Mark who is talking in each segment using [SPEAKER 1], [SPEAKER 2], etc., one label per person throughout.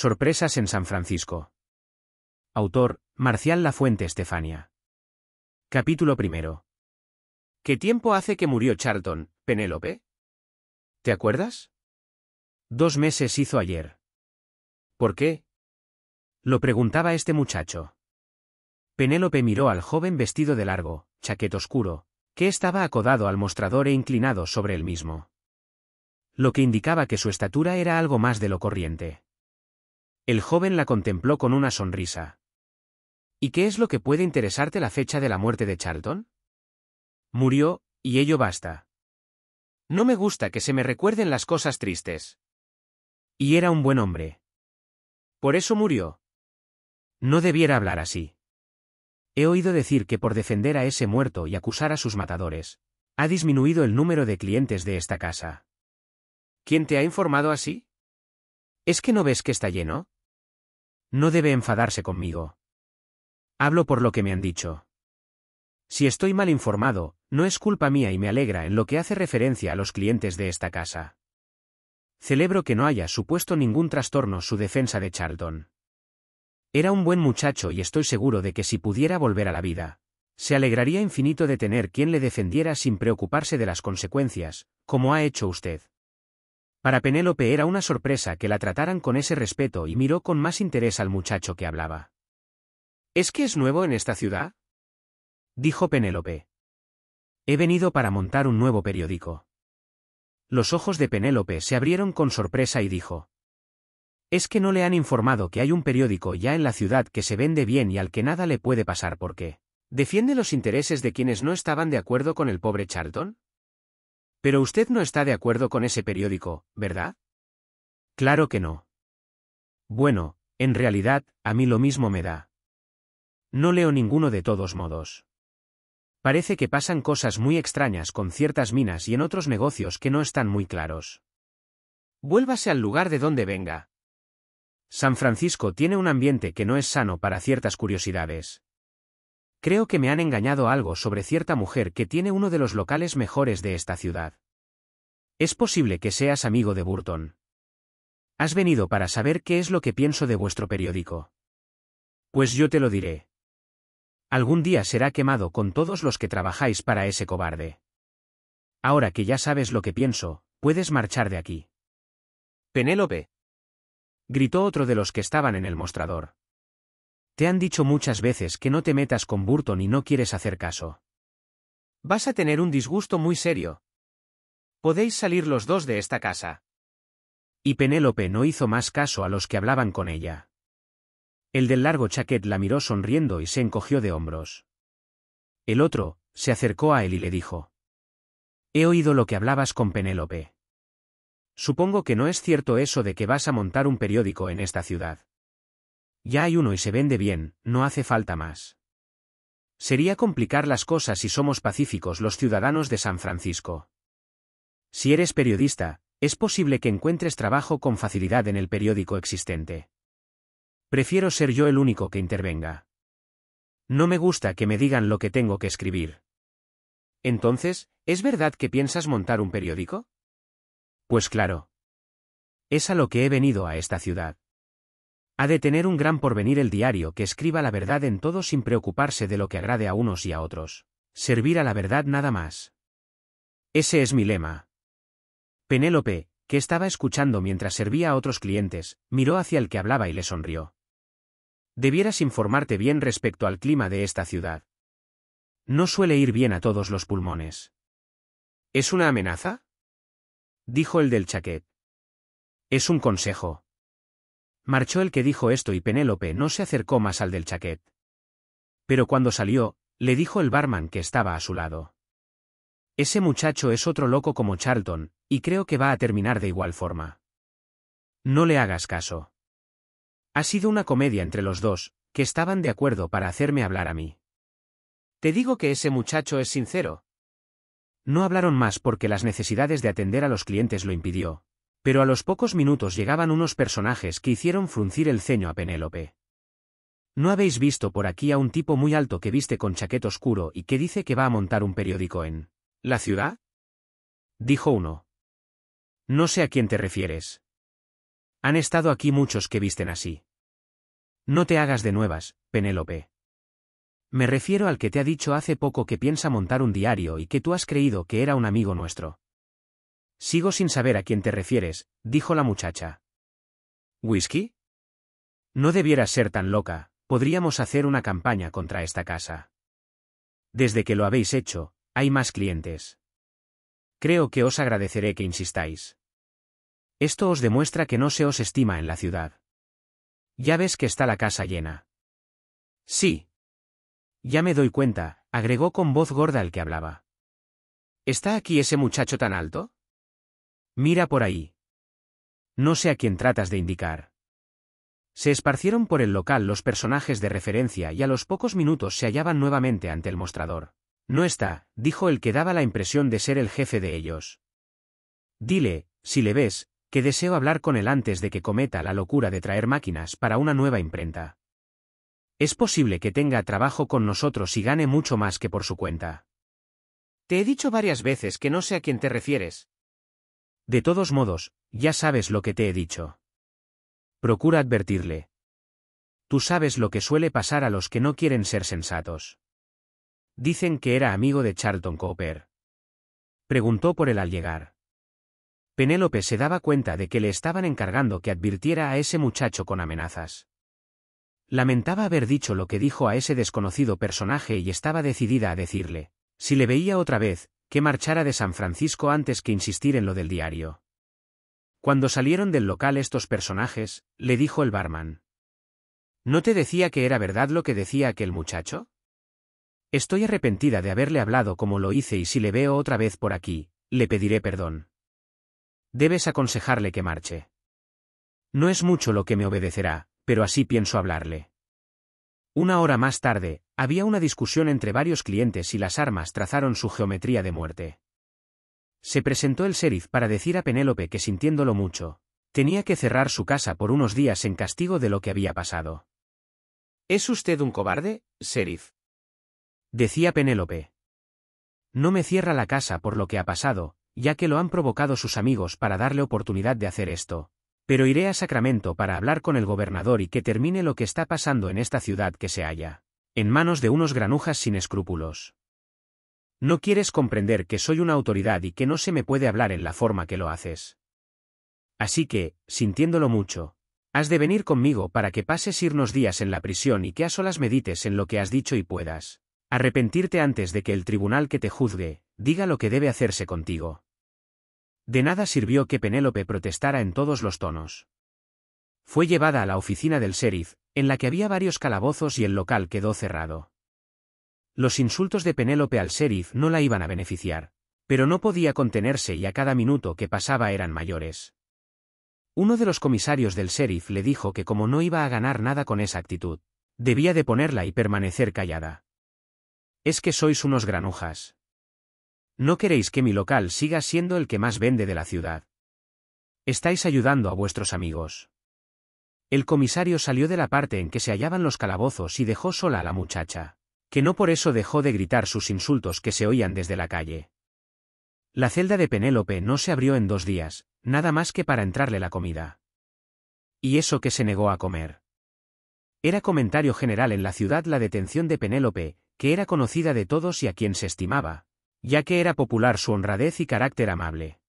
[SPEAKER 1] Sorpresas en San Francisco. Autor, Marcial La Fuente Estefania. Capítulo primero. ¿Qué tiempo hace que murió Charlton, Penélope? ¿Te acuerdas? Dos meses hizo ayer. ¿Por qué? Lo preguntaba este muchacho. Penélope miró al joven vestido de largo, chaqueta oscuro, que estaba acodado al mostrador e inclinado sobre él mismo. Lo que indicaba que su estatura era algo más de lo corriente. El joven la contempló con una sonrisa. ¿Y qué es lo que puede interesarte la fecha de la muerte de Charlton? Murió, y ello basta. No me gusta que se me recuerden las cosas tristes. Y era un buen hombre. Por eso murió. No debiera hablar así. He oído decir que por defender a ese muerto y acusar a sus matadores, ha disminuido el número de clientes de esta casa. ¿Quién te ha informado así? ¿Es que no ves que está lleno? No debe enfadarse conmigo. Hablo por lo que me han dicho. Si estoy mal informado, no es culpa mía y me alegra en lo que hace referencia a los clientes de esta casa. Celebro que no haya supuesto ningún trastorno su defensa de Charlton. Era un buen muchacho y estoy seguro de que si pudiera volver a la vida, se alegraría infinito de tener quien le defendiera sin preocuparse de las consecuencias, como ha hecho usted. Para Penélope era una sorpresa que la trataran con ese respeto y miró con más interés al muchacho que hablaba. ¿Es que es nuevo en esta ciudad? dijo Penélope. He venido para montar un nuevo periódico. Los ojos de Penélope se abrieron con sorpresa y dijo. Es que no le han informado que hay un periódico ya en la ciudad que se vende bien y al que nada le puede pasar porque. ¿Defiende los intereses de quienes no estaban de acuerdo con el pobre Charlton? Pero usted no está de acuerdo con ese periódico, ¿verdad? Claro que no. Bueno, en realidad, a mí lo mismo me da. No leo ninguno de todos modos. Parece que pasan cosas muy extrañas con ciertas minas y en otros negocios que no están muy claros. Vuélvase al lugar de donde venga. San Francisco tiene un ambiente que no es sano para ciertas curiosidades. Creo que me han engañado algo sobre cierta mujer que tiene uno de los locales mejores de esta ciudad. Es posible que seas amigo de Burton. Has venido para saber qué es lo que pienso de vuestro periódico. Pues yo te lo diré. Algún día será quemado con todos los que trabajáis para ese cobarde. Ahora que ya sabes lo que pienso, puedes marchar de aquí. Penélope. Gritó otro de los que estaban en el mostrador. Te han dicho muchas veces que no te metas con Burton y no quieres hacer caso. Vas a tener un disgusto muy serio. Podéis salir los dos de esta casa. Y Penélope no hizo más caso a los que hablaban con ella. El del largo chaquet la miró sonriendo y se encogió de hombros. El otro, se acercó a él y le dijo. He oído lo que hablabas con Penélope. Supongo que no es cierto eso de que vas a montar un periódico en esta ciudad. Ya hay uno y se vende bien, no hace falta más. Sería complicar las cosas si somos pacíficos los ciudadanos de San Francisco. Si eres periodista, es posible que encuentres trabajo con facilidad en el periódico existente. Prefiero ser yo el único que intervenga. No me gusta que me digan lo que tengo que escribir. Entonces, ¿es verdad que piensas montar un periódico? Pues claro. Es a lo que he venido a esta ciudad. Ha de tener un gran porvenir el diario que escriba la verdad en todo sin preocuparse de lo que agrade a unos y a otros. Servir a la verdad nada más. Ese es mi lema. Penélope, que estaba escuchando mientras servía a otros clientes, miró hacia el que hablaba y le sonrió. Debieras informarte bien respecto al clima de esta ciudad. No suele ir bien a todos los pulmones. ¿Es una amenaza? dijo el del chaquet. Es un consejo. Marchó el que dijo esto y Penélope no se acercó más al del chaquet. Pero cuando salió, le dijo el barman que estaba a su lado. Ese muchacho es otro loco como Charlton, y creo que va a terminar de igual forma. No le hagas caso. Ha sido una comedia entre los dos, que estaban de acuerdo para hacerme hablar a mí. Te digo que ese muchacho es sincero. No hablaron más porque las necesidades de atender a los clientes lo impidió, pero a los pocos minutos llegaban unos personajes que hicieron fruncir el ceño a Penélope. ¿No habéis visto por aquí a un tipo muy alto que viste con chaqueta oscuro y que dice que va a montar un periódico en... ¿La ciudad? Dijo uno. No sé a quién te refieres. Han estado aquí muchos que visten así. No te hagas de nuevas, Penélope. Me refiero al que te ha dicho hace poco que piensa montar un diario y que tú has creído que era un amigo nuestro. Sigo sin saber a quién te refieres, dijo la muchacha. ¿Whisky? No debieras ser tan loca, podríamos hacer una campaña contra esta casa. Desde que lo habéis hecho, hay más clientes. Creo que os agradeceré que insistáis. Esto os demuestra que no se os estima en la ciudad. Ya ves que está la casa llena. Sí. Ya me doy cuenta, agregó con voz gorda el que hablaba. ¿Está aquí ese muchacho tan alto? Mira por ahí. No sé a quién tratas de indicar. Se esparcieron por el local los personajes de referencia y a los pocos minutos se hallaban nuevamente ante el mostrador. No está, dijo el que daba la impresión de ser el jefe de ellos. Dile, si le ves, que deseo hablar con él antes de que cometa la locura de traer máquinas para una nueva imprenta. Es posible que tenga trabajo con nosotros y gane mucho más que por su cuenta. Te he dicho varias veces que no sé a quién te refieres, de todos modos, ya sabes lo que te he dicho. Procura advertirle. Tú sabes lo que suele pasar a los que no quieren ser sensatos. Dicen que era amigo de Charlton Cooper. Preguntó por él al llegar. Penélope se daba cuenta de que le estaban encargando que advirtiera a ese muchacho con amenazas. Lamentaba haber dicho lo que dijo a ese desconocido personaje y estaba decidida a decirle, si le veía otra vez, que marchara de San Francisco antes que insistir en lo del diario. Cuando salieron del local estos personajes, le dijo el barman. ¿No te decía que era verdad lo que decía aquel muchacho? Estoy arrepentida de haberle hablado como lo hice y si le veo otra vez por aquí, le pediré perdón. Debes aconsejarle que marche. No es mucho lo que me obedecerá, pero así pienso hablarle. Una hora más tarde, había una discusión entre varios clientes y las armas trazaron su geometría de muerte. Se presentó el sheriff para decir a Penélope que sintiéndolo mucho, tenía que cerrar su casa por unos días en castigo de lo que había pasado. ¿Es usted un cobarde, sheriff? decía Penélope. No me cierra la casa por lo que ha pasado, ya que lo han provocado sus amigos para darle oportunidad de hacer esto, pero iré a Sacramento para hablar con el gobernador y que termine lo que está pasando en esta ciudad que se halla en manos de unos granujas sin escrúpulos. No quieres comprender que soy una autoridad y que no se me puede hablar en la forma que lo haces. Así que, sintiéndolo mucho, has de venir conmigo para que pases irnos días en la prisión y que a solas medites en lo que has dicho y puedas arrepentirte antes de que el tribunal que te juzgue diga lo que debe hacerse contigo. De nada sirvió que Penélope protestara en todos los tonos. Fue llevada a la oficina del sheriff, en la que había varios calabozos y el local quedó cerrado. Los insultos de Penélope al sheriff no la iban a beneficiar, pero no podía contenerse y a cada minuto que pasaba eran mayores. Uno de los comisarios del sheriff le dijo que como no iba a ganar nada con esa actitud, debía de ponerla y permanecer callada. Es que sois unos granujas. No queréis que mi local siga siendo el que más vende de la ciudad. Estáis ayudando a vuestros amigos. El comisario salió de la parte en que se hallaban los calabozos y dejó sola a la muchacha, que no por eso dejó de gritar sus insultos que se oían desde la calle. La celda de Penélope no se abrió en dos días, nada más que para entrarle la comida. Y eso que se negó a comer. Era comentario general en la ciudad la detención de Penélope, que era conocida de todos y a quien se estimaba, ya que era popular su honradez y carácter amable.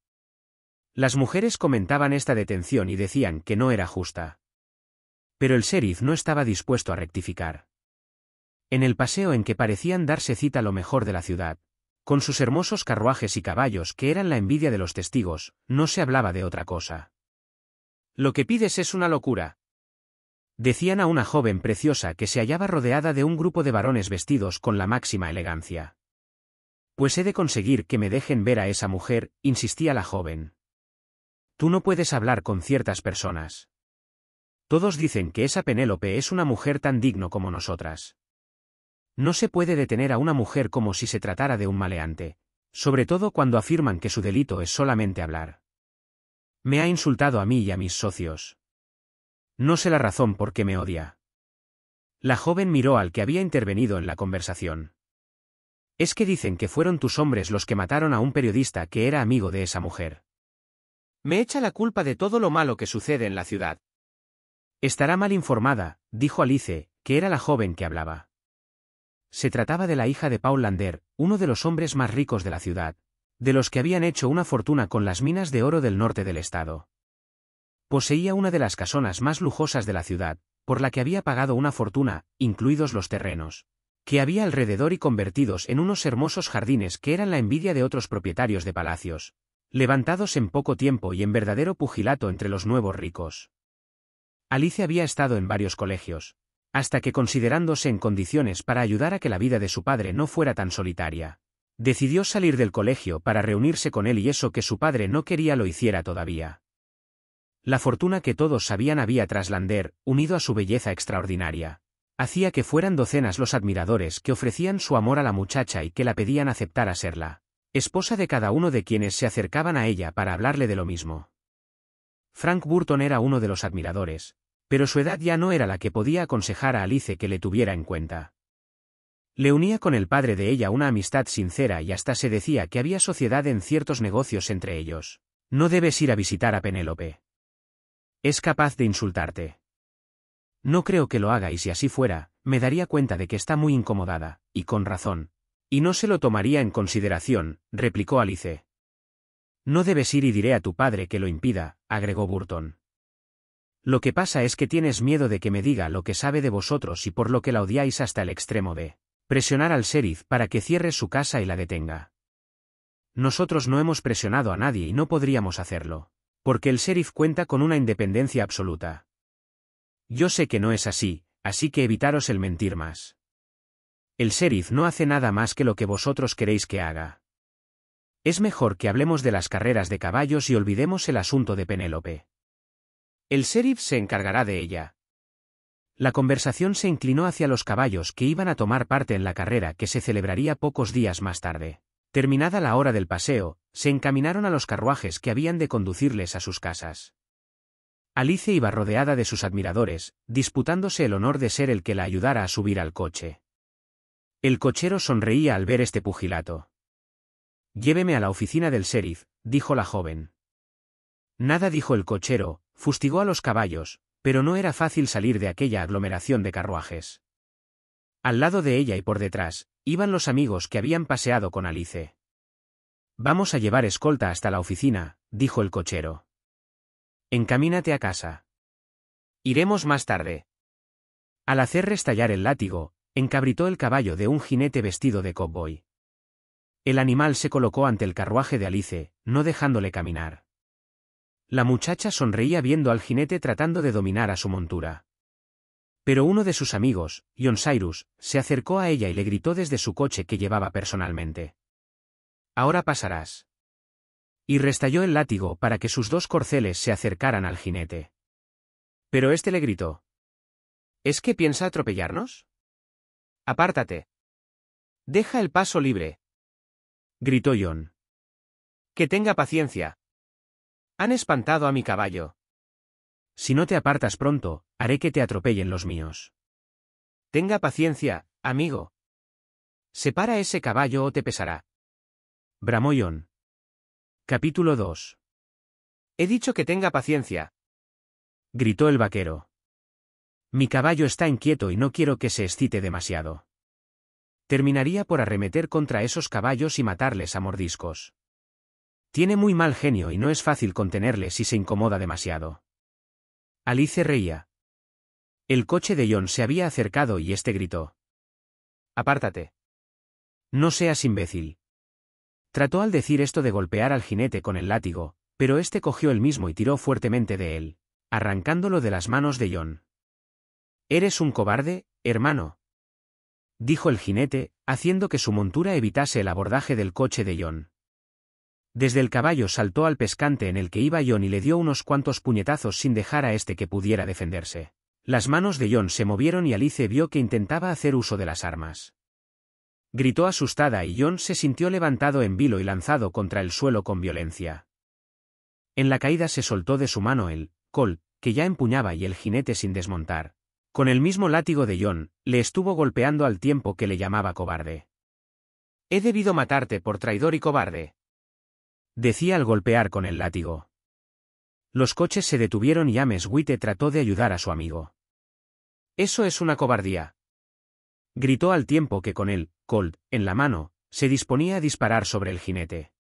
[SPEAKER 1] Las mujeres comentaban esta detención y decían que no era justa. Pero el sheriff no estaba dispuesto a rectificar. En el paseo en que parecían darse cita lo mejor de la ciudad, con sus hermosos carruajes y caballos que eran la envidia de los testigos, no se hablaba de otra cosa. Lo que pides es una locura. Decían a una joven preciosa que se hallaba rodeada de un grupo de varones vestidos con la máxima elegancia. Pues he de conseguir que me dejen ver a esa mujer, insistía la joven. Tú no puedes hablar con ciertas personas. Todos dicen que esa Penélope es una mujer tan digno como nosotras. No se puede detener a una mujer como si se tratara de un maleante, sobre todo cuando afirman que su delito es solamente hablar. Me ha insultado a mí y a mis socios. No sé la razón por qué me odia. La joven miró al que había intervenido en la conversación. Es que dicen que fueron tus hombres los que mataron a un periodista que era amigo de esa mujer. Me echa la culpa de todo lo malo que sucede en la ciudad. Estará mal informada, dijo Alice, que era la joven que hablaba. Se trataba de la hija de Paul Lander, uno de los hombres más ricos de la ciudad, de los que habían hecho una fortuna con las minas de oro del norte del estado. Poseía una de las casonas más lujosas de la ciudad, por la que había pagado una fortuna, incluidos los terrenos, que había alrededor y convertidos en unos hermosos jardines que eran la envidia de otros propietarios de palacios, levantados en poco tiempo y en verdadero pugilato entre los nuevos ricos. Alicia había estado en varios colegios, hasta que considerándose en condiciones para ayudar a que la vida de su padre no fuera tan solitaria, decidió salir del colegio para reunirse con él y eso que su padre no quería lo hiciera todavía. La fortuna que todos sabían había traslander, unido a su belleza extraordinaria, hacía que fueran docenas los admiradores que ofrecían su amor a la muchacha y que la pedían aceptar a serla, esposa de cada uno de quienes se acercaban a ella para hablarle de lo mismo. Frank Burton era uno de los admiradores, pero su edad ya no era la que podía aconsejar a Alice que le tuviera en cuenta. Le unía con el padre de ella una amistad sincera y hasta se decía que había sociedad en ciertos negocios entre ellos. No debes ir a visitar a Penélope. Es capaz de insultarte. No creo que lo haga y si así fuera, me daría cuenta de que está muy incomodada, y con razón. Y no se lo tomaría en consideración, replicó Alice. No debes ir y diré a tu padre que lo impida, agregó Burton. Lo que pasa es que tienes miedo de que me diga lo que sabe de vosotros y por lo que la odiáis hasta el extremo de presionar al sheriff para que cierre su casa y la detenga. Nosotros no hemos presionado a nadie y no podríamos hacerlo, porque el sheriff cuenta con una independencia absoluta. Yo sé que no es así, así que evitaros el mentir más. El sheriff no hace nada más que lo que vosotros queréis que haga. Es mejor que hablemos de las carreras de caballos y olvidemos el asunto de Penélope. El sheriff se encargará de ella. La conversación se inclinó hacia los caballos que iban a tomar parte en la carrera que se celebraría pocos días más tarde. Terminada la hora del paseo, se encaminaron a los carruajes que habían de conducirles a sus casas. Alice iba rodeada de sus admiradores, disputándose el honor de ser el que la ayudara a subir al coche. El cochero sonreía al ver este pugilato. Lléveme a la oficina del sheriff, dijo la joven. Nada dijo el cochero, fustigó a los caballos, pero no era fácil salir de aquella aglomeración de carruajes. Al lado de ella y por detrás, iban los amigos que habían paseado con Alice. Vamos a llevar escolta hasta la oficina, dijo el cochero. Encamínate a casa. Iremos más tarde. Al hacer restallar el látigo, encabritó el caballo de un jinete vestido de cowboy. El animal se colocó ante el carruaje de Alice, no dejándole caminar. La muchacha sonreía viendo al jinete tratando de dominar a su montura. Pero uno de sus amigos, John Cyrus, se acercó a ella y le gritó desde su coche que llevaba personalmente. Ahora pasarás. Y restalló el látigo para que sus dos corceles se acercaran al jinete. Pero éste le gritó. ¿Es que piensa atropellarnos? Apártate. Deja el paso libre, gritó John. Que tenga paciencia. Han espantado a mi caballo. Si no te apartas pronto, haré que te atropellen los míos. Tenga paciencia, amigo. Separa ese caballo o te pesará. Bramó John. Capítulo 2. He dicho que tenga paciencia. Gritó el vaquero. Mi caballo está inquieto y no quiero que se excite demasiado terminaría por arremeter contra esos caballos y matarles a mordiscos. Tiene muy mal genio y no es fácil contenerle si se incomoda demasiado. Alice reía. El coche de John se había acercado y este gritó. Apártate. No seas imbécil. Trató al decir esto de golpear al jinete con el látigo, pero este cogió el mismo y tiró fuertemente de él, arrancándolo de las manos de John. Eres un cobarde, hermano, dijo el jinete, haciendo que su montura evitase el abordaje del coche de John. Desde el caballo saltó al pescante en el que iba John y le dio unos cuantos puñetazos sin dejar a este que pudiera defenderse. Las manos de John se movieron y Alice vio que intentaba hacer uso de las armas. Gritó asustada y John se sintió levantado en vilo y lanzado contra el suelo con violencia. En la caída se soltó de su mano el col, que ya empuñaba y el jinete sin desmontar, con el mismo látigo de John, le estuvo golpeando al tiempo que le llamaba cobarde. He debido matarte por traidor y cobarde. Decía al golpear con el látigo. Los coches se detuvieron y Ames Witte trató de ayudar a su amigo. Eso es una cobardía. Gritó al tiempo que con él, Colt, en la mano, se disponía a disparar sobre el jinete.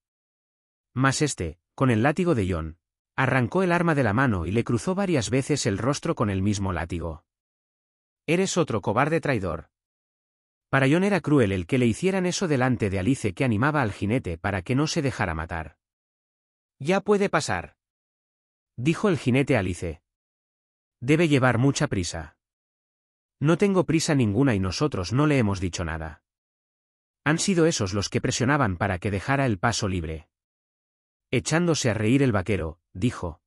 [SPEAKER 1] Mas este, con el látigo de John, arrancó el arma de la mano y le cruzó varias veces el rostro con el mismo látigo. Eres otro cobarde traidor. Para John era cruel el que le hicieran eso delante de Alice que animaba al jinete para que no se dejara matar. Ya puede pasar. Dijo el jinete Alice. Debe llevar mucha prisa. No tengo prisa ninguna y nosotros no le hemos dicho nada. Han sido esos los que presionaban para que dejara el paso libre. Echándose a reír el vaquero, dijo.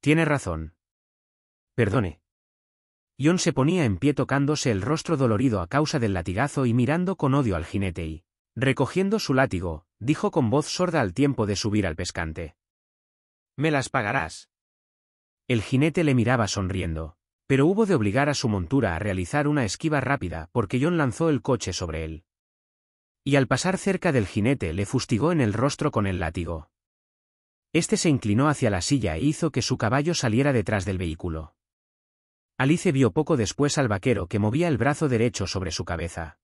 [SPEAKER 1] Tiene razón. Perdone, John se ponía en pie tocándose el rostro dolorido a causa del latigazo y mirando con odio al jinete y, recogiendo su látigo, dijo con voz sorda al tiempo de subir al pescante. Me las pagarás. El jinete le miraba sonriendo, pero hubo de obligar a su montura a realizar una esquiva rápida porque John lanzó el coche sobre él. Y al pasar cerca del jinete le fustigó en el rostro con el látigo. Este se inclinó hacia la silla e hizo que su caballo saliera detrás del vehículo. Alice vio poco después al vaquero que movía el brazo derecho sobre su cabeza.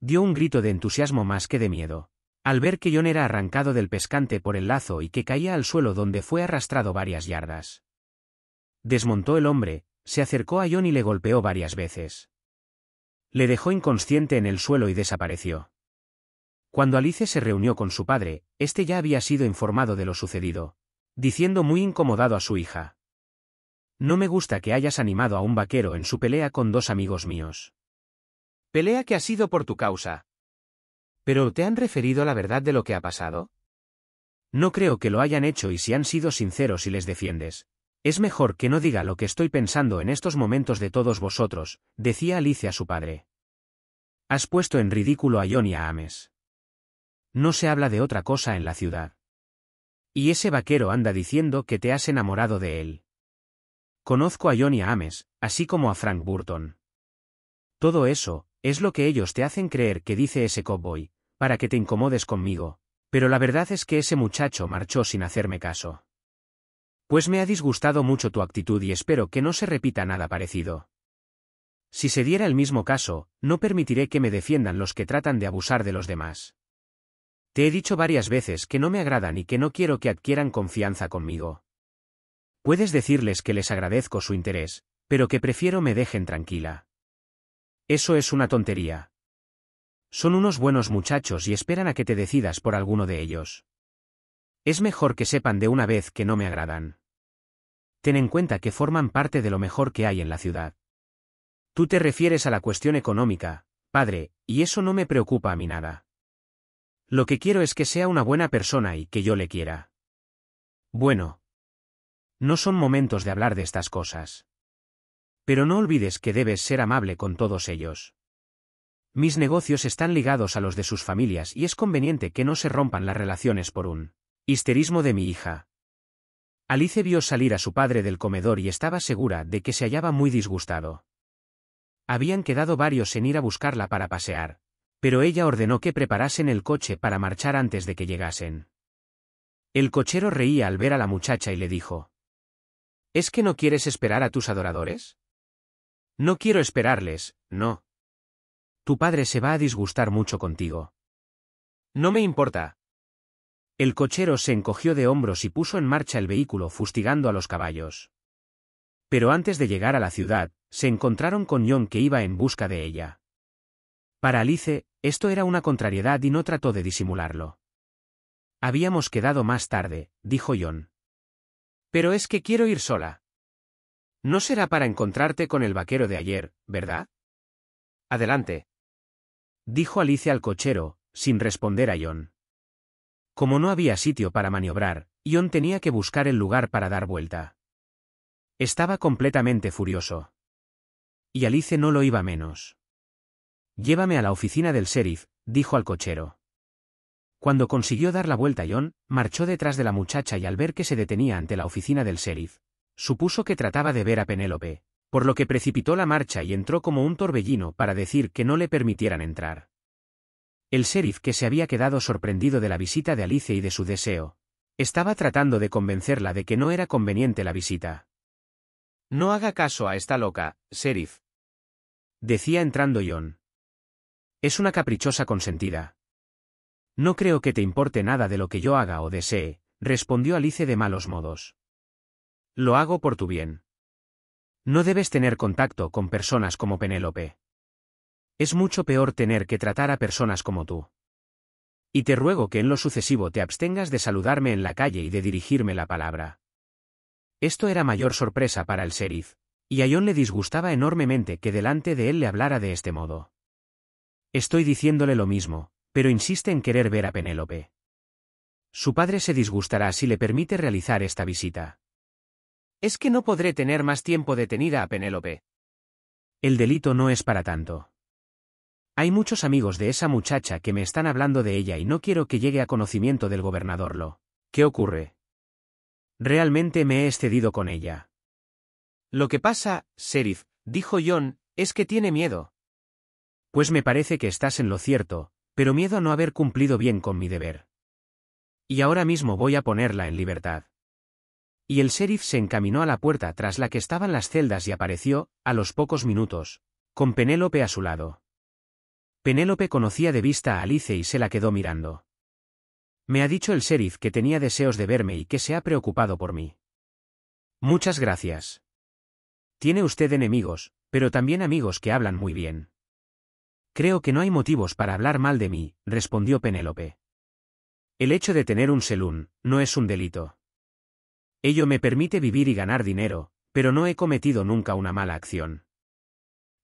[SPEAKER 1] Dio un grito de entusiasmo más que de miedo, al ver que John era arrancado del pescante por el lazo y que caía al suelo donde fue arrastrado varias yardas. Desmontó el hombre, se acercó a John y le golpeó varias veces. Le dejó inconsciente en el suelo y desapareció. Cuando Alice se reunió con su padre, este ya había sido informado de lo sucedido, diciendo muy incomodado a su hija. No me gusta que hayas animado a un vaquero en su pelea con dos amigos míos. Pelea que ha sido por tu causa. Pero ¿te han referido la verdad de lo que ha pasado? No creo que lo hayan hecho y si han sido sinceros y les defiendes. Es mejor que no diga lo que estoy pensando en estos momentos de todos vosotros, decía Alicia a su padre. Has puesto en ridículo a John y a Ames. No se habla de otra cosa en la ciudad. Y ese vaquero anda diciendo que te has enamorado de él. Conozco a Johnny Ames, así como a Frank Burton. Todo eso, es lo que ellos te hacen creer que dice ese cowboy, para que te incomodes conmigo, pero la verdad es que ese muchacho marchó sin hacerme caso. Pues me ha disgustado mucho tu actitud y espero que no se repita nada parecido. Si se diera el mismo caso, no permitiré que me defiendan los que tratan de abusar de los demás. Te he dicho varias veces que no me agradan y que no quiero que adquieran confianza conmigo. Puedes decirles que les agradezco su interés, pero que prefiero me dejen tranquila. Eso es una tontería. Son unos buenos muchachos y esperan a que te decidas por alguno de ellos. Es mejor que sepan de una vez que no me agradan. Ten en cuenta que forman parte de lo mejor que hay en la ciudad. Tú te refieres a la cuestión económica, padre, y eso no me preocupa a mí nada. Lo que quiero es que sea una buena persona y que yo le quiera. Bueno, no son momentos de hablar de estas cosas. Pero no olvides que debes ser amable con todos ellos. Mis negocios están ligados a los de sus familias y es conveniente que no se rompan las relaciones por un histerismo de mi hija. Alice vio salir a su padre del comedor y estaba segura de que se hallaba muy disgustado. Habían quedado varios en ir a buscarla para pasear, pero ella ordenó que preparasen el coche para marchar antes de que llegasen. El cochero reía al ver a la muchacha y le dijo, ¿Es que no quieres esperar a tus adoradores? No quiero esperarles, no. Tu padre se va a disgustar mucho contigo. No me importa. El cochero se encogió de hombros y puso en marcha el vehículo fustigando a los caballos. Pero antes de llegar a la ciudad, se encontraron con John que iba en busca de ella. Para Alice, esto era una contrariedad y no trató de disimularlo. Habíamos quedado más tarde, dijo John. Pero es que quiero ir sola. No será para encontrarte con el vaquero de ayer, ¿verdad? Adelante. Dijo Alice al cochero, sin responder a John. Como no había sitio para maniobrar, John tenía que buscar el lugar para dar vuelta. Estaba completamente furioso. Y Alice no lo iba menos. Llévame a la oficina del sheriff, dijo al cochero. Cuando consiguió dar la vuelta John, marchó detrás de la muchacha y al ver que se detenía ante la oficina del sheriff, supuso que trataba de ver a Penélope, por lo que precipitó la marcha y entró como un torbellino para decir que no le permitieran entrar. El sheriff que se había quedado sorprendido de la visita de Alice y de su deseo, estaba tratando de convencerla de que no era conveniente la visita. No haga caso a esta loca, sheriff. Decía entrando John. Es una caprichosa consentida. No creo que te importe nada de lo que yo haga o desee, respondió Alice de malos modos. Lo hago por tu bien. No debes tener contacto con personas como Penélope. Es mucho peor tener que tratar a personas como tú. Y te ruego que en lo sucesivo te abstengas de saludarme en la calle y de dirigirme la palabra. Esto era mayor sorpresa para el sheriff, y a John le disgustaba enormemente que delante de él le hablara de este modo. Estoy diciéndole lo mismo, pero insiste en querer ver a Penélope. Su padre se disgustará si le permite realizar esta visita. Es que no podré tener más tiempo detenida a Penélope. El delito no es para tanto. Hay muchos amigos de esa muchacha que me están hablando de ella y no quiero que llegue a conocimiento del gobernador lo. ¿Qué ocurre? Realmente me he excedido con ella. Lo que pasa, Sheriff, dijo John, es que tiene miedo. Pues me parece que estás en lo cierto, pero miedo a no haber cumplido bien con mi deber. Y ahora mismo voy a ponerla en libertad. Y el sheriff se encaminó a la puerta tras la que estaban las celdas y apareció, a los pocos minutos, con Penélope a su lado. Penélope conocía de vista a Alice y se la quedó mirando. Me ha dicho el sheriff que tenía deseos de verme y que se ha preocupado por mí. Muchas gracias. Tiene usted enemigos, pero también amigos que hablan muy bien. Creo que no hay motivos para hablar mal de mí, respondió Penélope. El hecho de tener un selún, no es un delito. Ello me permite vivir y ganar dinero, pero no he cometido nunca una mala acción.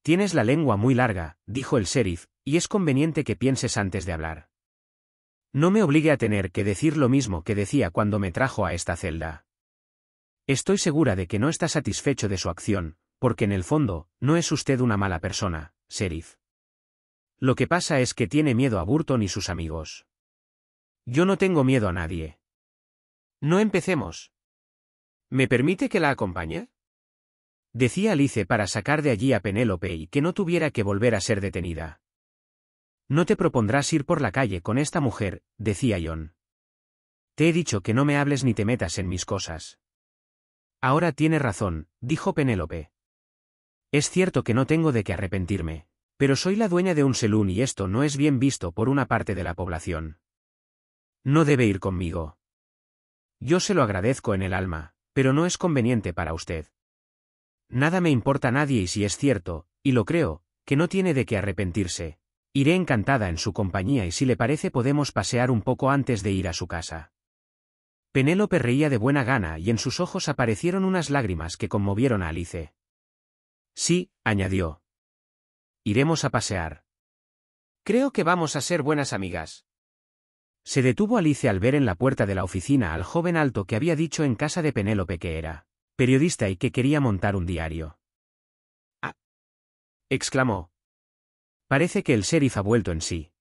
[SPEAKER 1] Tienes la lengua muy larga, dijo el sheriff, y es conveniente que pienses antes de hablar. No me obligue a tener que decir lo mismo que decía cuando me trajo a esta celda. Estoy segura de que no está satisfecho de su acción, porque en el fondo, no es usted una mala persona, sheriff. Lo que pasa es que tiene miedo a Burton y sus amigos. Yo no tengo miedo a nadie. No empecemos. ¿Me permite que la acompañe? Decía Alice para sacar de allí a Penélope y que no tuviera que volver a ser detenida. No te propondrás ir por la calle con esta mujer, decía John. Te he dicho que no me hables ni te metas en mis cosas. Ahora tiene razón, dijo Penélope. Es cierto que no tengo de qué arrepentirme. Pero soy la dueña de un selún y esto no es bien visto por una parte de la población. No debe ir conmigo. Yo se lo agradezco en el alma, pero no es conveniente para usted. Nada me importa a nadie y si es cierto, y lo creo, que no tiene de qué arrepentirse. Iré encantada en su compañía y si le parece podemos pasear un poco antes de ir a su casa. Penélope reía de buena gana y en sus ojos aparecieron unas lágrimas que conmovieron a Alice. Sí, añadió, Iremos a pasear. Creo que vamos a ser buenas amigas. Se detuvo Alice al ver en la puerta de la oficina al joven alto que había dicho en casa de Penélope que era periodista y que quería montar un diario. Ah. exclamó. Parece que el sheriff ha vuelto en sí.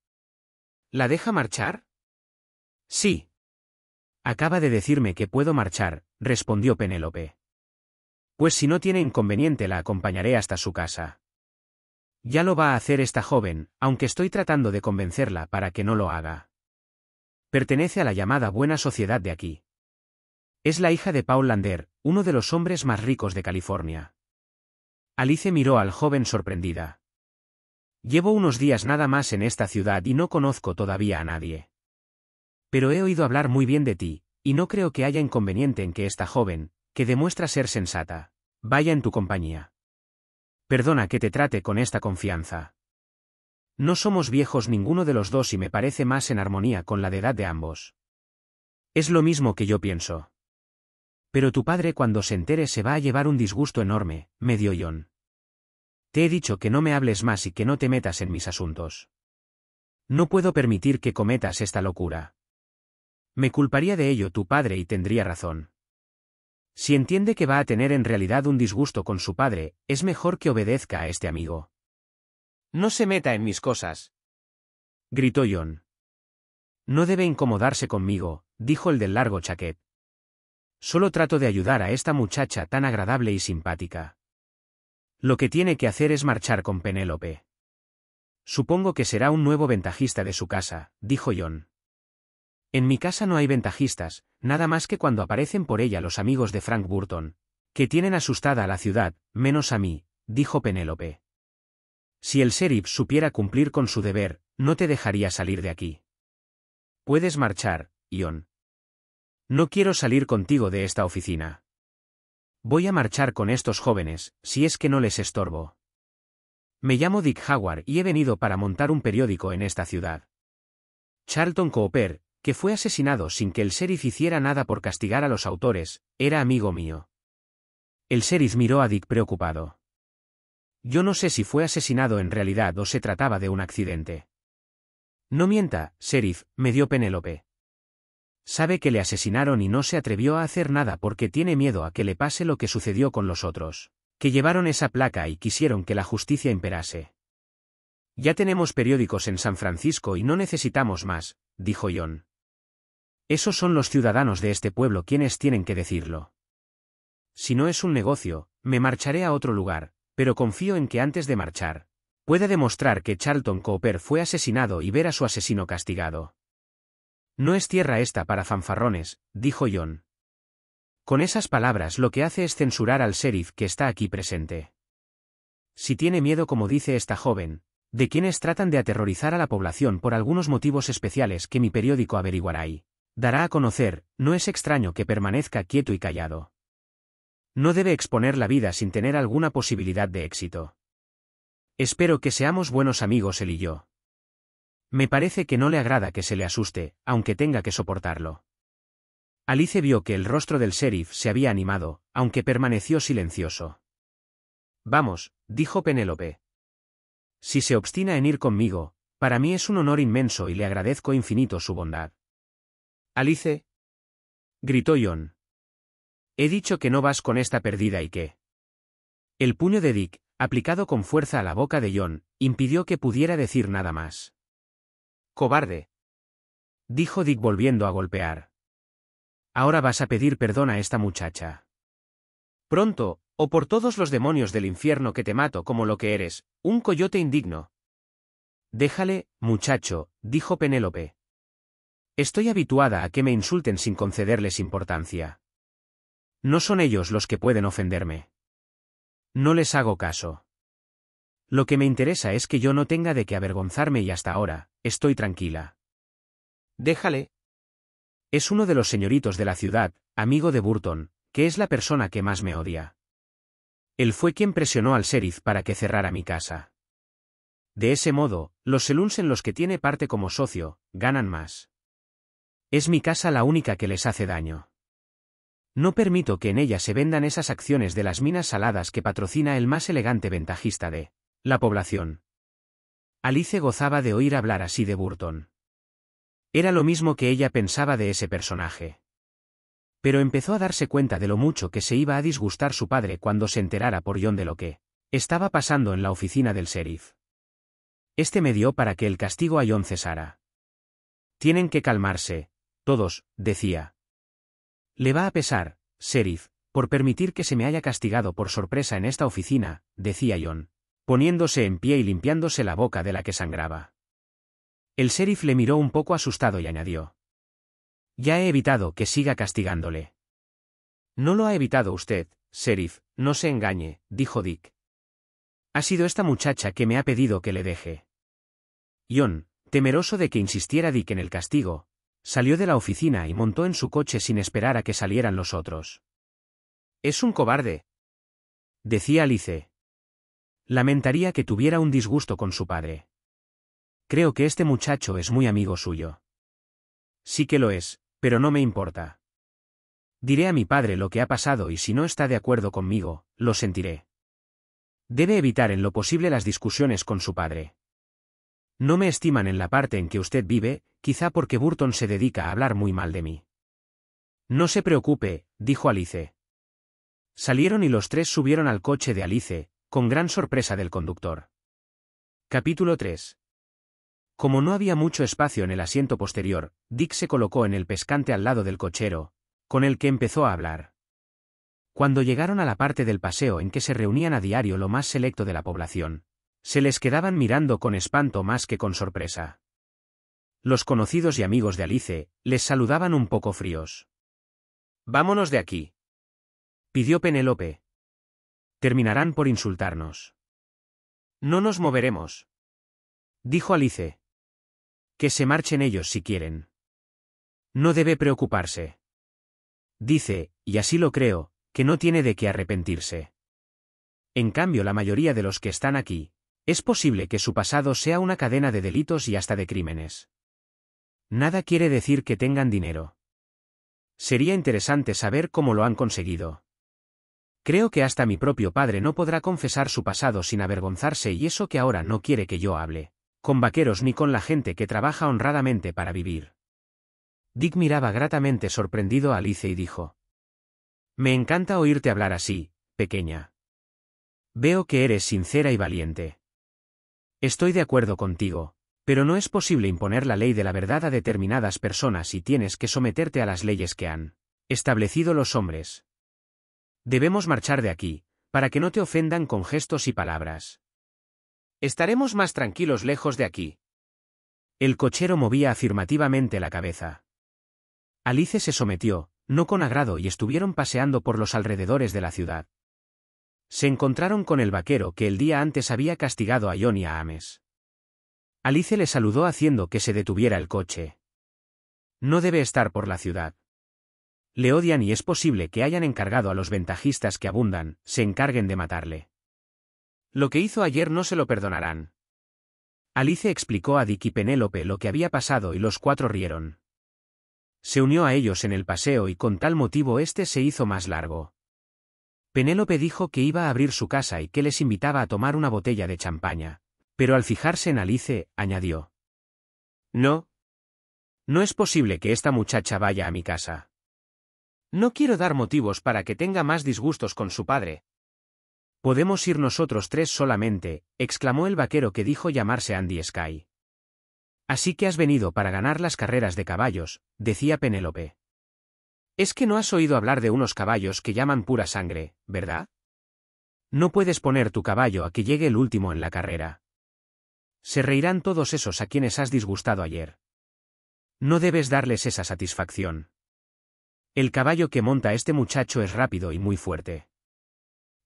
[SPEAKER 1] ¿La deja marchar? Sí. Acaba de decirme que puedo marchar, respondió Penélope. Pues si no tiene inconveniente la acompañaré hasta su casa. Ya lo va a hacer esta joven, aunque estoy tratando de convencerla para que no lo haga. Pertenece a la llamada buena sociedad de aquí. Es la hija de Paul Lander, uno de los hombres más ricos de California. Alice miró al joven sorprendida. Llevo unos días nada más en esta ciudad y no conozco todavía a nadie. Pero he oído hablar muy bien de ti, y no creo que haya inconveniente en que esta joven, que demuestra ser sensata, vaya en tu compañía. Perdona que te trate con esta confianza. No somos viejos ninguno de los dos y me parece más en armonía con la de edad de ambos. Es lo mismo que yo pienso. Pero tu padre cuando se entere se va a llevar un disgusto enorme, medio John. Te he dicho que no me hables más y que no te metas en mis asuntos. No puedo permitir que cometas esta locura. Me culparía de ello tu padre y tendría razón. Si entiende que va a tener en realidad un disgusto con su padre, es mejor que obedezca a este amigo. No se meta en mis cosas. Gritó John. No debe incomodarse conmigo, dijo el del largo chaquet. Solo trato de ayudar a esta muchacha tan agradable y simpática. Lo que tiene que hacer es marchar con Penélope. Supongo que será un nuevo ventajista de su casa, dijo John. En mi casa no hay ventajistas, nada más que cuando aparecen por ella los amigos de Frank Burton, que tienen asustada a la ciudad, menos a mí, dijo Penélope. Si el sheriff supiera cumplir con su deber, no te dejaría salir de aquí. Puedes marchar, Ion. No quiero salir contigo de esta oficina. Voy a marchar con estos jóvenes, si es que no les estorbo. Me llamo Dick Howard y he venido para montar un periódico en esta ciudad. Charlton Cooper, que fue asesinado sin que el sheriff hiciera nada por castigar a los autores, era amigo mío. El sheriff miró a Dick preocupado. Yo no sé si fue asesinado en realidad o se trataba de un accidente. No mienta, sheriff, me dio Penélope. Sabe que le asesinaron y no se atrevió a hacer nada porque tiene miedo a que le pase lo que sucedió con los otros, que llevaron esa placa y quisieron que la justicia imperase. Ya tenemos periódicos en San Francisco y no necesitamos más, dijo John. Esos son los ciudadanos de este pueblo quienes tienen que decirlo. Si no es un negocio, me marcharé a otro lugar, pero confío en que antes de marchar, pueda demostrar que Charlton Cooper fue asesinado y ver a su asesino castigado. No es tierra esta para fanfarrones, dijo John. Con esas palabras lo que hace es censurar al sheriff que está aquí presente. Si tiene miedo como dice esta joven, de quienes tratan de aterrorizar a la población por algunos motivos especiales que mi periódico averiguará ahí, dará a conocer, no es extraño que permanezca quieto y callado. No debe exponer la vida sin tener alguna posibilidad de éxito. Espero que seamos buenos amigos él y yo. Me parece que no le agrada que se le asuste, aunque tenga que soportarlo. Alice vio que el rostro del sheriff se había animado, aunque permaneció silencioso. Vamos, dijo Penélope. Si se obstina en ir conmigo, para mí es un honor inmenso y le agradezco infinito su bondad. Alice. Gritó John. He dicho que no vas con esta perdida y que... El puño de Dick, aplicado con fuerza a la boca de John, impidió que pudiera decir nada más. Cobarde. Dijo Dick volviendo a golpear. Ahora vas a pedir perdón a esta muchacha. Pronto, o por todos los demonios del infierno que te mato como lo que eres, un coyote indigno. Déjale, muchacho, dijo Penélope. Estoy habituada a que me insulten sin concederles importancia. No son ellos los que pueden ofenderme. No les hago caso. Lo que me interesa es que yo no tenga de qué avergonzarme y hasta ahora, estoy tranquila. Déjale. Es uno de los señoritos de la ciudad, amigo de Burton, que es la persona que más me odia. Él fue quien presionó al sheriff para que cerrara mi casa. De ese modo, los seluns en los que tiene parte como socio, ganan más. Es mi casa la única que les hace daño. No permito que en ella se vendan esas acciones de las minas saladas que patrocina el más elegante ventajista de la población. Alice gozaba de oír hablar así de Burton. Era lo mismo que ella pensaba de ese personaje. Pero empezó a darse cuenta de lo mucho que se iba a disgustar su padre cuando se enterara por John de lo que estaba pasando en la oficina del sheriff. Este me dio para que el castigo a John cesara. Tienen que calmarse, todos, decía. Le va a pesar, sheriff, por permitir que se me haya castigado por sorpresa en esta oficina, decía John, poniéndose en pie y limpiándose la boca de la que sangraba. El sheriff le miró un poco asustado y añadió. Ya he evitado que siga castigándole. No lo ha evitado usted, sheriff, no se engañe, dijo Dick. Ha sido esta muchacha que me ha pedido que le deje. John, temeroso de que insistiera Dick en el castigo, Salió de la oficina y montó en su coche sin esperar a que salieran los otros. Es un cobarde. Decía Alice. Lamentaría que tuviera un disgusto con su padre. Creo que este muchacho es muy amigo suyo. Sí que lo es, pero no me importa. Diré a mi padre lo que ha pasado y si no está de acuerdo conmigo, lo sentiré. Debe evitar en lo posible las discusiones con su padre. No me estiman en la parte en que usted vive, quizá porque Burton se dedica a hablar muy mal de mí. No se preocupe, dijo Alice. Salieron y los tres subieron al coche de Alice, con gran sorpresa del conductor. Capítulo 3. Como no había mucho espacio en el asiento posterior, Dick se colocó en el pescante al lado del cochero, con el que empezó a hablar. Cuando llegaron a la parte del paseo en que se reunían a diario lo más selecto de la población, se les quedaban mirando con espanto más que con sorpresa. Los conocidos y amigos de Alice les saludaban un poco fríos. Vámonos de aquí. Pidió Penélope. Terminarán por insultarnos. No nos moveremos. Dijo Alice. Que se marchen ellos si quieren. No debe preocuparse. Dice, y así lo creo, que no tiene de qué arrepentirse. En cambio, la mayoría de los que están aquí, es posible que su pasado sea una cadena de delitos y hasta de crímenes. Nada quiere decir que tengan dinero. Sería interesante saber cómo lo han conseguido. Creo que hasta mi propio padre no podrá confesar su pasado sin avergonzarse y eso que ahora no quiere que yo hable, con vaqueros ni con la gente que trabaja honradamente para vivir. Dick miraba gratamente sorprendido a Alice y dijo. Me encanta oírte hablar así, pequeña. Veo que eres sincera y valiente. Estoy de acuerdo contigo, pero no es posible imponer la ley de la verdad a determinadas personas y tienes que someterte a las leyes que han establecido los hombres. Debemos marchar de aquí, para que no te ofendan con gestos y palabras. Estaremos más tranquilos lejos de aquí. El cochero movía afirmativamente la cabeza. Alice se sometió, no con agrado, y estuvieron paseando por los alrededores de la ciudad. Se encontraron con el vaquero que el día antes había castigado a John y a Ames. Alice le saludó haciendo que se detuviera el coche. No debe estar por la ciudad. Le odian y es posible que hayan encargado a los ventajistas que abundan, se encarguen de matarle. Lo que hizo ayer no se lo perdonarán. Alice explicó a Dick y Penélope lo que había pasado y los cuatro rieron. Se unió a ellos en el paseo y con tal motivo este se hizo más largo. Penélope dijo que iba a abrir su casa y que les invitaba a tomar una botella de champaña, pero al fijarse en Alice, añadió. No. No es posible que esta muchacha vaya a mi casa. No quiero dar motivos para que tenga más disgustos con su padre. Podemos ir nosotros tres solamente, exclamó el vaquero que dijo llamarse Andy Sky. Así que has venido para ganar las carreras de caballos, decía Penélope. Es que no has oído hablar de unos caballos que llaman pura sangre, ¿verdad? No puedes poner tu caballo a que llegue el último en la carrera. Se reirán todos esos a quienes has disgustado ayer. No debes darles esa satisfacción. El caballo que monta este muchacho es rápido y muy fuerte.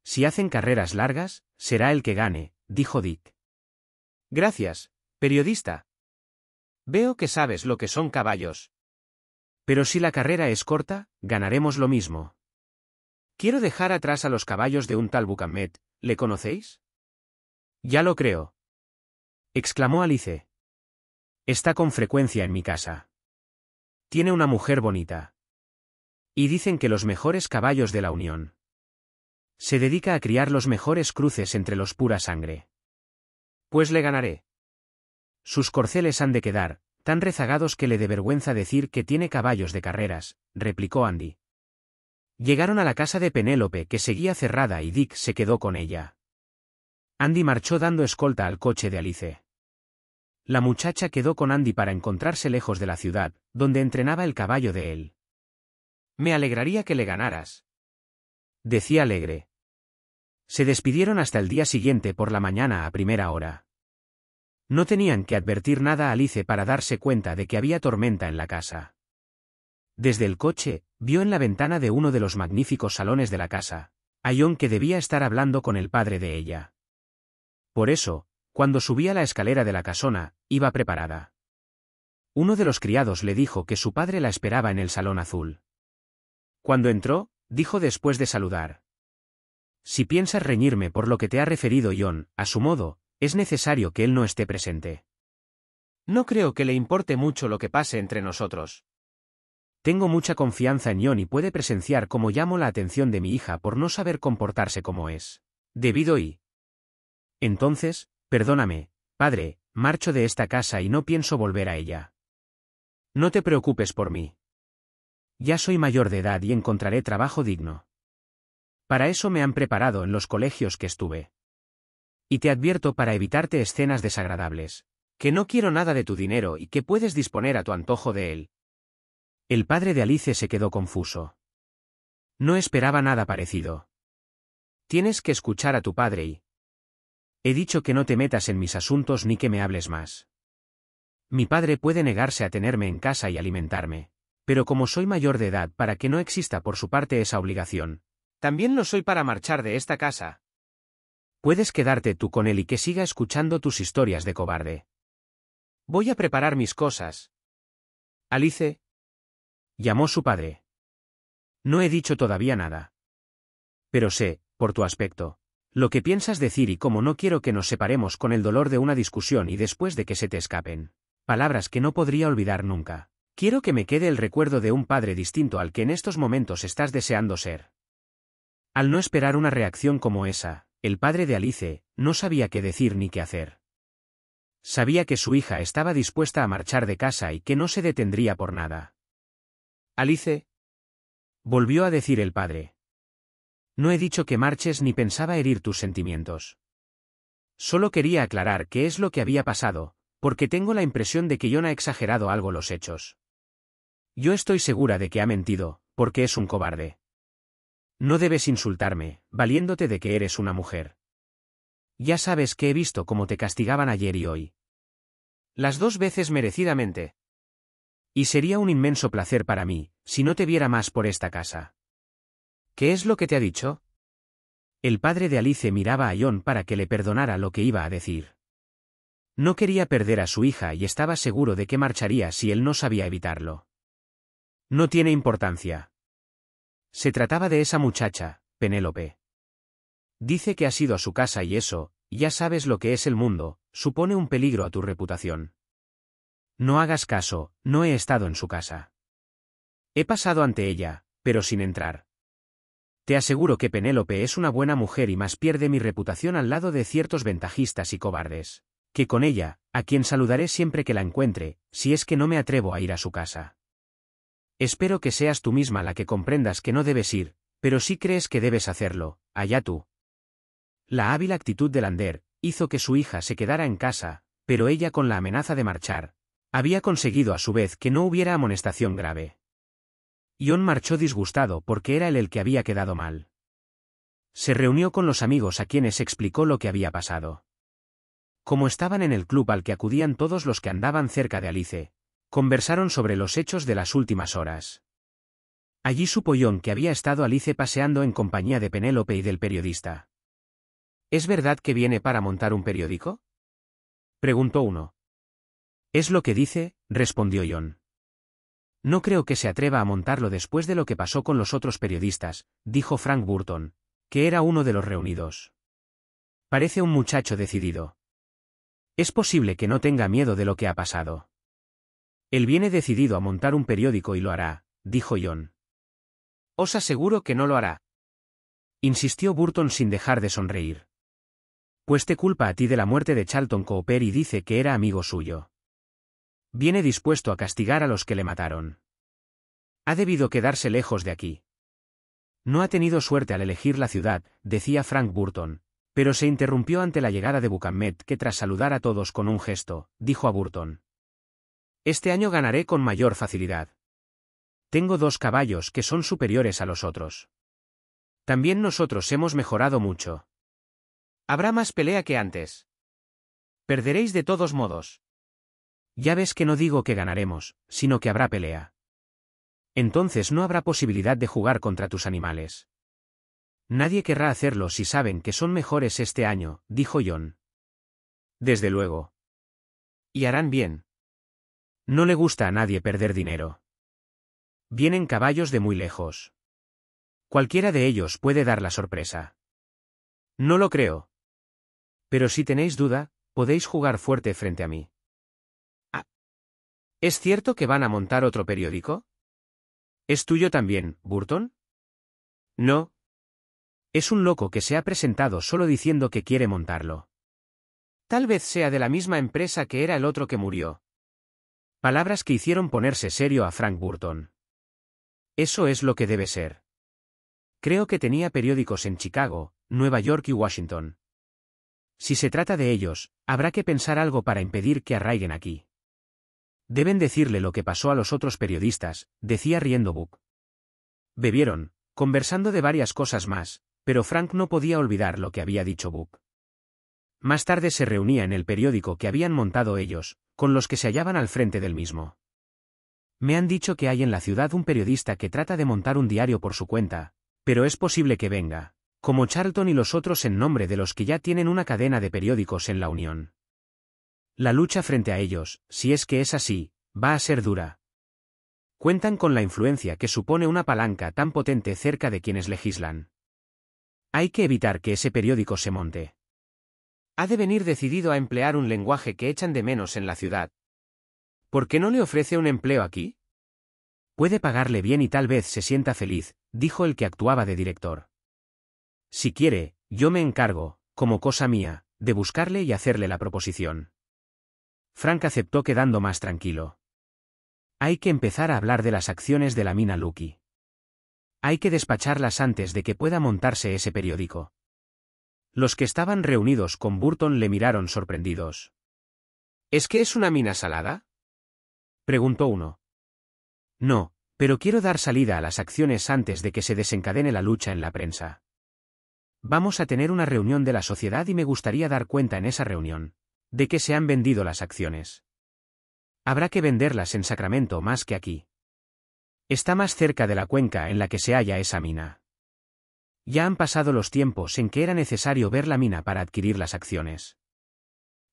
[SPEAKER 1] Si hacen carreras largas, será el que gane, dijo Dick. Gracias, periodista. Veo que sabes lo que son caballos, pero si la carrera es corta, ganaremos lo mismo. Quiero dejar atrás a los caballos de un tal Bucamet, ¿le conocéis? Ya lo creo. Exclamó Alice. Está con frecuencia en mi casa. Tiene una mujer bonita. Y dicen que los mejores caballos de la Unión. Se dedica a criar los mejores cruces entre los pura sangre. Pues le ganaré. Sus corceles han de quedar, Tan rezagados que le dé vergüenza decir que tiene caballos de carreras, replicó Andy. Llegaron a la casa de Penélope que seguía cerrada y Dick se quedó con ella. Andy marchó dando escolta al coche de Alice. La muchacha quedó con Andy para encontrarse lejos de la ciudad, donde entrenaba el caballo de él. Me alegraría que le ganaras. Decía alegre. Se despidieron hasta el día siguiente por la mañana a primera hora. No tenían que advertir nada a Alice para darse cuenta de que había tormenta en la casa. Desde el coche, vio en la ventana de uno de los magníficos salones de la casa, a John que debía estar hablando con el padre de ella. Por eso, cuando subía la escalera de la casona, iba preparada. Uno de los criados le dijo que su padre la esperaba en el salón azul. Cuando entró, dijo después de saludar. Si piensas reñirme por lo que te ha referido John, a su modo, es necesario que él no esté presente. No creo que le importe mucho lo que pase entre nosotros. Tengo mucha confianza en John y puede presenciar cómo llamo la atención de mi hija por no saber comportarse como es. Debido y. Entonces, perdóname, padre, marcho de esta casa y no pienso volver a ella. No te preocupes por mí. Ya soy mayor de edad y encontraré trabajo digno. Para eso me han preparado en los colegios que estuve. Y te advierto para evitarte escenas desagradables. Que no quiero nada de tu dinero y que puedes disponer a tu antojo de él. El padre de Alice se quedó confuso. No esperaba nada parecido. Tienes que escuchar a tu padre y... He dicho que no te metas en mis asuntos ni que me hables más. Mi padre puede negarse a tenerme en casa y alimentarme. Pero como soy mayor de edad para que no exista por su parte esa obligación, también lo soy para marchar de esta casa, Puedes quedarte tú con él y que siga escuchando tus historias de cobarde. Voy a preparar mis cosas. Alice. Llamó su padre. No he dicho todavía nada. Pero sé, por tu aspecto, lo que piensas decir y como no quiero que nos separemos con el dolor de una discusión y después de que se te escapen. Palabras que no podría olvidar nunca. Quiero que me quede el recuerdo de un padre distinto al que en estos momentos estás deseando ser. Al no esperar una reacción como esa, el padre de Alice no sabía qué decir ni qué hacer. Sabía que su hija estaba dispuesta a marchar de casa y que no se detendría por nada. Alice. Volvió a decir el padre. No he dicho que marches ni pensaba herir tus sentimientos. Solo quería aclarar qué es lo que había pasado, porque tengo la impresión de que John ha exagerado algo los hechos. Yo estoy segura de que ha mentido, porque es un cobarde. No debes insultarme, valiéndote de que eres una mujer. Ya sabes que he visto cómo te castigaban ayer y hoy. Las dos veces merecidamente. Y sería un inmenso placer para mí, si no te viera más por esta casa. ¿Qué es lo que te ha dicho? El padre de Alice miraba a John para que le perdonara lo que iba a decir. No quería perder a su hija y estaba seguro de que marcharía si él no sabía evitarlo. No tiene importancia, se trataba de esa muchacha, Penélope. Dice que has ido a su casa y eso, ya sabes lo que es el mundo, supone un peligro a tu reputación. No hagas caso, no he estado en su casa. He pasado ante ella, pero sin entrar. Te aseguro que Penélope es una buena mujer y más pierde mi reputación al lado de ciertos ventajistas y cobardes. Que con ella, a quien saludaré siempre que la encuentre, si es que no me atrevo a ir a su casa. Espero que seas tú misma la que comprendas que no debes ir, pero si sí crees que debes hacerlo, allá tú. La hábil actitud de Lander hizo que su hija se quedara en casa, pero ella con la amenaza de marchar, había conseguido a su vez que no hubiera amonestación grave. John marchó disgustado porque era él el que había quedado mal. Se reunió con los amigos a quienes explicó lo que había pasado. Como estaban en el club al que acudían todos los que andaban cerca de Alice, Conversaron sobre los hechos de las últimas horas. Allí supo John que había estado Alice paseando en compañía de Penélope y del periodista. ¿Es verdad que viene para montar un periódico? Preguntó uno. Es lo que dice, respondió John. No creo que se atreva a montarlo después de lo que pasó con los otros periodistas, dijo Frank Burton, que era uno de los reunidos. Parece un muchacho decidido. Es posible que no tenga miedo de lo que ha pasado. Él viene decidido a montar un periódico y lo hará, dijo John. Os aseguro que no lo hará. Insistió Burton sin dejar de sonreír. Pues te culpa a ti de la muerte de Charlton Cooper y dice que era amigo suyo. Viene dispuesto a castigar a los que le mataron. Ha debido quedarse lejos de aquí. No ha tenido suerte al elegir la ciudad, decía Frank Burton, pero se interrumpió ante la llegada de Bucamet que tras saludar a todos con un gesto, dijo a Burton. Este año ganaré con mayor facilidad. Tengo dos caballos que son superiores a los otros. También nosotros hemos mejorado mucho. Habrá más pelea que antes. Perderéis de todos modos. Ya ves que no digo que ganaremos, sino que habrá pelea. Entonces no habrá posibilidad de jugar contra tus animales. Nadie querrá hacerlo si saben que son mejores este año, dijo John. Desde luego. Y harán bien. No le gusta a nadie perder dinero. Vienen caballos de muy lejos. Cualquiera de ellos puede dar la sorpresa. No lo creo. Pero si tenéis duda, podéis jugar fuerte frente a mí. Ah. ¿Es cierto que van a montar otro periódico? ¿Es tuyo también, Burton? No. Es un loco que se ha presentado solo diciendo que quiere montarlo. Tal vez sea de la misma empresa que era el otro que murió, Palabras que hicieron ponerse serio a Frank Burton. Eso es lo que debe ser. Creo que tenía periódicos en Chicago, Nueva York y Washington. Si se trata de ellos, habrá que pensar algo para impedir que arraiguen aquí. Deben decirle lo que pasó a los otros periodistas, decía riendo Buck. Bebieron, conversando de varias cosas más, pero Frank no podía olvidar lo que había dicho Buck. Más tarde se reunía en el periódico que habían montado ellos, con los que se hallaban al frente del mismo. Me han dicho que hay en la ciudad un periodista que trata de montar un diario por su cuenta, pero es posible que venga, como Charlton y los otros en nombre de los que ya tienen una cadena de periódicos en la Unión. La lucha frente a ellos, si es que es así, va a ser dura. Cuentan con la influencia que supone una palanca tan potente cerca de quienes legislan. Hay que evitar que ese periódico se monte. Ha de venir decidido a emplear un lenguaje que echan de menos en la ciudad. ¿Por qué no le ofrece un empleo aquí? Puede pagarle bien y tal vez se sienta feliz, dijo el que actuaba de director. Si quiere, yo me encargo, como cosa mía, de buscarle y hacerle la proposición. Frank aceptó quedando más tranquilo. Hay que empezar a hablar de las acciones de la mina Lucky. Hay que despacharlas antes de que pueda montarse ese periódico. Los que estaban reunidos con Burton le miraron sorprendidos. ¿Es que es una mina salada? preguntó uno. No, pero quiero dar salida a las acciones antes de que se desencadene la lucha en la prensa. Vamos a tener una reunión de la sociedad y me gustaría dar cuenta en esa reunión de que se han vendido las acciones. Habrá que venderlas en Sacramento más que aquí. Está más cerca de la cuenca en la que se halla esa mina. Ya han pasado los tiempos en que era necesario ver la mina para adquirir las acciones.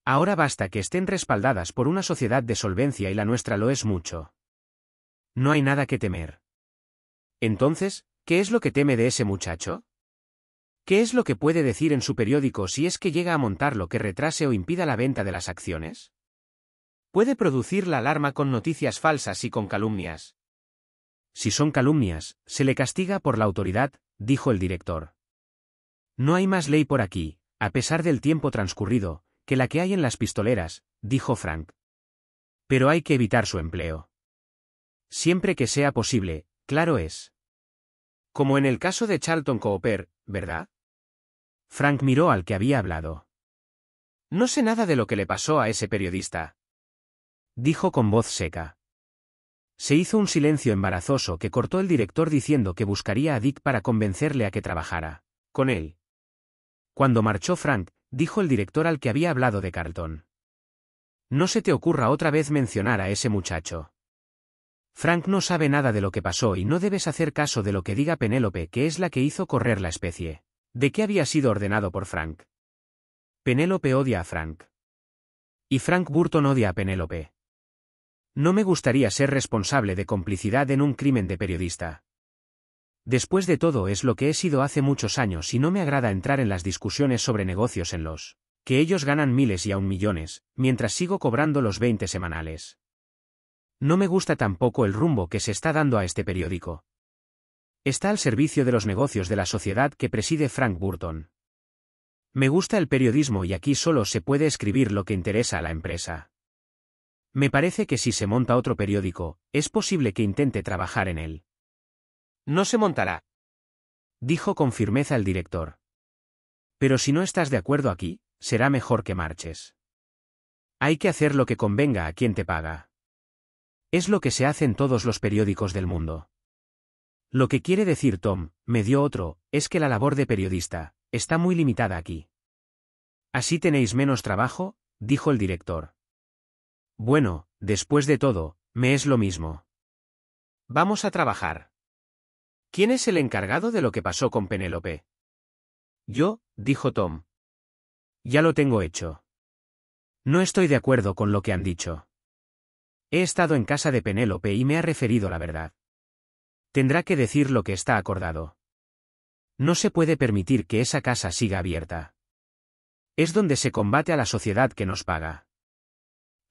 [SPEAKER 1] Ahora basta que estén respaldadas por una sociedad de solvencia y la nuestra lo es mucho. No hay nada que temer. Entonces, ¿qué es lo que teme de ese muchacho? ¿Qué es lo que puede decir en su periódico si es que llega a montar lo que retrase o impida la venta de las acciones? Puede producir la alarma con noticias falsas y con calumnias, si son calumnias, se le castiga por la autoridad, dijo el director. No hay más ley por aquí, a pesar del tiempo transcurrido, que la que hay en las pistoleras, dijo Frank. Pero hay que evitar su empleo. Siempre que sea posible, claro es. Como en el caso de Charlton Cooper, ¿verdad? Frank miró al que había hablado. No sé nada de lo que le pasó a ese periodista. Dijo con voz seca. Se hizo un silencio embarazoso que cortó el director diciendo que buscaría a Dick para convencerle a que trabajara. Con él. Cuando marchó Frank, dijo el director al que había hablado de Carlton. No se te ocurra otra vez mencionar a ese muchacho. Frank no sabe nada de lo que pasó y no debes hacer caso de lo que diga Penélope, que es la que hizo correr la especie. ¿De qué había sido ordenado por Frank? Penélope odia a Frank. Y Frank Burton odia a Penélope. No me gustaría ser responsable de complicidad en un crimen de periodista. Después de todo es lo que he sido hace muchos años y no me agrada entrar en las discusiones sobre negocios en los que ellos ganan miles y aún millones, mientras sigo cobrando los 20 semanales. No me gusta tampoco el rumbo que se está dando a este periódico. Está al servicio de los negocios de la sociedad que preside Frank Burton. Me gusta el periodismo y aquí solo se puede escribir lo que interesa a la empresa. Me parece que si se monta otro periódico, es posible que intente trabajar en él. No se montará. Dijo con firmeza el director. Pero si no estás de acuerdo aquí, será mejor que marches. Hay que hacer lo que convenga a quien te paga. Es lo que se hace en todos los periódicos del mundo. Lo que quiere decir Tom, me dio otro, es que la labor de periodista, está muy limitada aquí. Así tenéis menos trabajo, dijo el director. Bueno, después de todo, me es lo mismo. Vamos a trabajar. ¿Quién es el encargado de lo que pasó con Penélope? Yo, dijo Tom. Ya lo tengo hecho. No estoy de acuerdo con lo que han dicho. He estado en casa de Penélope y me ha referido la verdad. Tendrá que decir lo que está acordado. No se puede permitir que esa casa siga abierta. Es donde se combate a la sociedad que nos paga.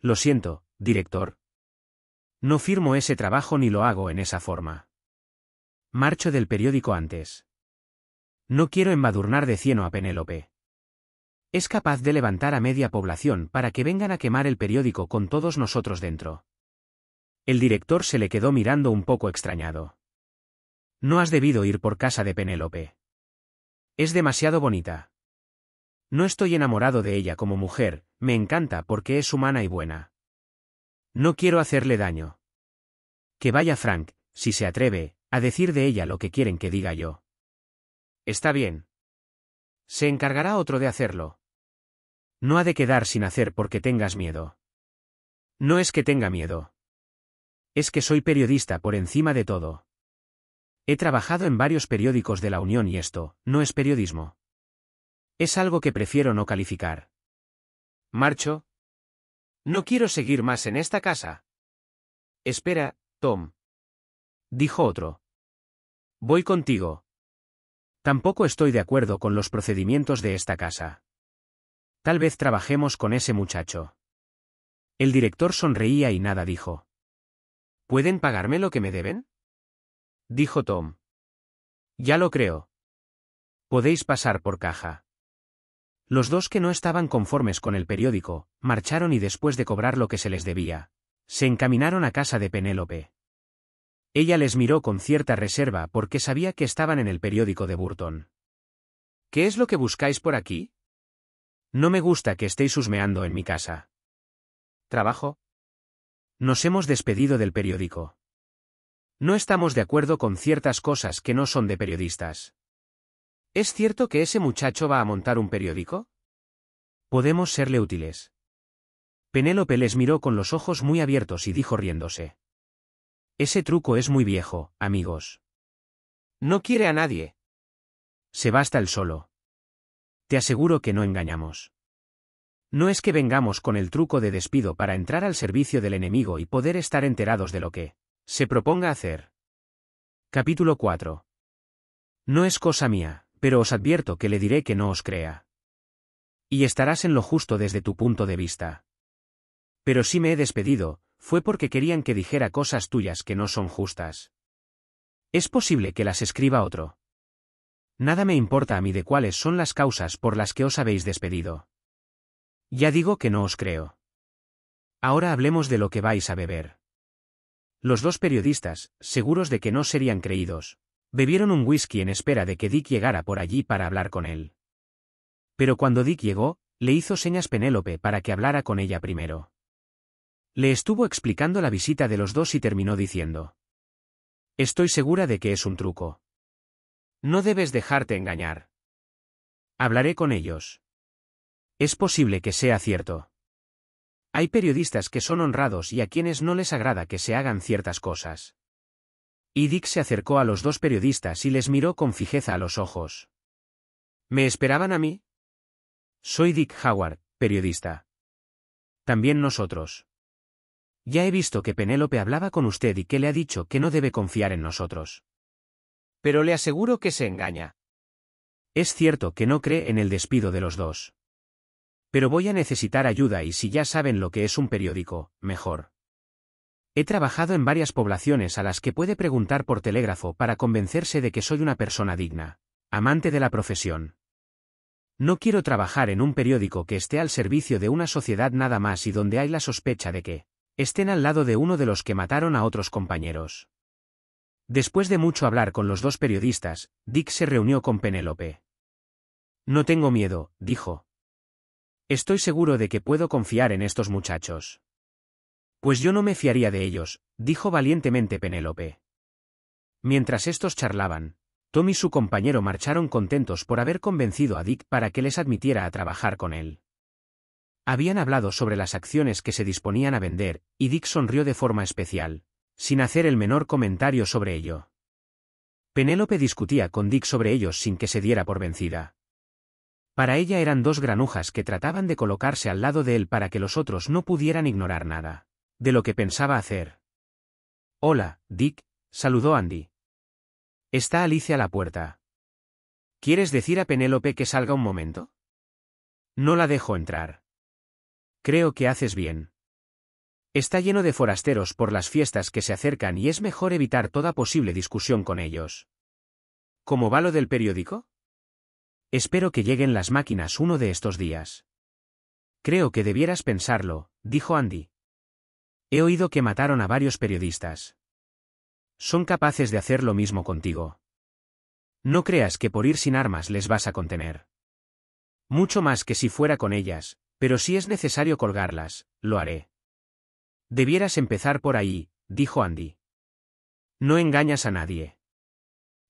[SPEAKER 1] Lo siento, director. No firmo ese trabajo ni lo hago en esa forma. Marcho del periódico antes. No quiero embadurnar de cieno a Penélope. Es capaz de levantar a media población para que vengan a quemar el periódico con todos nosotros dentro. El director se le quedó mirando un poco extrañado. No has debido ir por casa de Penélope. Es demasiado bonita. No estoy enamorado de ella como mujer, me encanta porque es humana y buena. No quiero hacerle daño. Que vaya Frank, si se atreve, a decir de ella lo que quieren que diga yo. Está bien. Se encargará otro de hacerlo. No ha de quedar sin hacer porque tengas miedo. No es que tenga miedo. Es que soy periodista por encima de todo. He trabajado en varios periódicos de la Unión y esto, no es periodismo. Es algo que prefiero no calificar. Marcho. No quiero seguir más en esta casa. Espera, Tom. Dijo otro. Voy contigo. Tampoco estoy de acuerdo con los procedimientos de esta casa. Tal vez trabajemos con ese muchacho. El director sonreía y nada dijo. ¿Pueden pagarme lo que me deben? Dijo Tom. Ya lo creo. Podéis pasar por caja. Los dos que no estaban conformes con el periódico, marcharon y después de cobrar lo que se les debía, se encaminaron a casa de Penélope. Ella les miró con cierta reserva porque sabía que estaban en el periódico de Burton. ¿Qué es lo que buscáis por aquí? No me gusta que estéis husmeando en mi casa. ¿Trabajo? Nos hemos despedido del periódico. No estamos de acuerdo con ciertas cosas que no son de periodistas. ¿Es cierto que ese muchacho va a montar un periódico? Podemos serle útiles. Penélope les miró con los ojos muy abiertos y dijo riéndose. Ese truco es muy viejo, amigos. No quiere a nadie. Se basta el solo. Te aseguro que no engañamos. No es que vengamos con el truco de despido para entrar al servicio del enemigo y poder estar enterados de lo que se proponga hacer. Capítulo 4. No es cosa mía, pero os advierto que le diré que no os crea. Y estarás en lo justo desde tu punto de vista. Pero si me he despedido, fue porque querían que dijera cosas tuyas que no son justas. Es posible que las escriba otro. Nada me importa a mí de cuáles son las causas por las que os habéis despedido. Ya digo que no os creo. Ahora hablemos de lo que vais a beber. Los dos periodistas, seguros de que no serían creídos, Bebieron un whisky en espera de que Dick llegara por allí para hablar con él. Pero cuando Dick llegó, le hizo señas Penélope para que hablara con ella primero. Le estuvo explicando la visita de los dos y terminó diciendo. Estoy segura de que es un truco. No debes dejarte engañar. Hablaré con ellos. Es posible que sea cierto. Hay periodistas que son honrados y a quienes no les agrada que se hagan ciertas cosas. Y Dick se acercó a los dos periodistas y les miró con fijeza a los ojos. ¿Me esperaban a mí? Soy Dick Howard, periodista. También nosotros. Ya he visto que Penélope hablaba con usted y que le ha dicho que no debe confiar en nosotros. Pero le aseguro que se engaña. Es cierto que no cree en el despido de los dos. Pero voy a necesitar ayuda y si ya saben lo que es un periódico, mejor. He trabajado en varias poblaciones a las que puede preguntar por telégrafo para convencerse de que soy una persona digna, amante de la profesión. No quiero trabajar en un periódico que esté al servicio de una sociedad nada más y donde hay la sospecha de que estén al lado de uno de los que mataron a otros compañeros. Después de mucho hablar con los dos periodistas, Dick se reunió con Penélope. No tengo miedo, dijo. Estoy seguro de que puedo confiar en estos muchachos. Pues yo no me fiaría de ellos, dijo valientemente Penélope. Mientras estos charlaban, Tom y su compañero marcharon contentos por haber convencido a Dick para que les admitiera a trabajar con él. Habían hablado sobre las acciones que se disponían a vender, y Dick sonrió de forma especial, sin hacer el menor comentario sobre ello. Penélope discutía con Dick sobre ellos sin que se diera por vencida. Para ella eran dos granujas que trataban de colocarse al lado de él para que los otros no pudieran ignorar nada de lo que pensaba hacer. Hola, Dick, saludó Andy. Está Alicia a la puerta. ¿Quieres decir a Penélope que salga un momento? No la dejo entrar. Creo que haces bien. Está lleno de forasteros por las fiestas que se acercan y es mejor evitar toda posible discusión con ellos. ¿Cómo va lo del periódico? Espero que lleguen las máquinas uno de estos días. Creo que debieras pensarlo, dijo Andy. He oído que mataron a varios periodistas. Son capaces de hacer lo mismo contigo. No creas que por ir sin armas les vas a contener. Mucho más que si fuera con ellas, pero si es necesario colgarlas, lo haré. Debieras empezar por ahí, dijo Andy. No engañas a nadie.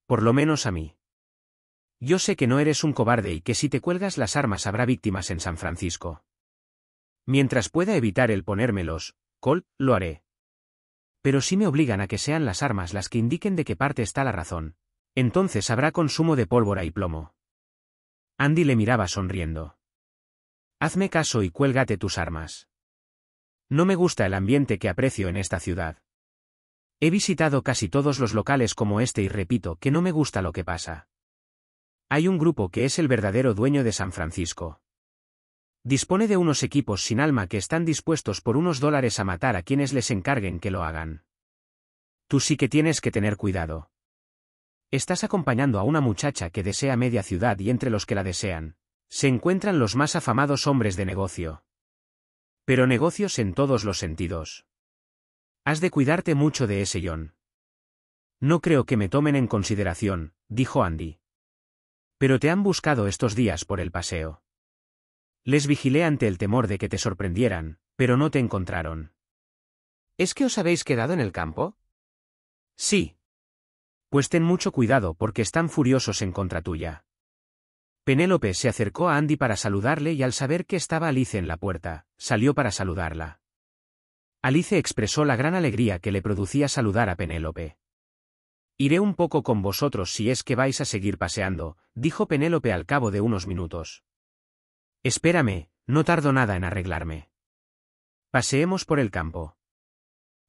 [SPEAKER 1] Por lo menos a mí. Yo sé que no eres un cobarde y que si te cuelgas las armas habrá víctimas en San Francisco. Mientras pueda evitar el ponérmelos, Col, lo haré. Pero si me obligan a que sean las armas las que indiquen de qué parte está la razón, entonces habrá consumo de pólvora y plomo. Andy le miraba sonriendo. Hazme caso y cuélgate tus armas. No me gusta el ambiente que aprecio en esta ciudad. He visitado casi todos los locales como este y repito que no me gusta lo que pasa. Hay un grupo que es el verdadero dueño de San Francisco. Dispone de unos equipos sin alma que están dispuestos por unos dólares a matar a quienes les encarguen que lo hagan. Tú sí que tienes que tener cuidado. Estás acompañando a una muchacha que desea media ciudad y entre los que la desean, se encuentran los más afamados hombres de negocio. Pero negocios en todos los sentidos. Has de cuidarte mucho de ese John. No creo que me tomen en consideración, dijo Andy. Pero te han buscado estos días por el paseo. Les vigilé ante el temor de que te sorprendieran, pero no te encontraron. ¿Es que os habéis quedado en el campo? Sí. Pues ten mucho cuidado porque están furiosos en contra tuya. Penélope se acercó a Andy para saludarle y al saber que estaba Alice en la puerta, salió para saludarla. Alice expresó la gran alegría que le producía saludar a Penélope. Iré un poco con vosotros si es que vais a seguir paseando, dijo Penélope al cabo de unos minutos. Espérame, no tardo nada en arreglarme. Paseemos por el campo.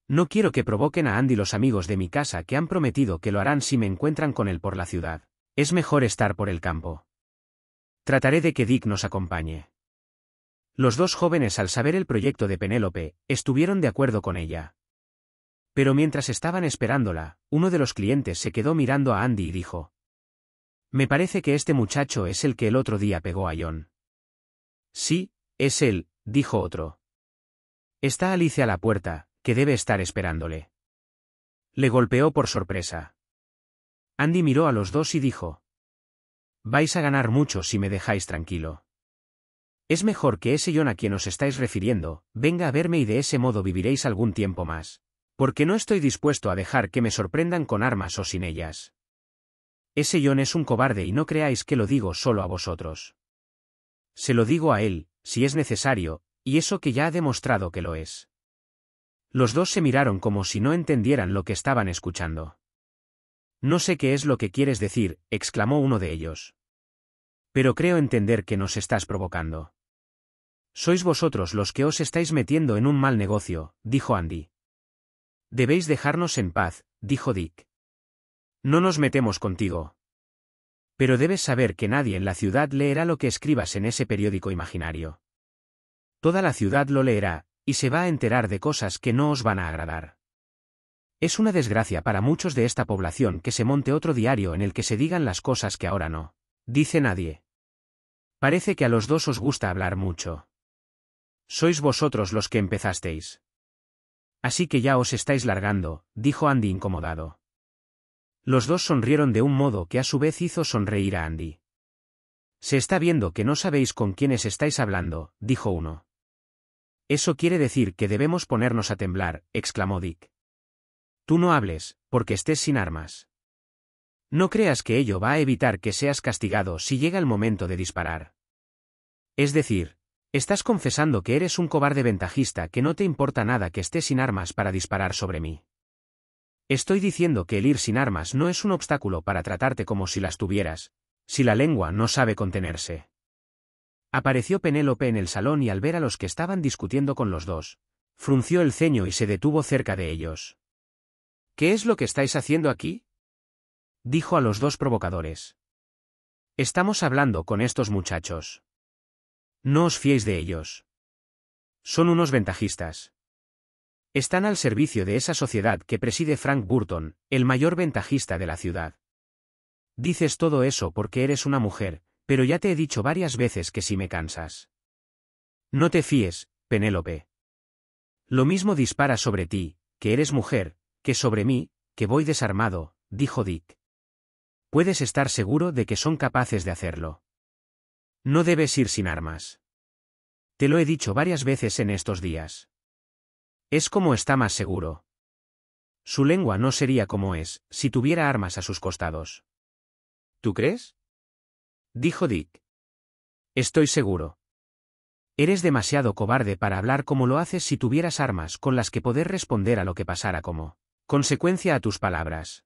[SPEAKER 1] No quiero que provoquen a Andy los amigos de mi casa que han prometido que lo harán si me encuentran con él por la ciudad. Es mejor estar por el campo. Trataré de que Dick nos acompañe. Los dos jóvenes al saber el proyecto de Penélope, estuvieron de acuerdo con ella. Pero mientras estaban esperándola, uno de los clientes se quedó mirando a Andy y dijo. Me parece que este muchacho es el que el otro día pegó a John. Sí, es él, dijo otro. Está Alice a la puerta, que debe estar esperándole. Le golpeó por sorpresa. Andy miró a los dos y dijo. Vais a ganar mucho si me dejáis tranquilo. Es mejor que ese John a quien os estáis refiriendo, venga a verme y de ese modo viviréis algún tiempo más. Porque no estoy dispuesto a dejar que me sorprendan con armas o sin ellas. Ese John es un cobarde y no creáis que lo digo solo a vosotros. Se lo digo a él, si es necesario, y eso que ya ha demostrado que lo es. Los dos se miraron como si no entendieran lo que estaban escuchando. No sé qué es lo que quieres decir, exclamó uno de ellos. Pero creo entender que nos estás provocando. Sois vosotros los que os estáis metiendo en un mal negocio, dijo Andy. Debéis dejarnos en paz, dijo Dick. No nos metemos contigo. Pero debes saber que nadie en la ciudad leerá lo que escribas en ese periódico imaginario. Toda la ciudad lo leerá, y se va a enterar de cosas que no os van a agradar. Es una desgracia para muchos de esta población que se monte otro diario en el que se digan las cosas que ahora no. Dice nadie. Parece que a los dos os gusta hablar mucho. Sois vosotros los que empezasteis. Así que ya os estáis largando, dijo Andy incomodado. Los dos sonrieron de un modo que a su vez hizo sonreír a Andy. Se está viendo que no sabéis con quiénes estáis hablando, dijo uno. Eso quiere decir que debemos ponernos a temblar, exclamó Dick. Tú no hables, porque estés sin armas. No creas que ello va a evitar que seas castigado si llega el momento de disparar. Es decir, estás confesando que eres un cobarde ventajista que no te importa nada que estés sin armas para disparar sobre mí. Estoy diciendo que el ir sin armas no es un obstáculo para tratarte como si las tuvieras, si la lengua no sabe contenerse. Apareció Penélope en el salón y al ver a los que estaban discutiendo con los dos, frunció el ceño y se detuvo cerca de ellos. ¿Qué es lo que estáis haciendo aquí? dijo a los dos provocadores. Estamos hablando con estos muchachos. No os fiéis de ellos. Son unos ventajistas están al servicio de esa sociedad que preside Frank Burton, el mayor ventajista de la ciudad. Dices todo eso porque eres una mujer, pero ya te he dicho varias veces que si me cansas. No te fíes, Penélope. Lo mismo dispara sobre ti, que eres mujer, que sobre mí, que voy desarmado, dijo Dick. Puedes estar seguro de que son capaces de hacerlo. No debes ir sin armas. Te lo he dicho varias veces en estos días. Es como está más seguro. Su lengua no sería como es, si tuviera armas a sus costados. ¿Tú crees? Dijo Dick. Estoy seguro. Eres demasiado cobarde para hablar como lo haces si tuvieras armas con las que poder responder a lo que pasara como consecuencia a tus palabras.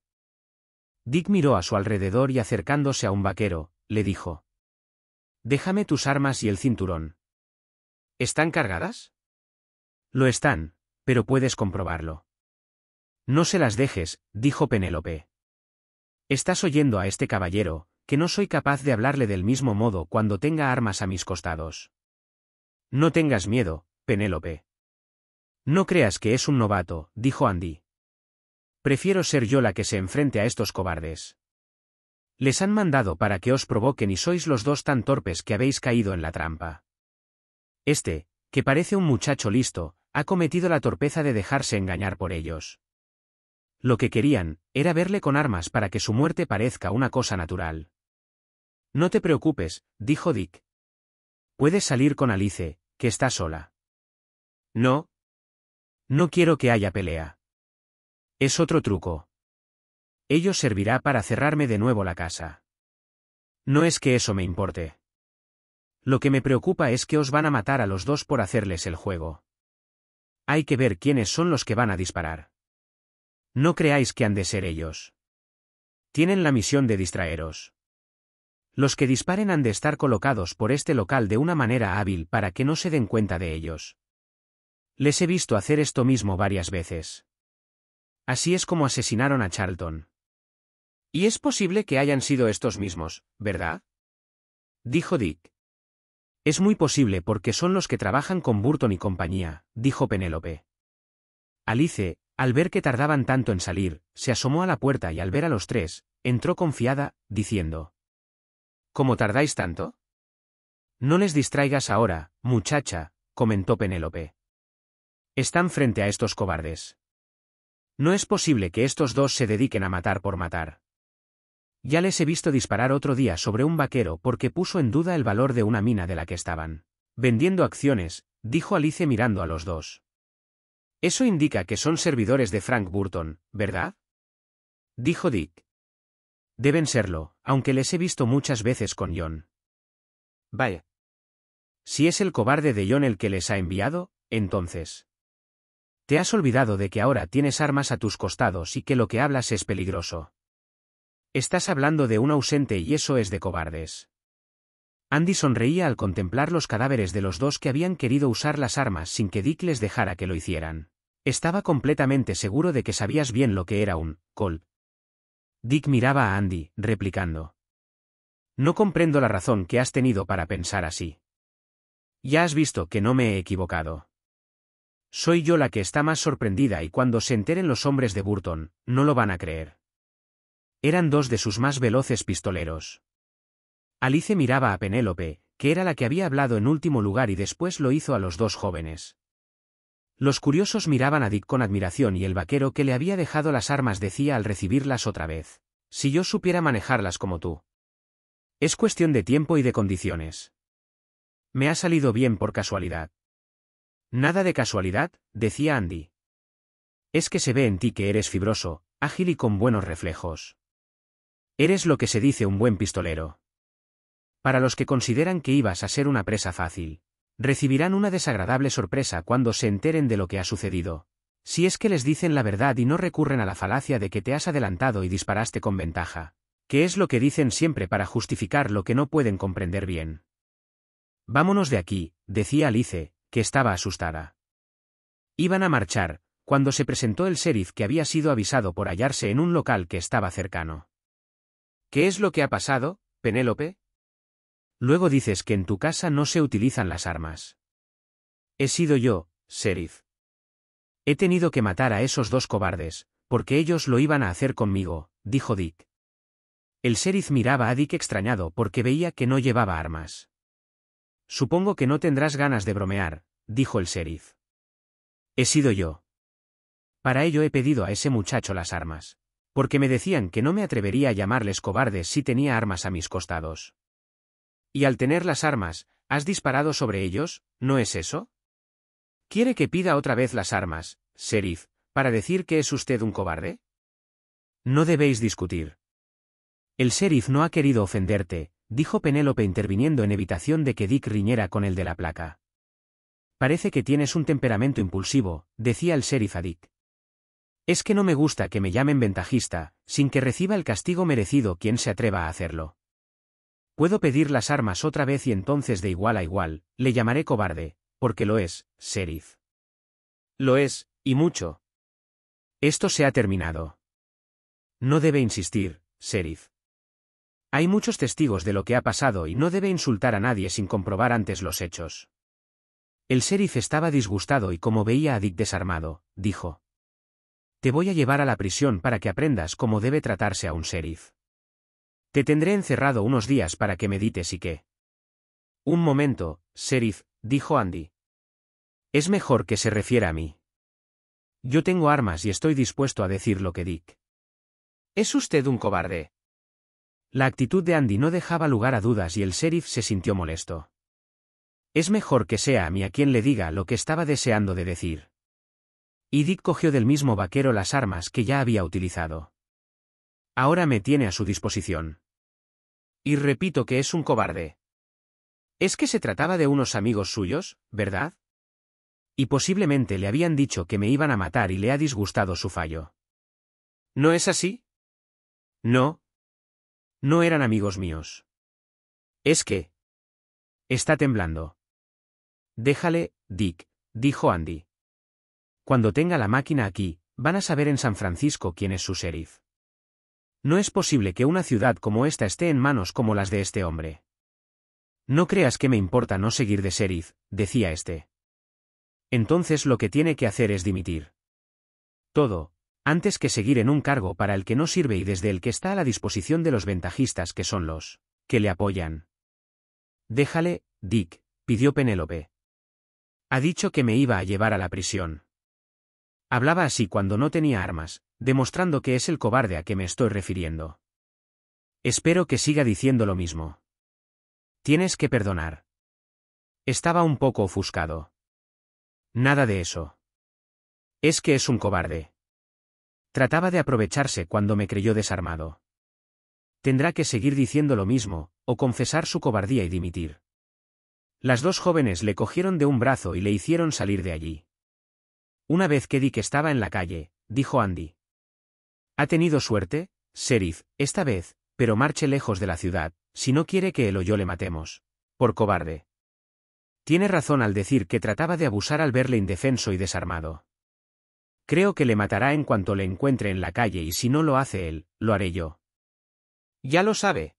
[SPEAKER 1] Dick miró a su alrededor y acercándose a un vaquero, le dijo. Déjame tus armas y el cinturón. ¿Están cargadas? Lo están, pero puedes comprobarlo. No se las dejes, dijo Penélope. Estás oyendo a este caballero, que no soy capaz de hablarle del mismo modo cuando tenga armas a mis costados. No tengas miedo, Penélope. No creas que es un novato, dijo Andy. Prefiero ser yo la que se enfrente a estos cobardes. Les han mandado para que os provoquen y sois los dos tan torpes que habéis caído en la trampa. Este, que parece un muchacho listo, ha cometido la torpeza de dejarse engañar por ellos. Lo que querían, era verle con armas para que su muerte parezca una cosa natural. No te preocupes, dijo Dick. Puedes salir con Alice, que está sola. No. No quiero que haya pelea. Es otro truco. Ello servirá para cerrarme de nuevo la casa. No es que eso me importe. Lo que me preocupa es que os van a matar a los dos por hacerles el juego. Hay que ver quiénes son los que van a disparar. No creáis que han de ser ellos. Tienen la misión de distraeros. Los que disparen han de estar colocados por este local de una manera hábil para que no se den cuenta de ellos. Les he visto hacer esto mismo varias veces. Así es como asesinaron a Charlton. Y es posible que hayan sido estos mismos, ¿verdad? Dijo Dick. Es muy posible porque son los que trabajan con Burton y compañía, dijo Penélope. Alice, al ver que tardaban tanto en salir, se asomó a la puerta y al ver a los tres, entró confiada, diciendo. ¿Cómo tardáis tanto? No les distraigas ahora, muchacha, comentó Penélope. Están frente a estos cobardes. No es posible que estos dos se dediquen a matar por matar. Ya les he visto disparar otro día sobre un vaquero porque puso en duda el valor de una mina de la que estaban. Vendiendo acciones, dijo Alice mirando a los dos. Eso indica que son servidores de Frank Burton, ¿verdad? Dijo Dick. Deben serlo, aunque les he visto muchas veces con John. Vaya. Si es el cobarde de John el que les ha enviado, entonces. Te has olvidado de que ahora tienes armas a tus costados y que lo que hablas es peligroso. Estás hablando de un ausente y eso es de cobardes. Andy sonreía al contemplar los cadáveres de los dos que habían querido usar las armas sin que Dick les dejara que lo hicieran. Estaba completamente seguro de que sabías bien lo que era un col. Dick miraba a Andy, replicando. No comprendo la razón que has tenido para pensar así. Ya has visto que no me he equivocado. Soy yo la que está más sorprendida y cuando se enteren los hombres de Burton, no lo van a creer. Eran dos de sus más veloces pistoleros. Alice miraba a Penélope, que era la que había hablado en último lugar y después lo hizo a los dos jóvenes. Los curiosos miraban a Dick con admiración y el vaquero que le había dejado las armas decía al recibirlas otra vez, si yo supiera manejarlas como tú. Es cuestión de tiempo y de condiciones. Me ha salido bien por casualidad. Nada de casualidad, decía Andy. Es que se ve en ti que eres fibroso, ágil y con buenos reflejos. Eres lo que se dice un buen pistolero. Para los que consideran que ibas a ser una presa fácil, recibirán una desagradable sorpresa cuando se enteren de lo que ha sucedido. Si es que les dicen la verdad y no recurren a la falacia de que te has adelantado y disparaste con ventaja, que es lo que dicen siempre para justificar lo que no pueden comprender bien. Vámonos de aquí, decía Alice, que estaba asustada. Iban a marchar, cuando se presentó el sheriff que había sido avisado por hallarse en un local que estaba cercano. ¿Qué es lo que ha pasado, Penélope? Luego dices que en tu casa no se utilizan las armas. He sido yo, Sheriff. He tenido que matar a esos dos cobardes, porque ellos lo iban a hacer conmigo, dijo Dick. El sheriff miraba a Dick extrañado porque veía que no llevaba armas. Supongo que no tendrás ganas de bromear, dijo el sheriff. He sido yo. Para ello he pedido a ese muchacho las armas porque me decían que no me atrevería a llamarles cobardes si tenía armas a mis costados. Y al tener las armas, ¿has disparado sobre ellos? ¿No es eso? ¿Quiere que pida otra vez las armas, sheriff, para decir que es usted un cobarde? No debéis discutir. El sheriff no ha querido ofenderte, dijo Penélope interviniendo en evitación de que Dick riñera con el de la placa. Parece que tienes un temperamento impulsivo, decía el sheriff a Dick. Es que no me gusta que me llamen ventajista, sin que reciba el castigo merecido quien se atreva a hacerlo. Puedo pedir las armas otra vez y entonces de igual a igual, le llamaré cobarde, porque lo es, sheriff. Lo es, y mucho. Esto se ha terminado. No debe insistir, sheriff. Hay muchos testigos de lo que ha pasado y no debe insultar a nadie sin comprobar antes los hechos. El sheriff estaba disgustado y como veía a Dick desarmado, dijo. Te voy a llevar a la prisión para que aprendas cómo debe tratarse a un sheriff. Te tendré encerrado unos días para que medites y qué. Un momento, sheriff, dijo Andy. Es mejor que se refiera a mí. Yo tengo armas y estoy dispuesto a decir lo que Dick. ¿Es usted un cobarde? La actitud de Andy no dejaba lugar a dudas y el sheriff se sintió molesto. Es mejor que sea a mí a quien le diga lo que estaba deseando de decir. Y Dick cogió del mismo vaquero las armas que ya había utilizado. Ahora me tiene a su disposición. Y repito que es un cobarde. Es que se trataba de unos amigos suyos, ¿verdad? Y posiblemente le habían dicho que me iban a matar y le ha disgustado su fallo. ¿No es así? No. No eran amigos míos. Es que... Está temblando. Déjale, Dick, dijo Andy. Cuando tenga la máquina aquí, van a saber en San Francisco quién es su sheriff. No es posible que una ciudad como esta esté en manos como las de este hombre. No creas que me importa no seguir de sheriff, decía este. Entonces lo que tiene que hacer es dimitir. Todo, antes que seguir en un cargo para el que no sirve y desde el que está a la disposición de los ventajistas que son los que le apoyan. Déjale, Dick, pidió Penélope. Ha dicho que me iba a llevar a la prisión. Hablaba así cuando no tenía armas, demostrando que es el cobarde a que me estoy refiriendo. Espero que siga diciendo lo mismo. Tienes que perdonar. Estaba un poco ofuscado. Nada de eso. Es que es un cobarde. Trataba de aprovecharse cuando me creyó desarmado. Tendrá que seguir diciendo lo mismo, o confesar su cobardía y dimitir. Las dos jóvenes le cogieron de un brazo y le hicieron salir de allí. Una vez que que estaba en la calle, dijo Andy. Ha tenido suerte, Sheriff, esta vez, pero marche lejos de la ciudad, si no quiere que él o yo le matemos. Por cobarde. Tiene razón al decir que trataba de abusar al verle indefenso y desarmado. Creo que le matará en cuanto le encuentre en la calle y si no lo hace él, lo haré yo. Ya lo sabe.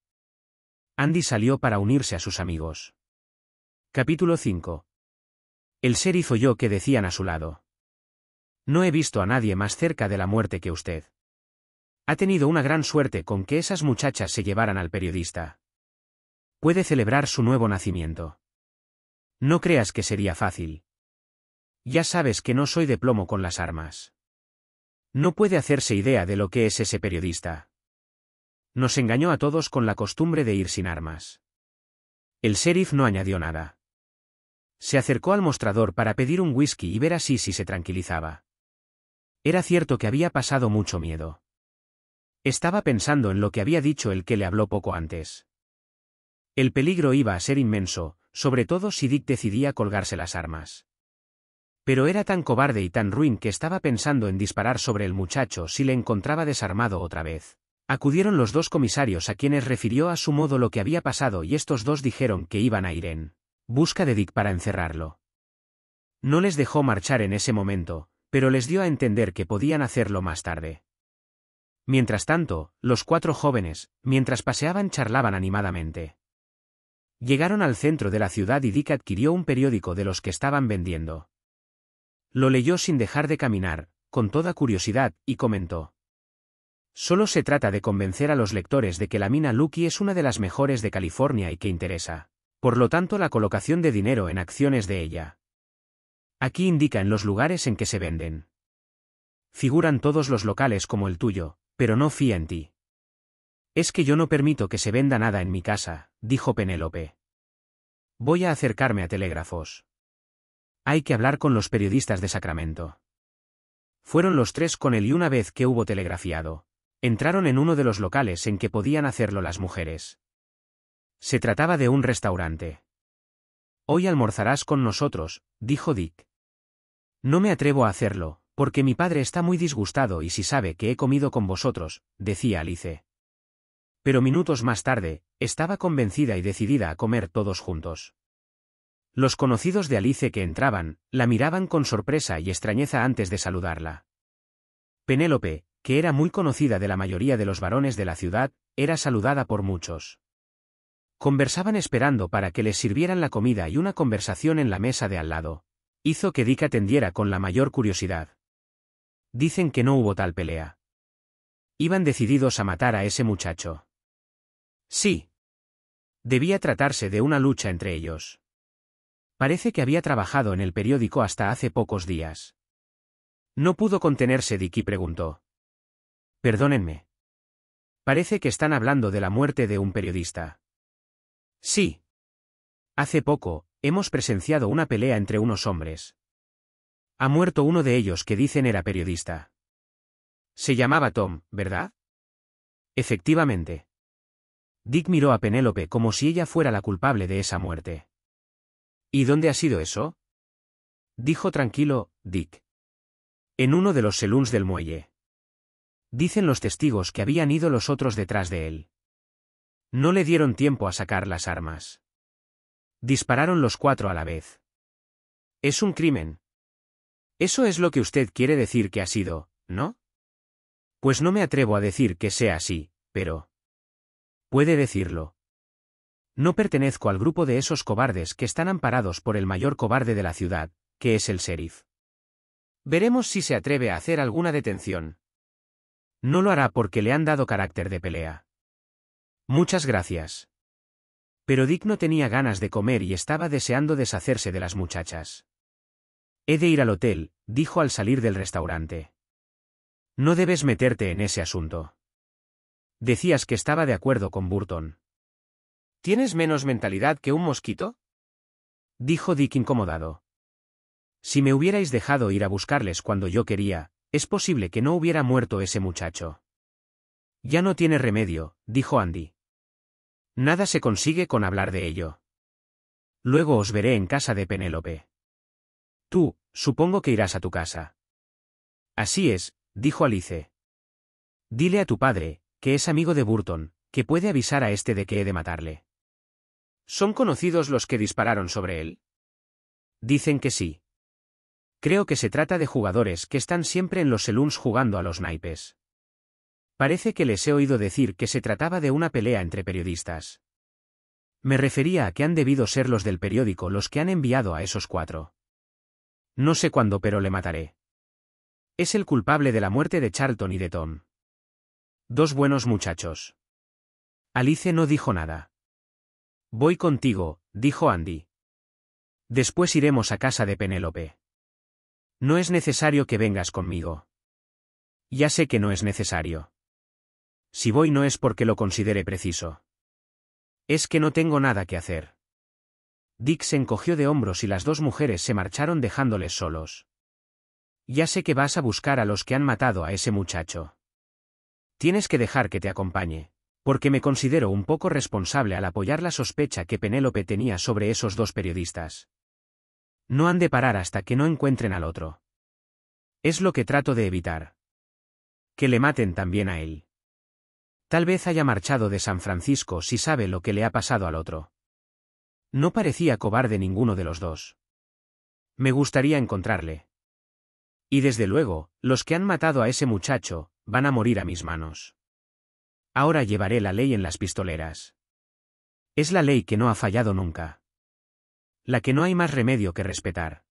[SPEAKER 1] Andy salió para unirse a sus amigos. Capítulo 5. El sheriff oyó que decían a su lado. No he visto a nadie más cerca de la muerte que usted. Ha tenido una gran suerte con que esas muchachas se llevaran al periodista. Puede celebrar su nuevo nacimiento. No creas que sería fácil. Ya sabes que no soy de plomo con las armas. No puede hacerse idea de lo que es ese periodista. Nos engañó a todos con la costumbre de ir sin armas. El sheriff no añadió nada. Se acercó al mostrador para pedir un whisky y ver así si se tranquilizaba. Era cierto que había pasado mucho miedo. Estaba pensando en lo que había dicho el que le habló poco antes. El peligro iba a ser inmenso, sobre todo si Dick decidía colgarse las armas. Pero era tan cobarde y tan ruin que estaba pensando en disparar sobre el muchacho si le encontraba desarmado otra vez. Acudieron los dos comisarios a quienes refirió a su modo lo que había pasado y estos dos dijeron que iban a ir en busca de Dick para encerrarlo. No les dejó marchar en ese momento, pero les dio a entender que podían hacerlo más tarde. Mientras tanto, los cuatro jóvenes, mientras paseaban, charlaban animadamente. Llegaron al centro de la ciudad y Dick adquirió un periódico de los que estaban vendiendo. Lo leyó sin dejar de caminar, con toda curiosidad, y comentó. Solo se trata de convencer a los lectores de que la mina Lucky es una de las mejores de California y que interesa. Por lo tanto, la colocación de dinero en acciones de ella. Aquí indica en los lugares en que se venden. Figuran todos los locales como el tuyo, pero no fía en ti. Es que yo no permito que se venda nada en mi casa, dijo Penélope. Voy a acercarme a telégrafos. Hay que hablar con los periodistas de Sacramento. Fueron los tres con él y una vez que hubo telegrafiado, entraron en uno de los locales en que podían hacerlo las mujeres. Se trataba de un restaurante. Hoy almorzarás con nosotros, dijo Dick. No me atrevo a hacerlo, porque mi padre está muy disgustado y si sabe que he comido con vosotros, decía Alice. Pero minutos más tarde, estaba convencida y decidida a comer todos juntos. Los conocidos de Alice que entraban, la miraban con sorpresa y extrañeza antes de saludarla. Penélope, que era muy conocida de la mayoría de los varones de la ciudad, era saludada por muchos. Conversaban esperando para que les sirvieran la comida y una conversación en la mesa de al lado, hizo que Dick atendiera con la mayor curiosidad. Dicen que no hubo tal pelea. Iban decididos a matar a ese muchacho. Sí. Debía tratarse de una lucha entre ellos. Parece que había trabajado en el periódico hasta hace pocos días. No pudo contenerse Dick y preguntó. Perdónenme. Parece que están hablando de la muerte de un periodista. Sí. Hace poco, hemos presenciado una pelea entre unos hombres. Ha muerto uno de ellos que dicen era periodista. Se llamaba Tom, ¿verdad? Efectivamente. Dick miró a Penélope como si ella fuera la culpable de esa muerte. ¿Y dónde ha sido eso? Dijo tranquilo, Dick. En uno de los saloons del muelle. Dicen los testigos que habían ido los otros detrás de él. No le dieron tiempo a sacar las armas. Dispararon los cuatro a la vez. Es un crimen. Eso es lo que usted quiere decir que ha sido, ¿no? Pues no me atrevo a decir que sea así, pero... Puede decirlo. No pertenezco al grupo de esos cobardes que están amparados por el mayor cobarde de la ciudad, que es el sheriff. Veremos si se atreve a hacer alguna detención. No lo hará porque le han dado carácter de pelea. Muchas gracias. Pero Dick no tenía ganas de comer y estaba deseando deshacerse de las muchachas. He de ir al hotel, dijo al salir del restaurante. No debes meterte en ese asunto. Decías que estaba de acuerdo con Burton. ¿Tienes menos mentalidad que un mosquito? dijo Dick incomodado. Si me hubierais dejado ir a buscarles cuando yo quería, es posible que no hubiera muerto ese muchacho. Ya no tiene remedio, dijo Andy. Nada se consigue con hablar de ello. Luego os veré en casa de Penélope. Tú, supongo que irás a tu casa. Así es, dijo Alice. Dile a tu padre, que es amigo de Burton, que puede avisar a este de que he de matarle. ¿Son conocidos los que dispararon sobre él? Dicen que sí. Creo que se trata de jugadores que están siempre en los saloons jugando a los naipes. Parece que les he oído decir que se trataba de una pelea entre periodistas. Me refería a que han debido ser los del periódico los que han enviado a esos cuatro. No sé cuándo, pero le mataré. Es el culpable de la muerte de Charlton y de Tom. Dos buenos muchachos. Alice no dijo nada. Voy contigo, dijo Andy. Después iremos a casa de Penélope. No es necesario que vengas conmigo. Ya sé que no es necesario. Si voy no es porque lo considere preciso. Es que no tengo nada que hacer. Dick se encogió de hombros y las dos mujeres se marcharon dejándoles solos. Ya sé que vas a buscar a los que han matado a ese muchacho. Tienes que dejar que te acompañe, porque me considero un poco responsable al apoyar la sospecha que Penélope tenía sobre esos dos periodistas. No han de parar hasta que no encuentren al otro. Es lo que trato de evitar. Que le maten también a él. Tal vez haya marchado de San Francisco si sabe lo que le ha pasado al otro. No parecía cobarde ninguno de los dos. Me gustaría encontrarle. Y desde luego, los que han matado a ese muchacho, van a morir a mis manos. Ahora llevaré la ley en las pistoleras. Es la ley que no ha fallado nunca. La que no hay más remedio que respetar.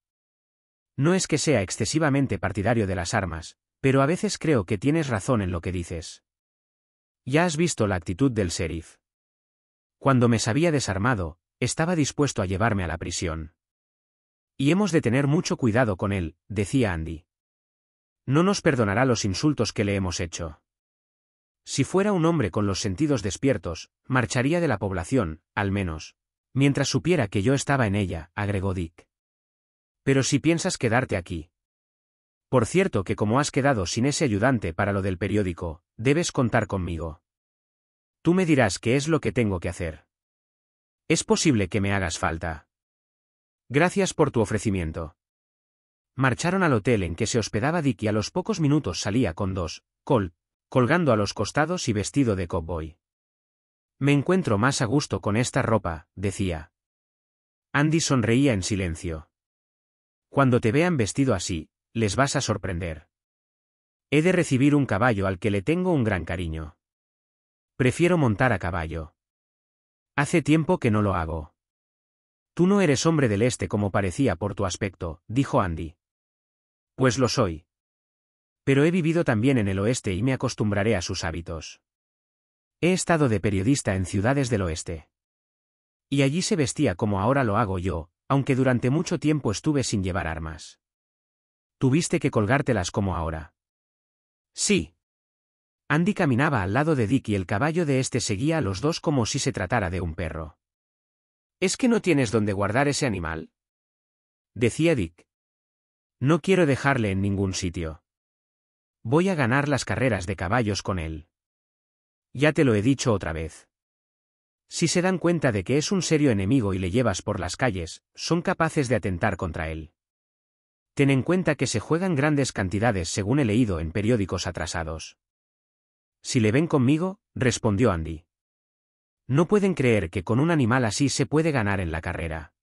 [SPEAKER 1] No es que sea excesivamente partidario de las armas, pero a veces creo que tienes razón en lo que dices. Ya has visto la actitud del sheriff. Cuando me sabía desarmado, estaba dispuesto a llevarme a la prisión. Y hemos de tener mucho cuidado con él, decía Andy. No nos perdonará los insultos que le hemos hecho. Si fuera un hombre con los sentidos despiertos, marcharía de la población, al menos, mientras supiera que yo estaba en ella, agregó Dick. Pero si piensas quedarte aquí, por cierto que como has quedado sin ese ayudante para lo del periódico, debes contar conmigo. Tú me dirás qué es lo que tengo que hacer. Es posible que me hagas falta. Gracias por tu ofrecimiento. Marcharon al hotel en que se hospedaba Dick y a los pocos minutos salía con dos, Col, colgando a los costados y vestido de cowboy. Me encuentro más a gusto con esta ropa, decía. Andy sonreía en silencio. Cuando te vean vestido así, les vas a sorprender. He de recibir un caballo al que le tengo un gran cariño. Prefiero montar a caballo. Hace tiempo que no lo hago. Tú no eres hombre del este como parecía por tu aspecto, dijo Andy. Pues lo soy. Pero he vivido también en el oeste y me acostumbraré a sus hábitos. He estado de periodista en ciudades del oeste. Y allí se vestía como ahora lo hago yo, aunque durante mucho tiempo estuve sin llevar armas. Tuviste que colgártelas como ahora. Sí. Andy caminaba al lado de Dick y el caballo de este seguía a los dos como si se tratara de un perro. ¿Es que no tienes dónde guardar ese animal? decía Dick. No quiero dejarle en ningún sitio. Voy a ganar las carreras de caballos con él. Ya te lo he dicho otra vez. Si se dan cuenta de que es un serio enemigo y le llevas por las calles, son capaces de atentar contra él. Ten en cuenta que se juegan grandes cantidades según he leído en periódicos atrasados. Si le ven conmigo, respondió Andy. No pueden creer que con un animal así se puede ganar en la carrera.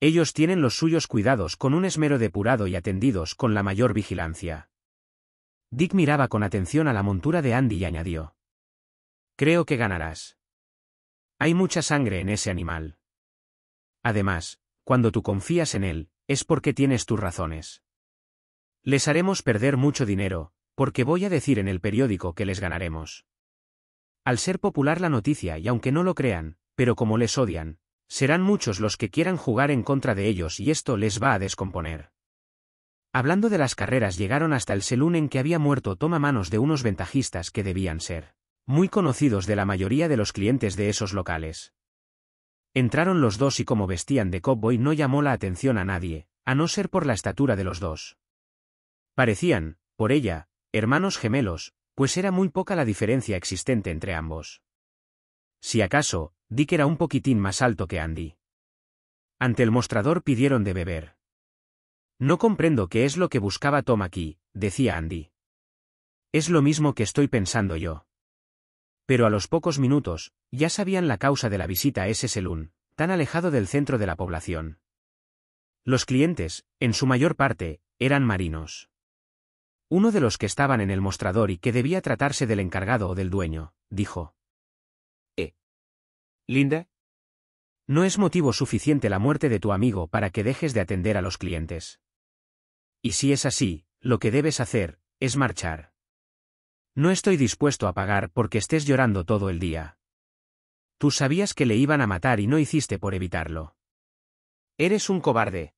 [SPEAKER 1] Ellos tienen los suyos cuidados con un esmero depurado y atendidos con la mayor vigilancia. Dick miraba con atención a la montura de Andy y añadió. Creo que ganarás. Hay mucha sangre en ese animal. Además, cuando tú confías en él, es porque tienes tus razones. Les haremos perder mucho dinero, porque voy a decir en el periódico que les ganaremos. Al ser popular la noticia y aunque no lo crean, pero como les odian, serán muchos los que quieran jugar en contra de ellos y esto les va a descomponer. Hablando de las carreras llegaron hasta el selún en que había muerto toma manos de unos ventajistas que debían ser muy conocidos de la mayoría de los clientes de esos locales. Entraron los dos y como vestían de cowboy no llamó la atención a nadie, a no ser por la estatura de los dos. Parecían, por ella, hermanos gemelos, pues era muy poca la diferencia existente entre ambos. Si acaso, Dick era un poquitín más alto que Andy. Ante el mostrador pidieron de beber. No comprendo qué es lo que buscaba Tom aquí, decía Andy. Es lo mismo que estoy pensando yo. Pero a los pocos minutos, ya sabían la causa de la visita a ese selun, tan alejado del centro de la población. Los clientes, en su mayor parte, eran marinos. Uno de los que estaban en el mostrador y que debía tratarse del encargado o del dueño, dijo. ¿Eh? ¿Linda? No es motivo suficiente la muerte de tu amigo para que dejes de atender a los clientes. Y si es así, lo que debes hacer, es marchar. No estoy dispuesto a pagar porque estés llorando todo el día. Tú sabías que le iban a matar y no hiciste por evitarlo. Eres un cobarde.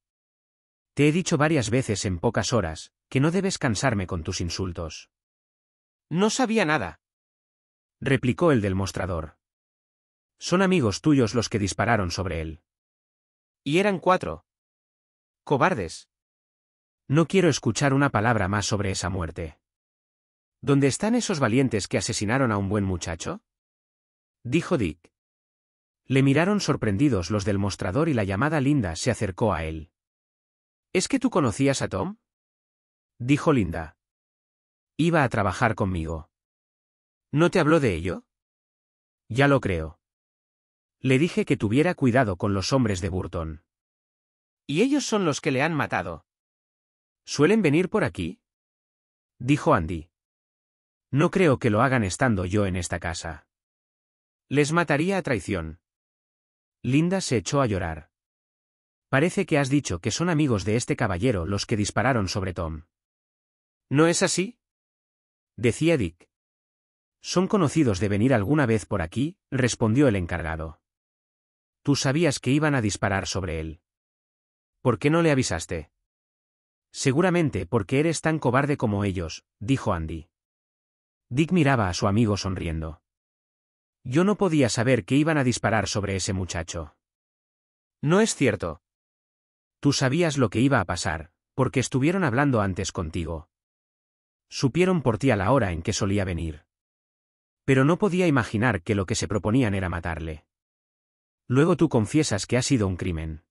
[SPEAKER 1] Te he dicho varias veces en pocas horas, que no debes cansarme con tus insultos. No sabía nada. replicó el del mostrador. Son amigos tuyos los que dispararon sobre él. Y eran cuatro. Cobardes. No quiero escuchar una palabra más sobre esa muerte. ¿Dónde están esos valientes que asesinaron a un buen muchacho? dijo Dick. Le miraron sorprendidos los del mostrador y la llamada Linda se acercó a él. ¿Es que tú conocías a Tom? dijo Linda. Iba a trabajar conmigo. ¿No te habló de ello? Ya lo creo. Le dije que tuviera cuidado con los hombres de Burton. Y ellos son los que le han matado. ¿Suelen venir por aquí? dijo Andy. No creo que lo hagan estando yo en esta casa. Les mataría a traición. Linda se echó a llorar. Parece que has dicho que son amigos de este caballero los que dispararon sobre Tom. ¿No es así? decía Dick. Son conocidos de venir alguna vez por aquí, respondió el encargado. Tú sabías que iban a disparar sobre él. ¿Por qué no le avisaste? Seguramente porque eres tan cobarde como ellos, dijo Andy. Dick miraba a su amigo sonriendo. Yo no podía saber que iban a disparar sobre ese muchacho. No es cierto. Tú sabías lo que iba a pasar, porque estuvieron hablando antes contigo. Supieron por ti a la hora en que solía venir. Pero no podía imaginar que lo que se proponían era matarle. Luego tú confiesas que ha sido un crimen.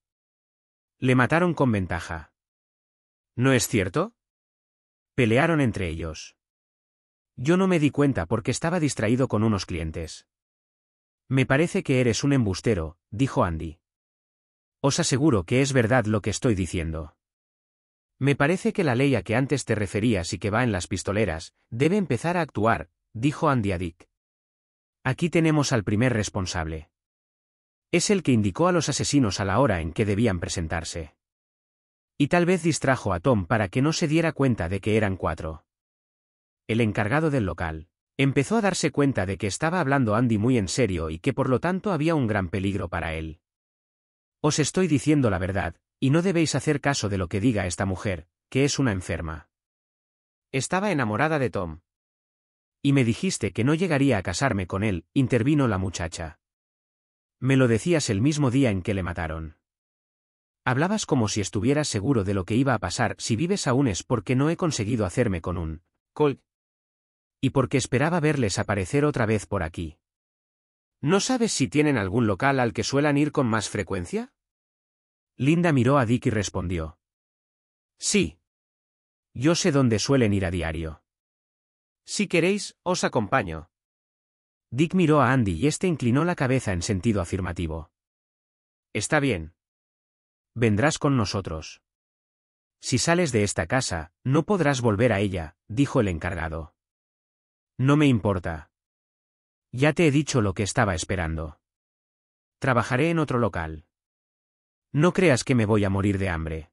[SPEAKER 1] Le mataron con ventaja. ¿No es cierto? Pelearon entre ellos. Yo no me di cuenta porque estaba distraído con unos clientes. Me parece que eres un embustero, dijo Andy. Os aseguro que es verdad lo que estoy diciendo. Me parece que la ley a que antes te referías y que va en las pistoleras, debe empezar a actuar, dijo Andy a Dick. Aquí tenemos al primer responsable. Es el que indicó a los asesinos a la hora en que debían presentarse. Y tal vez distrajo a Tom para que no se diera cuenta de que eran cuatro el encargado del local, empezó a darse cuenta de que estaba hablando Andy muy en serio y que por lo tanto había un gran peligro para él. Os estoy diciendo la verdad, y no debéis hacer caso de lo que diga esta mujer, que es una enferma. Estaba enamorada de Tom. Y me dijiste que no llegaría a casarme con él, intervino la muchacha. Me lo decías el mismo día en que le mataron. Hablabas como si estuvieras seguro de lo que iba a pasar si vives aún es porque no he conseguido hacerme con un y porque esperaba verles aparecer otra vez por aquí. ¿No sabes si tienen algún local al que suelan ir con más frecuencia? Linda miró a Dick y respondió. Sí. Yo sé dónde suelen ir a diario. Si queréis, os acompaño. Dick miró a Andy y éste inclinó la cabeza en sentido afirmativo. Está bien. Vendrás con nosotros. Si sales de esta casa, no podrás volver a ella, dijo el encargado. No me importa. Ya te he dicho lo que estaba esperando. Trabajaré en otro local. No creas que me voy a morir de hambre.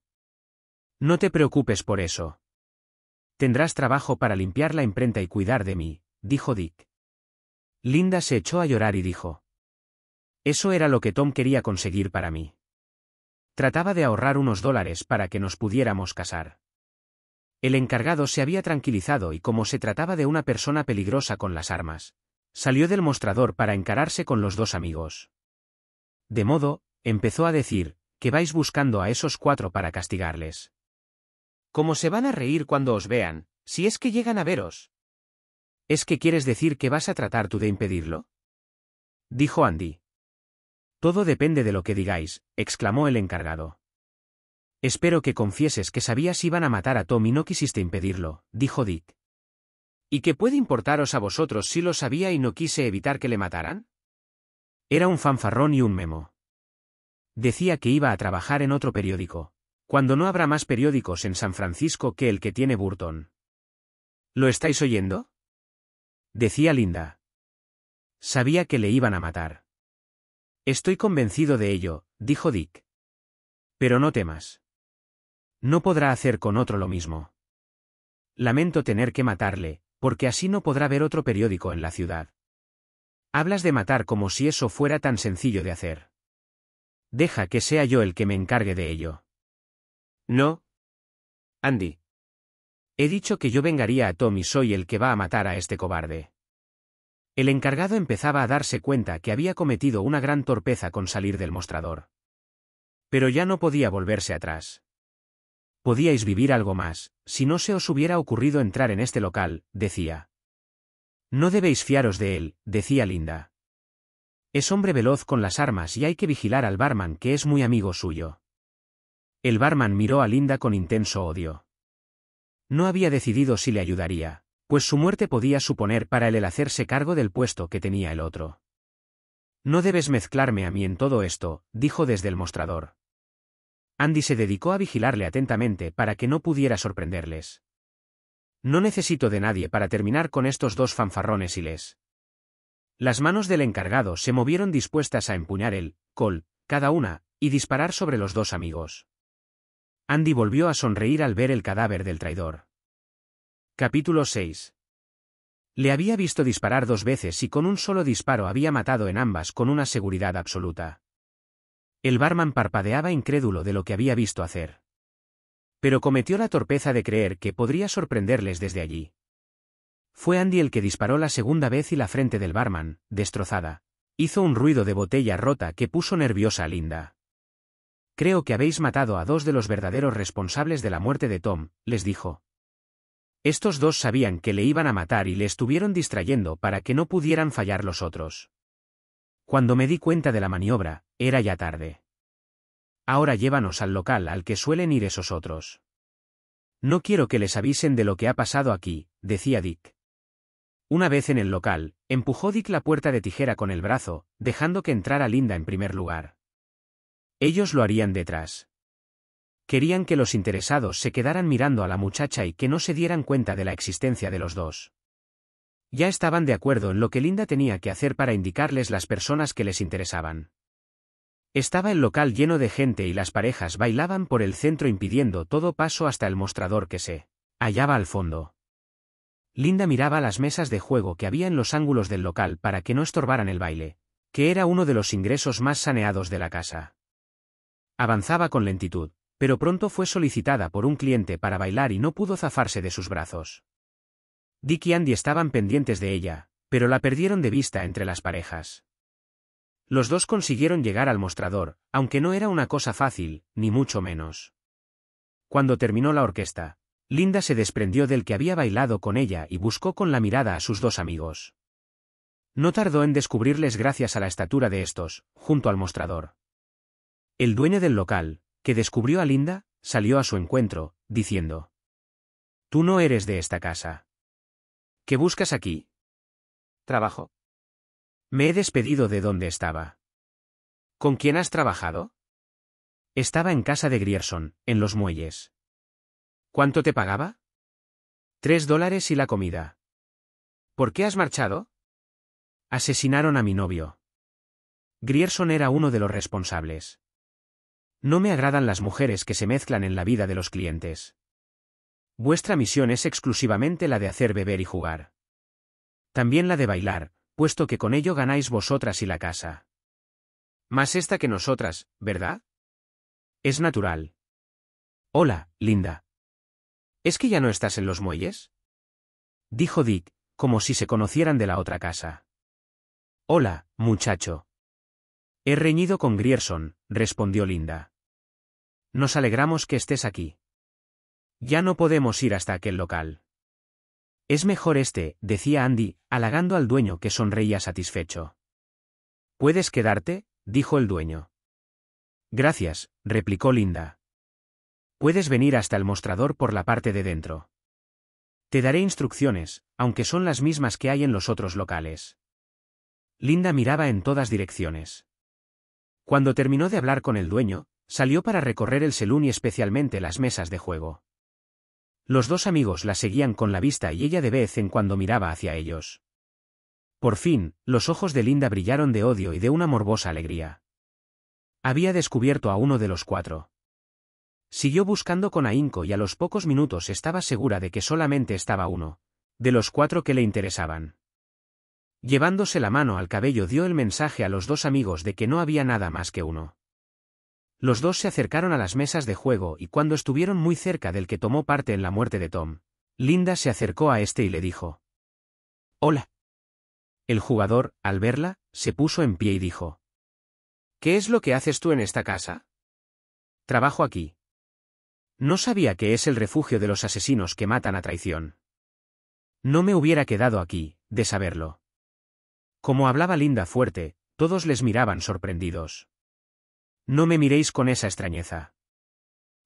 [SPEAKER 1] No te preocupes por eso. Tendrás trabajo para limpiar la imprenta y cuidar de mí, dijo Dick. Linda se echó a llorar y dijo. Eso era lo que Tom quería conseguir para mí. Trataba de ahorrar unos dólares para que nos pudiéramos casar. El encargado se había tranquilizado y como se trataba de una persona peligrosa con las armas, salió del mostrador para encararse con los dos amigos. De modo, empezó a decir, que vais buscando a esos cuatro para castigarles. Cómo se van a reír cuando os vean, si es que llegan a veros? ¿Es que quieres decir que vas a tratar tú de impedirlo? Dijo Andy. Todo depende de lo que digáis, exclamó el encargado. Espero que confieses que sabías iban a matar a Tom y no quisiste impedirlo, dijo Dick. ¿Y qué puede importaros a vosotros si lo sabía y no quise evitar que le mataran? Era un fanfarrón y un memo. Decía que iba a trabajar en otro periódico, cuando no habrá más periódicos en San Francisco que el que tiene Burton. ¿Lo estáis oyendo? Decía Linda. Sabía que le iban a matar. Estoy convencido de ello, dijo Dick. Pero no temas. No podrá hacer con otro lo mismo. Lamento tener que matarle, porque así no podrá ver otro periódico en la ciudad. Hablas de matar como si eso fuera tan sencillo de hacer. Deja que sea yo el que me encargue de ello. No. Andy. He dicho que yo vengaría a Tom y soy el que va a matar a este cobarde. El encargado empezaba a darse cuenta que había cometido una gran torpeza con salir del mostrador. Pero ya no podía volverse atrás. Podíais vivir algo más, si no se os hubiera ocurrido entrar en este local, decía. No debéis fiaros de él, decía Linda. Es hombre veloz con las armas y hay que vigilar al barman que es muy amigo suyo. El barman miró a Linda con intenso odio. No había decidido si le ayudaría, pues su muerte podía suponer para él el hacerse cargo del puesto que tenía el otro. No debes mezclarme a mí en todo esto, dijo desde el mostrador. Andy se dedicó a vigilarle atentamente para que no pudiera sorprenderles. No necesito de nadie para terminar con estos dos fanfarrones y les. Las manos del encargado se movieron dispuestas a empuñar el col, cada una, y disparar sobre los dos amigos. Andy volvió a sonreír al ver el cadáver del traidor. Capítulo 6. Le había visto disparar dos veces y con un solo disparo había matado en ambas con una seguridad absoluta. El barman parpadeaba incrédulo de lo que había visto hacer. Pero cometió la torpeza de creer que podría sorprenderles desde allí. Fue Andy el que disparó la segunda vez y la frente del barman, destrozada, hizo un ruido de botella rota que puso nerviosa a Linda. Creo que habéis matado a dos de los verdaderos responsables de la muerte de Tom, les dijo. Estos dos sabían que le iban a matar y le estuvieron distrayendo para que no pudieran fallar los otros. Cuando me di cuenta de la maniobra, era ya tarde. Ahora llévanos al local al que suelen ir esos otros. No quiero que les avisen de lo que ha pasado aquí, decía Dick. Una vez en el local, empujó Dick la puerta de tijera con el brazo, dejando que entrara Linda en primer lugar. Ellos lo harían detrás. Querían que los interesados se quedaran mirando a la muchacha y que no se dieran cuenta de la existencia de los dos. Ya estaban de acuerdo en lo que Linda tenía que hacer para indicarles las personas que les interesaban. Estaba el local lleno de gente y las parejas bailaban por el centro impidiendo todo paso hasta el mostrador que se hallaba al fondo. Linda miraba las mesas de juego que había en los ángulos del local para que no estorbaran el baile, que era uno de los ingresos más saneados de la casa. Avanzaba con lentitud, pero pronto fue solicitada por un cliente para bailar y no pudo zafarse de sus brazos. Dick y Andy estaban pendientes de ella, pero la perdieron de vista entre las parejas. Los dos consiguieron llegar al mostrador, aunque no era una cosa fácil, ni mucho menos. Cuando terminó la orquesta, Linda se desprendió del que había bailado con ella y buscó con la mirada a sus dos amigos. No tardó en descubrirles gracias a la estatura de estos, junto al mostrador. El dueño del local, que descubrió a Linda, salió a su encuentro, diciendo, Tú no eres de esta casa. ¿Qué buscas aquí? Trabajo. Me he despedido de donde estaba. ¿Con quién has trabajado? Estaba en casa de Grierson, en los muelles. ¿Cuánto te pagaba? Tres dólares y la comida. ¿Por qué has marchado? Asesinaron a mi novio. Grierson era uno de los responsables. No me agradan las mujeres que se mezclan en la vida de los clientes. Vuestra misión es exclusivamente la de hacer beber y jugar. También la de bailar, puesto que con ello ganáis vosotras y la casa. Más esta que nosotras, ¿verdad? Es natural. Hola, Linda. ¿Es que ya no estás en los muelles? Dijo Dick, como si se conocieran de la otra casa. Hola, muchacho. He reñido con Grierson, respondió Linda. Nos alegramos que estés aquí. Ya no podemos ir hasta aquel local. Es mejor este, decía Andy, halagando al dueño que sonreía satisfecho. ¿Puedes quedarte? dijo el dueño. Gracias, replicó Linda. Puedes venir hasta el mostrador por la parte de dentro. Te daré instrucciones, aunque son las mismas que hay en los otros locales. Linda miraba en todas direcciones. Cuando terminó de hablar con el dueño, salió para recorrer el salón y especialmente las mesas de juego. Los dos amigos la seguían con la vista y ella de vez en cuando miraba hacia ellos. Por fin, los ojos de Linda brillaron de odio y de una morbosa alegría. Había descubierto a uno de los cuatro. Siguió buscando con ahínco y a los pocos minutos estaba segura de que solamente estaba uno, de los cuatro que le interesaban. Llevándose la mano al cabello dio el mensaje a los dos amigos de que no había nada más que uno. Los dos se acercaron a las mesas de juego y cuando estuvieron muy cerca del que tomó parte en la muerte de Tom, Linda se acercó a este y le dijo. Hola. El jugador, al verla, se puso en pie y dijo. ¿Qué es lo que haces tú en esta casa? Trabajo aquí. No sabía que es el refugio de los asesinos que matan a traición. No me hubiera quedado aquí, de saberlo. Como hablaba Linda fuerte, todos les miraban sorprendidos. No me miréis con esa extrañeza.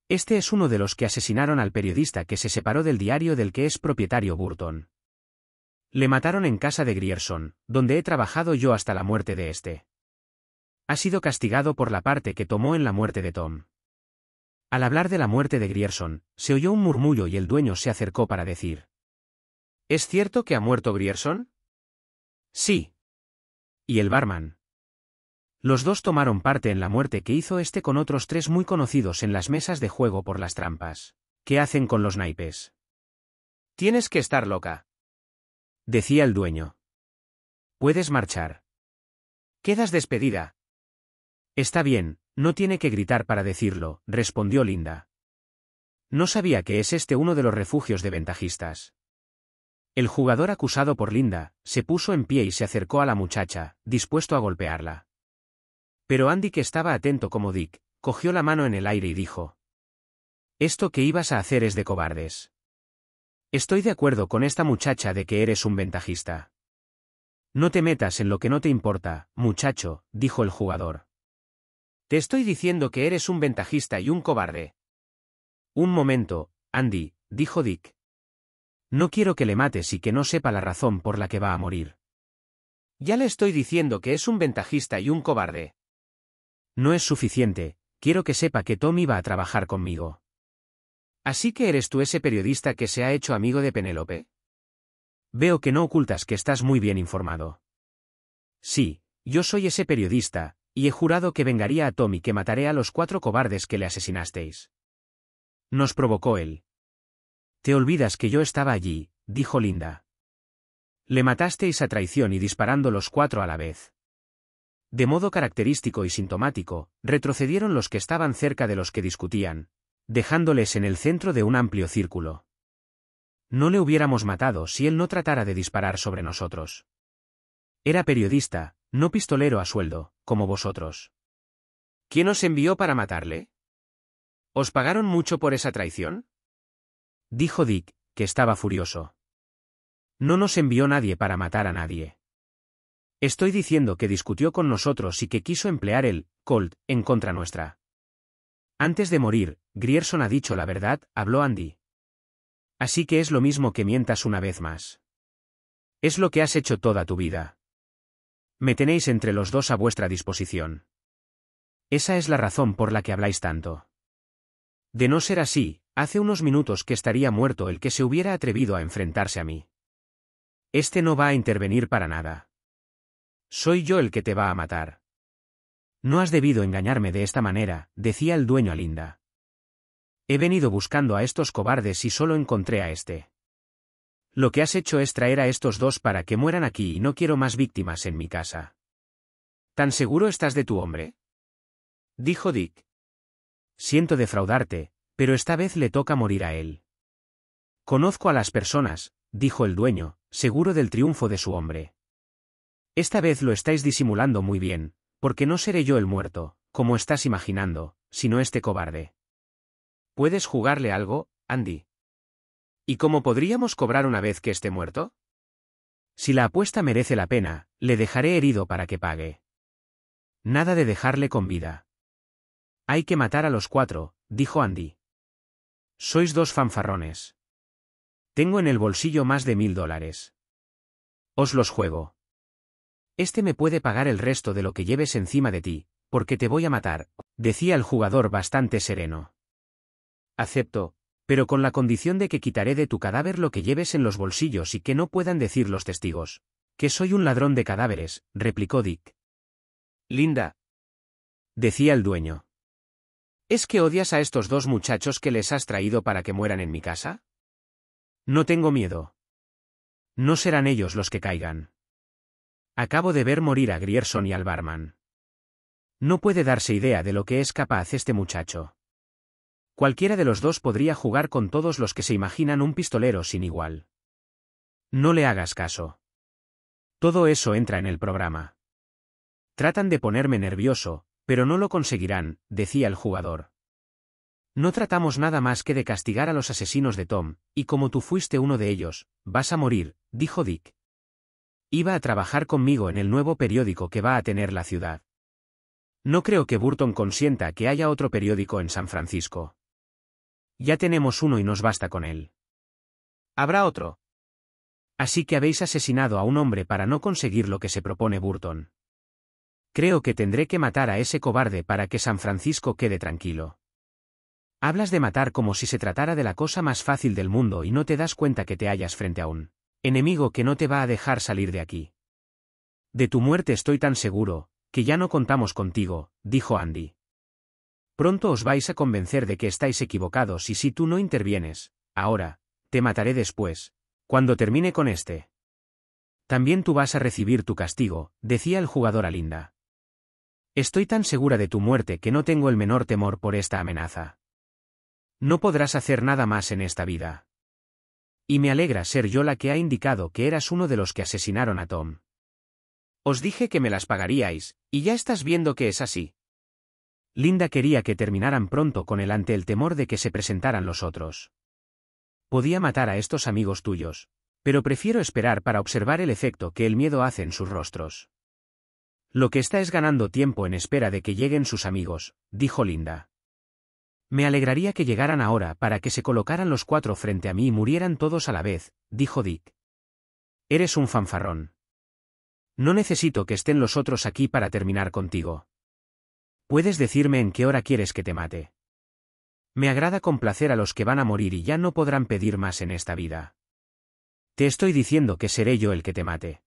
[SPEAKER 1] Este es uno de los que asesinaron al periodista que se separó del diario del que es propietario Burton. Le mataron en casa de Grierson, donde he trabajado yo hasta la muerte de este. Ha sido castigado por la parte que tomó en la muerte de Tom. Al hablar de la muerte de Grierson, se oyó un murmullo y el dueño se acercó para decir. ¿Es cierto que ha muerto Grierson? Sí. ¿Y el barman? Los dos tomaron parte en la muerte que hizo este con otros tres muy conocidos en las mesas de juego por las trampas. ¿Qué hacen con los naipes? Tienes que estar loca. Decía el dueño. Puedes marchar. Quedas despedida. Está bien, no tiene que gritar para decirlo, respondió Linda. No sabía que es este uno de los refugios de ventajistas. El jugador acusado por Linda, se puso en pie y se acercó a la muchacha, dispuesto a golpearla. Pero Andy que estaba atento como Dick, cogió la mano en el aire y dijo. Esto que ibas a hacer es de cobardes. Estoy de acuerdo con esta muchacha de que eres un ventajista. No te metas en lo que no te importa, muchacho, dijo el jugador. Te estoy diciendo que eres un ventajista y un cobarde. Un momento, Andy, dijo Dick. No quiero que le mates y que no sepa la razón por la que va a morir. Ya le estoy diciendo que es un ventajista y un cobarde. No es suficiente, quiero que sepa que Tommy va a trabajar conmigo. Así que eres tú ese periodista que se ha hecho amigo de Penélope. Veo que no ocultas que estás muy bien informado. Sí, yo soy ese periodista, y he jurado que vengaría a Tommy que mataré a los cuatro cobardes que le asesinasteis. Nos provocó él. Te olvidas que yo estaba allí, dijo Linda. Le matasteis a traición y disparando los cuatro a la vez. De modo característico y sintomático, retrocedieron los que estaban cerca de los que discutían, dejándoles en el centro de un amplio círculo. No le hubiéramos matado si él no tratara de disparar sobre nosotros. Era periodista, no pistolero a sueldo, como vosotros. ¿Quién os envió para matarle? ¿Os pagaron mucho por esa traición? Dijo Dick, que estaba furioso. No nos envió nadie para matar a nadie. Estoy diciendo que discutió con nosotros y que quiso emplear el cold en contra nuestra. Antes de morir, Grierson ha dicho la verdad, habló Andy. Así que es lo mismo que mientas una vez más. Es lo que has hecho toda tu vida. Me tenéis entre los dos a vuestra disposición. Esa es la razón por la que habláis tanto. De no ser así, hace unos minutos que estaría muerto el que se hubiera atrevido a enfrentarse a mí. Este no va a intervenir para nada. Soy yo el que te va a matar. No has debido engañarme de esta manera, decía el dueño a Linda. He venido buscando a estos cobardes y solo encontré a este. Lo que has hecho es traer a estos dos para que mueran aquí y no quiero más víctimas en mi casa. ¿Tan seguro estás de tu hombre? dijo Dick. Siento defraudarte, pero esta vez le toca morir a él. Conozco a las personas, dijo el dueño, seguro del triunfo de su hombre. Esta vez lo estáis disimulando muy bien, porque no seré yo el muerto, como estás imaginando, sino este cobarde. ¿Puedes jugarle algo, Andy? ¿Y cómo podríamos cobrar una vez que esté muerto? Si la apuesta merece la pena, le dejaré herido para que pague. Nada de dejarle con vida. Hay que matar a los cuatro, dijo Andy. Sois dos fanfarrones. Tengo en el bolsillo más de mil dólares. Os los juego. Este me puede pagar el resto de lo que lleves encima de ti, porque te voy a matar, decía el jugador bastante sereno. Acepto, pero con la condición de que quitaré de tu cadáver lo que lleves en los bolsillos y que no puedan decir los testigos. Que soy un ladrón de cadáveres, replicó Dick. Linda. Decía el dueño. ¿Es que odias a estos dos muchachos que les has traído para que mueran en mi casa? No tengo miedo. No serán ellos los que caigan. Acabo de ver morir a Grierson y al barman. No puede darse idea de lo que es capaz este muchacho. Cualquiera de los dos podría jugar con todos los que se imaginan un pistolero sin igual. No le hagas caso. Todo eso entra en el programa. Tratan de ponerme nervioso, pero no lo conseguirán, decía el jugador. No tratamos nada más que de castigar a los asesinos de Tom, y como tú fuiste uno de ellos, vas a morir, dijo Dick, Iba a trabajar conmigo en el nuevo periódico que va a tener la ciudad. No creo que Burton consienta que haya otro periódico en San Francisco. Ya tenemos uno y nos basta con él. Habrá otro. Así que habéis asesinado a un hombre para no conseguir lo que se propone Burton. Creo que tendré que matar a ese cobarde para que San Francisco quede tranquilo. Hablas de matar como si se tratara de la cosa más fácil del mundo y no te das cuenta que te hallas frente a un enemigo que no te va a dejar salir de aquí. De tu muerte estoy tan seguro, que ya no contamos contigo, dijo Andy. Pronto os vais a convencer de que estáis equivocados y si tú no intervienes, ahora, te mataré después, cuando termine con este. También tú vas a recibir tu castigo, decía el jugador a Linda. Estoy tan segura de tu muerte que no tengo el menor temor por esta amenaza. No podrás hacer nada más en esta vida. Y me alegra ser yo la que ha indicado que eras uno de los que asesinaron a Tom. Os dije que me las pagaríais, y ya estás viendo que es así. Linda quería que terminaran pronto con él ante el temor de que se presentaran los otros. Podía matar a estos amigos tuyos, pero prefiero esperar para observar el efecto que el miedo hace en sus rostros. Lo que está es ganando tiempo en espera de que lleguen sus amigos, dijo Linda. Me alegraría que llegaran ahora para que se colocaran los cuatro frente a mí y murieran todos a la vez, dijo Dick. Eres un fanfarrón. No necesito que estén los otros aquí para terminar contigo. Puedes decirme en qué hora quieres que te mate. Me agrada complacer a los que van a morir y ya no podrán pedir más en esta vida. Te estoy diciendo que seré yo el que te mate.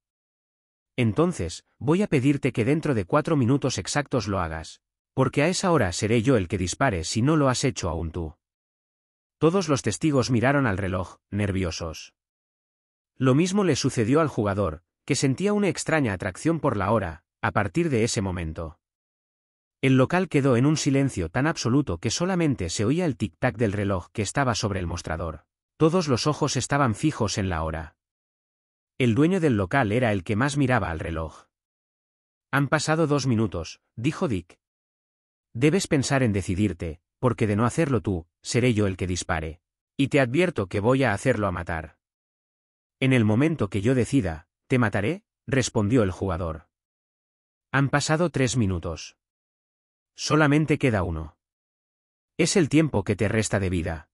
[SPEAKER 1] Entonces, voy a pedirte que dentro de cuatro minutos exactos lo hagas, porque a esa hora seré yo el que dispare si no lo has hecho aún tú. Todos los testigos miraron al reloj, nerviosos. Lo mismo le sucedió al jugador, que sentía una extraña atracción por la hora, a partir de ese momento. El local quedó en un silencio tan absoluto que solamente se oía el tic-tac del reloj que estaba sobre el mostrador. Todos los ojos estaban fijos en la hora. El dueño del local era el que más miraba al reloj. Han pasado dos minutos, dijo Dick, Debes pensar en decidirte, porque de no hacerlo tú, seré yo el que dispare. Y te advierto que voy a hacerlo a matar. En el momento que yo decida, te mataré, respondió el jugador. Han pasado tres minutos. Solamente queda uno. Es el tiempo que te resta de vida.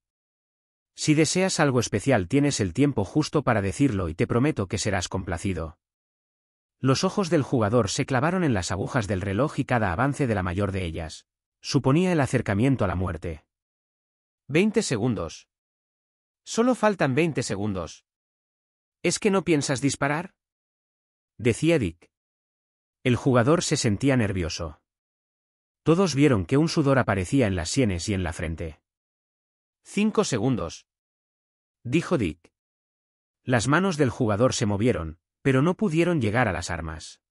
[SPEAKER 1] Si deseas algo especial tienes el tiempo justo para decirlo y te prometo que serás complacido. Los ojos del jugador se clavaron en las agujas del reloj y cada avance de la mayor de ellas, suponía el acercamiento a la muerte. 20 segundos. Solo faltan 20 segundos. ¿Es que no piensas disparar? decía Dick. El jugador se sentía nervioso. Todos vieron que un sudor aparecía en las sienes y en la frente. Cinco segundos. dijo Dick. Las manos del jugador se movieron, pero no pudieron llegar a las armas.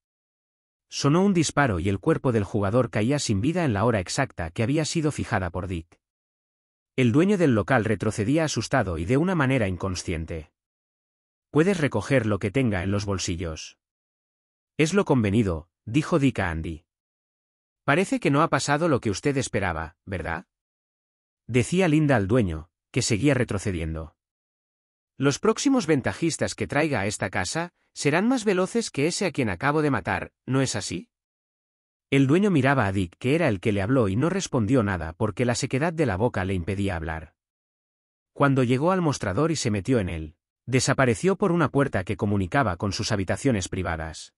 [SPEAKER 1] Sonó un disparo y el cuerpo del jugador caía sin vida en la hora exacta que había sido fijada por Dick. El dueño del local retrocedía asustado y de una manera inconsciente. Puedes recoger lo que tenga en los bolsillos. Es lo convenido, dijo Dick a Andy. Parece que no ha pasado lo que usted esperaba, ¿verdad? Decía Linda al dueño, que seguía retrocediendo. Los próximos ventajistas que traiga a esta casa serán más veloces que ese a quien acabo de matar, ¿no es así? El dueño miraba a Dick, que era el que le habló, y no respondió nada porque la sequedad de la boca le impedía hablar. Cuando llegó al mostrador y se metió en él, desapareció por una puerta que comunicaba con sus habitaciones privadas.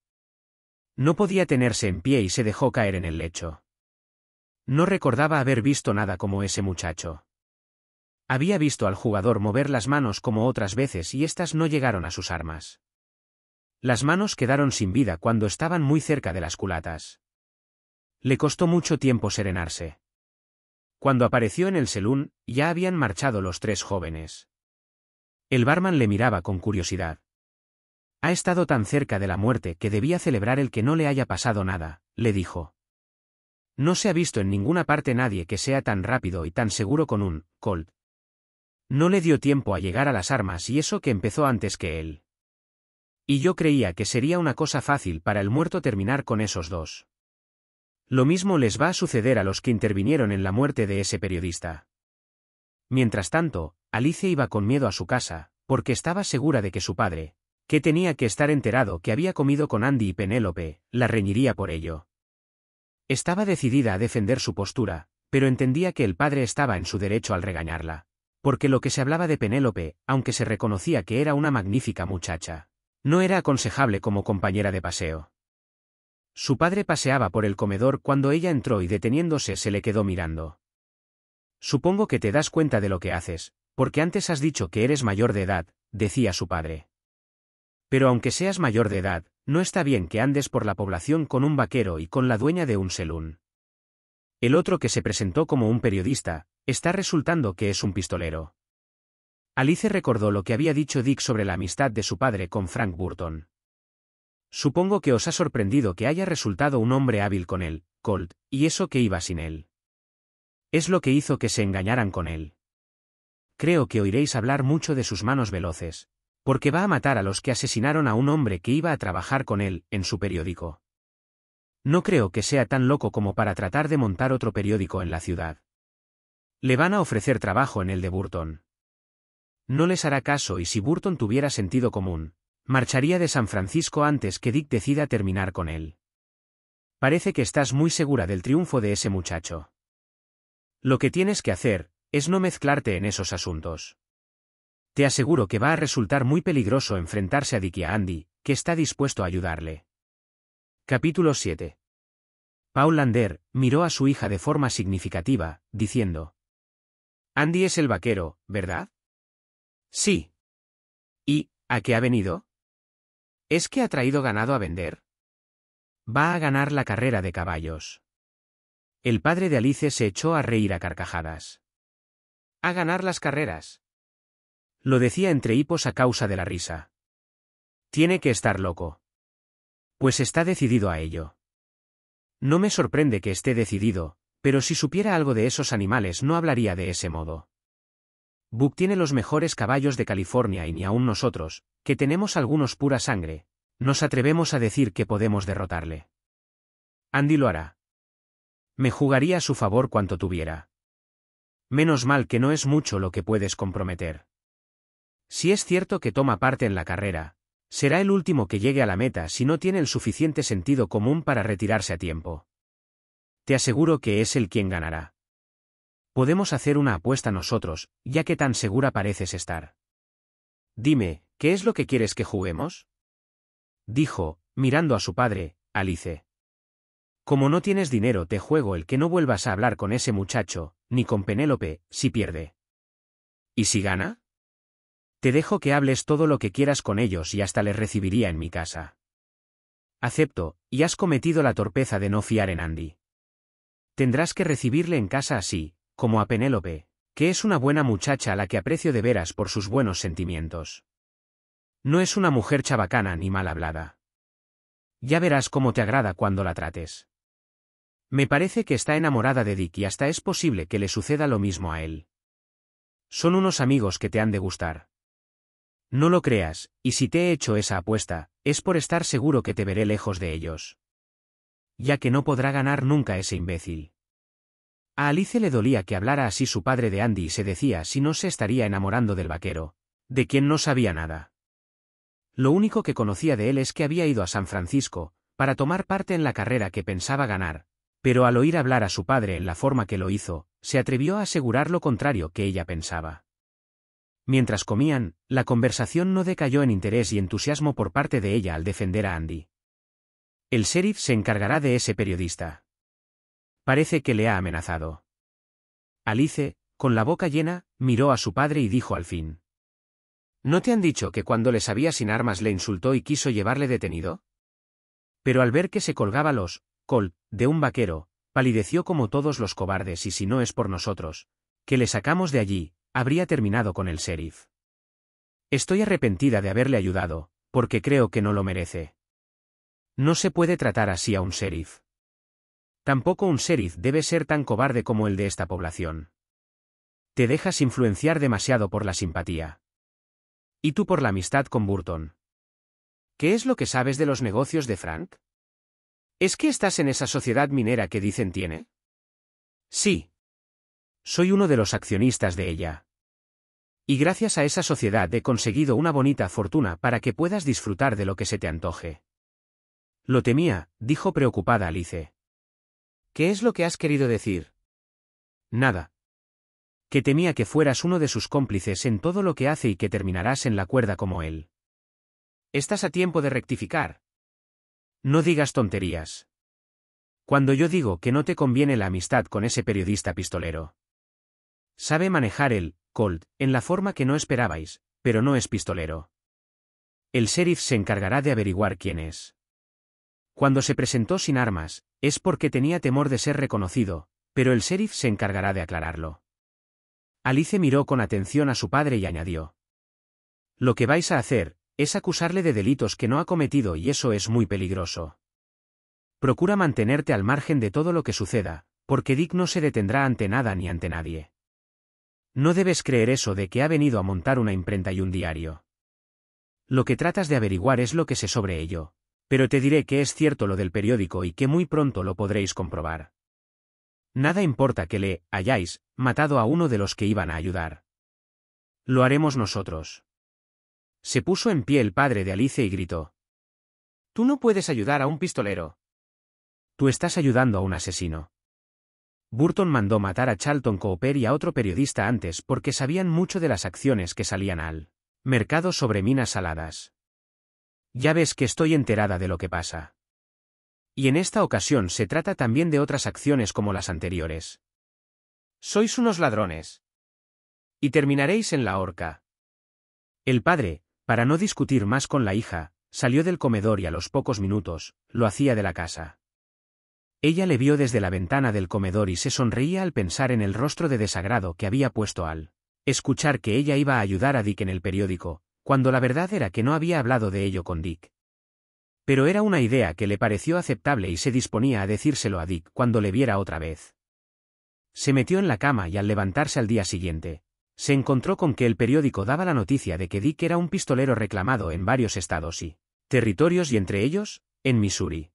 [SPEAKER 1] No podía tenerse en pie y se dejó caer en el lecho. No recordaba haber visto nada como ese muchacho. Había visto al jugador mover las manos como otras veces y éstas no llegaron a sus armas. Las manos quedaron sin vida cuando estaban muy cerca de las culatas. Le costó mucho tiempo serenarse. Cuando apareció en el salón, ya habían marchado los tres jóvenes. El barman le miraba con curiosidad. Ha estado tan cerca de la muerte que debía celebrar el que no le haya pasado nada, le dijo. No se ha visto en ninguna parte nadie que sea tan rápido y tan seguro con un Colt. No le dio tiempo a llegar a las armas y eso que empezó antes que él. Y yo creía que sería una cosa fácil para el muerto terminar con esos dos. Lo mismo les va a suceder a los que intervinieron en la muerte de ese periodista. Mientras tanto, Alicia iba con miedo a su casa, porque estaba segura de que su padre, que tenía que estar enterado que había comido con Andy y Penélope, la reñiría por ello. Estaba decidida a defender su postura, pero entendía que el padre estaba en su derecho al regañarla. Porque lo que se hablaba de Penélope, aunque se reconocía que era una magnífica muchacha, no era aconsejable como compañera de paseo. Su padre paseaba por el comedor cuando ella entró y deteniéndose se le quedó mirando. Supongo que te das cuenta de lo que haces, porque antes has dicho que eres mayor de edad, decía su padre. Pero aunque seas mayor de edad, no está bien que andes por la población con un vaquero y con la dueña de un selún. El otro que se presentó como un periodista, está resultando que es un pistolero. Alice recordó lo que había dicho Dick sobre la amistad de su padre con Frank Burton. Supongo que os ha sorprendido que haya resultado un hombre hábil con él, Colt, y eso que iba sin él. Es lo que hizo que se engañaran con él. Creo que oiréis hablar mucho de sus manos veloces, porque va a matar a los que asesinaron a un hombre que iba a trabajar con él en su periódico. No creo que sea tan loco como para tratar de montar otro periódico en la ciudad. Le van a ofrecer trabajo en el de Burton no les hará caso y si Burton tuviera sentido común, marcharía de San Francisco antes que Dick decida terminar con él. Parece que estás muy segura del triunfo de ese muchacho. Lo que tienes que hacer, es no mezclarte en esos asuntos. Te aseguro que va a resultar muy peligroso enfrentarse a Dick y a Andy, que está dispuesto a ayudarle. Capítulo 7. Paul Lander miró a su hija de forma significativa, diciendo: Andy es el vaquero, ¿verdad? Sí. ¿Y, a qué ha venido? ¿Es que ha traído ganado a vender? Va a ganar la carrera de caballos. El padre de Alice se echó a reír a carcajadas. A ganar las carreras. Lo decía entre hipos a causa de la risa. Tiene que estar loco. Pues está decidido a ello. No me sorprende que esté decidido, pero si supiera algo de esos animales no hablaría de ese modo. Buck tiene los mejores caballos de California y ni aún nosotros, que tenemos algunos pura sangre, nos atrevemos a decir que podemos derrotarle. Andy lo hará. Me jugaría a su favor cuanto tuviera. Menos mal que no es mucho lo que puedes comprometer. Si es cierto que toma parte en la carrera, será el último que llegue a la meta si no tiene el suficiente sentido común para retirarse a tiempo. Te aseguro que es el quien ganará. Podemos hacer una apuesta nosotros, ya que tan segura pareces estar. Dime, ¿qué es lo que quieres que juguemos? Dijo, mirando a su padre, Alice. Como no tienes dinero te juego el que no vuelvas a hablar con ese muchacho, ni con Penélope, si pierde. ¿Y si gana? Te dejo que hables todo lo que quieras con ellos y hasta les recibiría en mi casa. Acepto, y has cometido la torpeza de no fiar en Andy. Tendrás que recibirle en casa así, como a Penélope, que es una buena muchacha a la que aprecio de veras por sus buenos sentimientos. No es una mujer chabacana ni mal hablada. Ya verás cómo te agrada cuando la trates. Me parece que está enamorada de Dick y hasta es posible que le suceda lo mismo a él. Son unos amigos que te han de gustar. No lo creas, y si te he hecho esa apuesta, es por estar seguro que te veré lejos de ellos. Ya que no podrá ganar nunca ese imbécil. A Alice le dolía que hablara así su padre de Andy y se decía si no se estaría enamorando del vaquero, de quien no sabía nada. Lo único que conocía de él es que había ido a San Francisco, para tomar parte en la carrera que pensaba ganar, pero al oír hablar a su padre en la forma que lo hizo, se atrevió a asegurar lo contrario que ella pensaba. Mientras comían, la conversación no decayó en interés y entusiasmo por parte de ella al defender a Andy. El sheriff se encargará de ese periodista. Parece que le ha amenazado. Alice, con la boca llena, miró a su padre y dijo al fin. ¿No te han dicho que cuando le sabía sin armas le insultó y quiso llevarle detenido? Pero al ver que se colgaba los, col, de un vaquero, palideció como todos los cobardes y si no es por nosotros, que le sacamos de allí, habría terminado con el sheriff. Estoy arrepentida de haberle ayudado, porque creo que no lo merece. No se puede tratar así a un sheriff. Tampoco un sheriff debe ser tan cobarde como el de esta población. Te dejas influenciar demasiado por la simpatía. Y tú por la amistad con Burton. ¿Qué es lo que sabes de los negocios de Frank? ¿Es que estás en esa sociedad minera que dicen tiene? Sí. Soy uno de los accionistas de ella. Y gracias a esa sociedad he conseguido una bonita fortuna para que puedas disfrutar de lo que se te antoje. Lo temía, dijo preocupada Alice. ¿Qué es lo que has querido decir? Nada. Que temía que fueras uno de sus cómplices en todo lo que hace y que terminarás en la cuerda como él. Estás a tiempo de rectificar. No digas tonterías. Cuando yo digo que no te conviene la amistad con ese periodista pistolero. Sabe manejar el Colt en la forma que no esperabais, pero no es pistolero. El sheriff se encargará de averiguar quién es. Cuando se presentó sin armas, es porque tenía temor de ser reconocido, pero el sheriff se encargará de aclararlo. Alice miró con atención a su padre y añadió. Lo que vais a hacer, es acusarle de delitos que no ha cometido y eso es muy peligroso. Procura mantenerte al margen de todo lo que suceda, porque Dick no se detendrá ante nada ni ante nadie. No debes creer eso de que ha venido a montar una imprenta y un diario. Lo que tratas de averiguar es lo que sé sobre ello, pero te diré que es cierto lo del periódico y que muy pronto lo podréis comprobar. Nada importa que le hayáis matado a uno de los que iban a ayudar. Lo haremos nosotros. Se puso en pie el padre de Alice y gritó. Tú no puedes ayudar a un pistolero. Tú estás ayudando a un asesino. Burton mandó matar a Charlton Cooper y a otro periodista antes porque sabían mucho de las acciones que salían al mercado sobre minas saladas. Ya ves que estoy enterada de lo que pasa. Y en esta ocasión se trata también de otras acciones como las anteriores. Sois unos ladrones. Y terminaréis en la horca. El padre, para no discutir más con la hija, salió del comedor y a los pocos minutos, lo hacía de la casa. Ella le vio desde la ventana del comedor y se sonreía al pensar en el rostro de desagrado que había puesto al escuchar que ella iba a ayudar a Dick en el periódico, cuando la verdad era que no había hablado de ello con Dick. Pero era una idea que le pareció aceptable y se disponía a decírselo a Dick cuando le viera otra vez. Se metió en la cama y al levantarse al día siguiente, se encontró con que el periódico daba la noticia de que Dick era un pistolero reclamado en varios estados y territorios y entre ellos, en Missouri.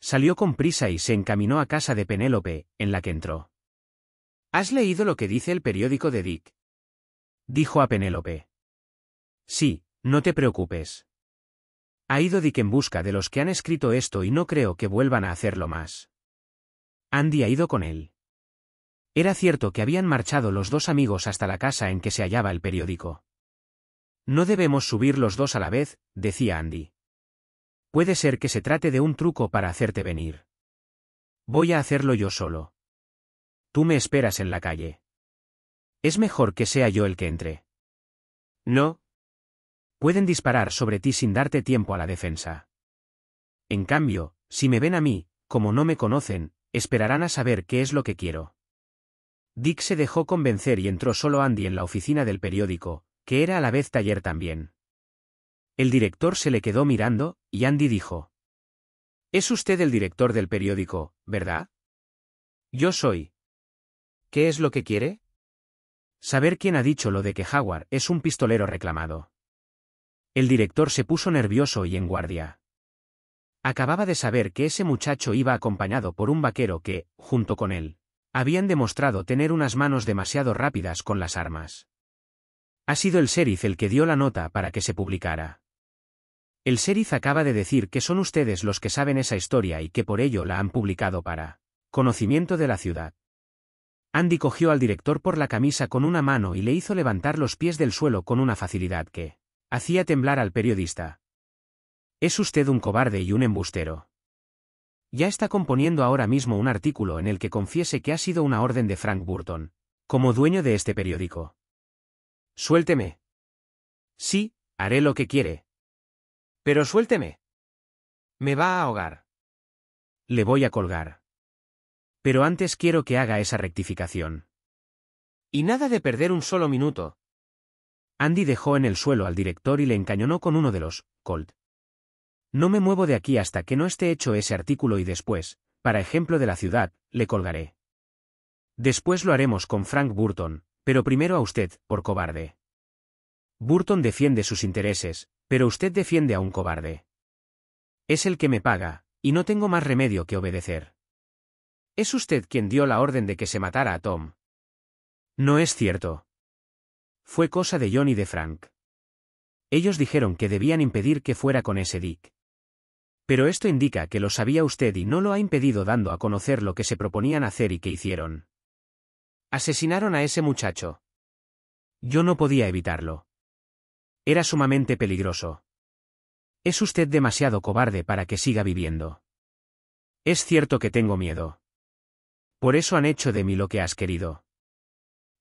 [SPEAKER 1] Salió con prisa y se encaminó a casa de Penélope, en la que entró. ¿Has leído lo que dice el periódico de Dick? Dijo a Penélope. Sí, no te preocupes. Ha ido Dick en busca de los que han escrito esto y no creo que vuelvan a hacerlo más. Andy ha ido con él. Era cierto que habían marchado los dos amigos hasta la casa en que se hallaba el periódico. No debemos subir los dos a la vez, decía Andy. Puede ser que se trate de un truco para hacerte venir. Voy a hacerlo yo solo. Tú me esperas en la calle. Es mejor que sea yo el que entre. No, Pueden disparar sobre ti sin darte tiempo a la defensa. En cambio, si me ven a mí, como no me conocen, esperarán a saber qué es lo que quiero. Dick se dejó convencer y entró solo Andy en la oficina del periódico, que era a la vez taller también. El director se le quedó mirando, y Andy dijo. Es usted el director del periódico, ¿verdad? Yo soy. ¿Qué es lo que quiere? Saber quién ha dicho lo de que Jaguar es un pistolero reclamado. El director se puso nervioso y en guardia. Acababa de saber que ese muchacho iba acompañado por un vaquero que, junto con él, habían demostrado tener unas manos demasiado rápidas con las armas. Ha sido el sheriff el que dio la nota para que se publicara. El sheriff acaba de decir que son ustedes los que saben esa historia y que por ello la han publicado para conocimiento de la ciudad. Andy cogió al director por la camisa con una mano y le hizo levantar los pies del suelo con una facilidad que Hacía temblar al periodista. Es usted un cobarde y un embustero. Ya está componiendo ahora mismo un artículo en el que confiese que ha sido una orden de Frank Burton, como dueño de este periódico. Suélteme. Sí, haré lo que quiere. Pero suélteme. Me va a ahogar. Le voy a colgar. Pero antes quiero que haga esa rectificación. Y nada de perder un solo minuto, Andy dejó en el suelo al director y le encañonó con uno de los Colt. No me muevo de aquí hasta que no esté hecho ese artículo y después, para ejemplo de la ciudad, le colgaré. Después lo haremos con Frank Burton, pero primero a usted, por cobarde. Burton defiende sus intereses, pero usted defiende a un cobarde. Es el que me paga, y no tengo más remedio que obedecer. Es usted quien dio la orden de que se matara a Tom. No es cierto. Fue cosa de John y de Frank. Ellos dijeron que debían impedir que fuera con ese Dick. Pero esto indica que lo sabía usted y no lo ha impedido dando a conocer lo que se proponían hacer y que hicieron. Asesinaron a ese muchacho. Yo no podía evitarlo. Era sumamente peligroso. Es usted demasiado cobarde para que siga viviendo. Es cierto que tengo miedo. Por eso han hecho de mí lo que has querido.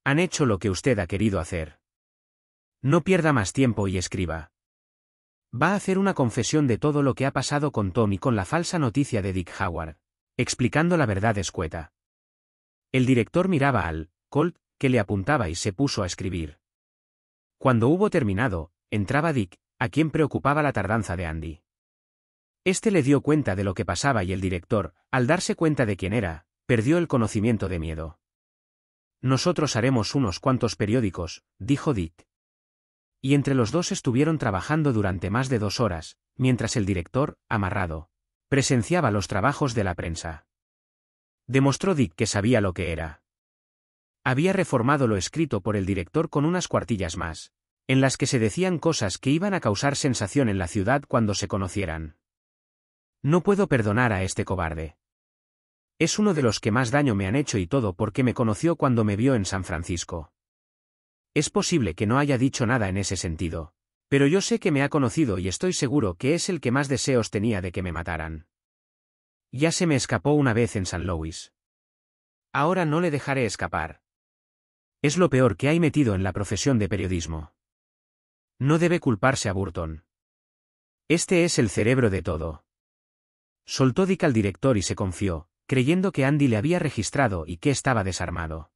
[SPEAKER 1] Han hecho lo que usted ha querido hacer. No pierda más tiempo y escriba. Va a hacer una confesión de todo lo que ha pasado con Tom y con la falsa noticia de Dick Howard, explicando la verdad escueta. El director miraba al Colt, que le apuntaba y se puso a escribir. Cuando hubo terminado, entraba Dick, a quien preocupaba la tardanza de Andy. Este le dio cuenta de lo que pasaba y el director, al darse cuenta de quién era, perdió el conocimiento de miedo. Nosotros haremos unos cuantos periódicos, dijo Dick y entre los dos estuvieron trabajando durante más de dos horas, mientras el director, amarrado, presenciaba los trabajos de la prensa. Demostró Dick que sabía lo que era. Había reformado lo escrito por el director con unas cuartillas más, en las que se decían cosas que iban a causar sensación en la ciudad cuando se conocieran. No puedo perdonar a este cobarde. Es uno de los que más daño me han hecho y todo porque me conoció cuando me vio en San Francisco. Es posible que no haya dicho nada en ese sentido. Pero yo sé que me ha conocido y estoy seguro que es el que más deseos tenía de que me mataran. Ya se me escapó una vez en San Louis. Ahora no le dejaré escapar. Es lo peor que hay metido en la profesión de periodismo. No debe culparse a Burton. Este es el cerebro de todo. Soltó Dick al director y se confió, creyendo que Andy le había registrado y que estaba desarmado.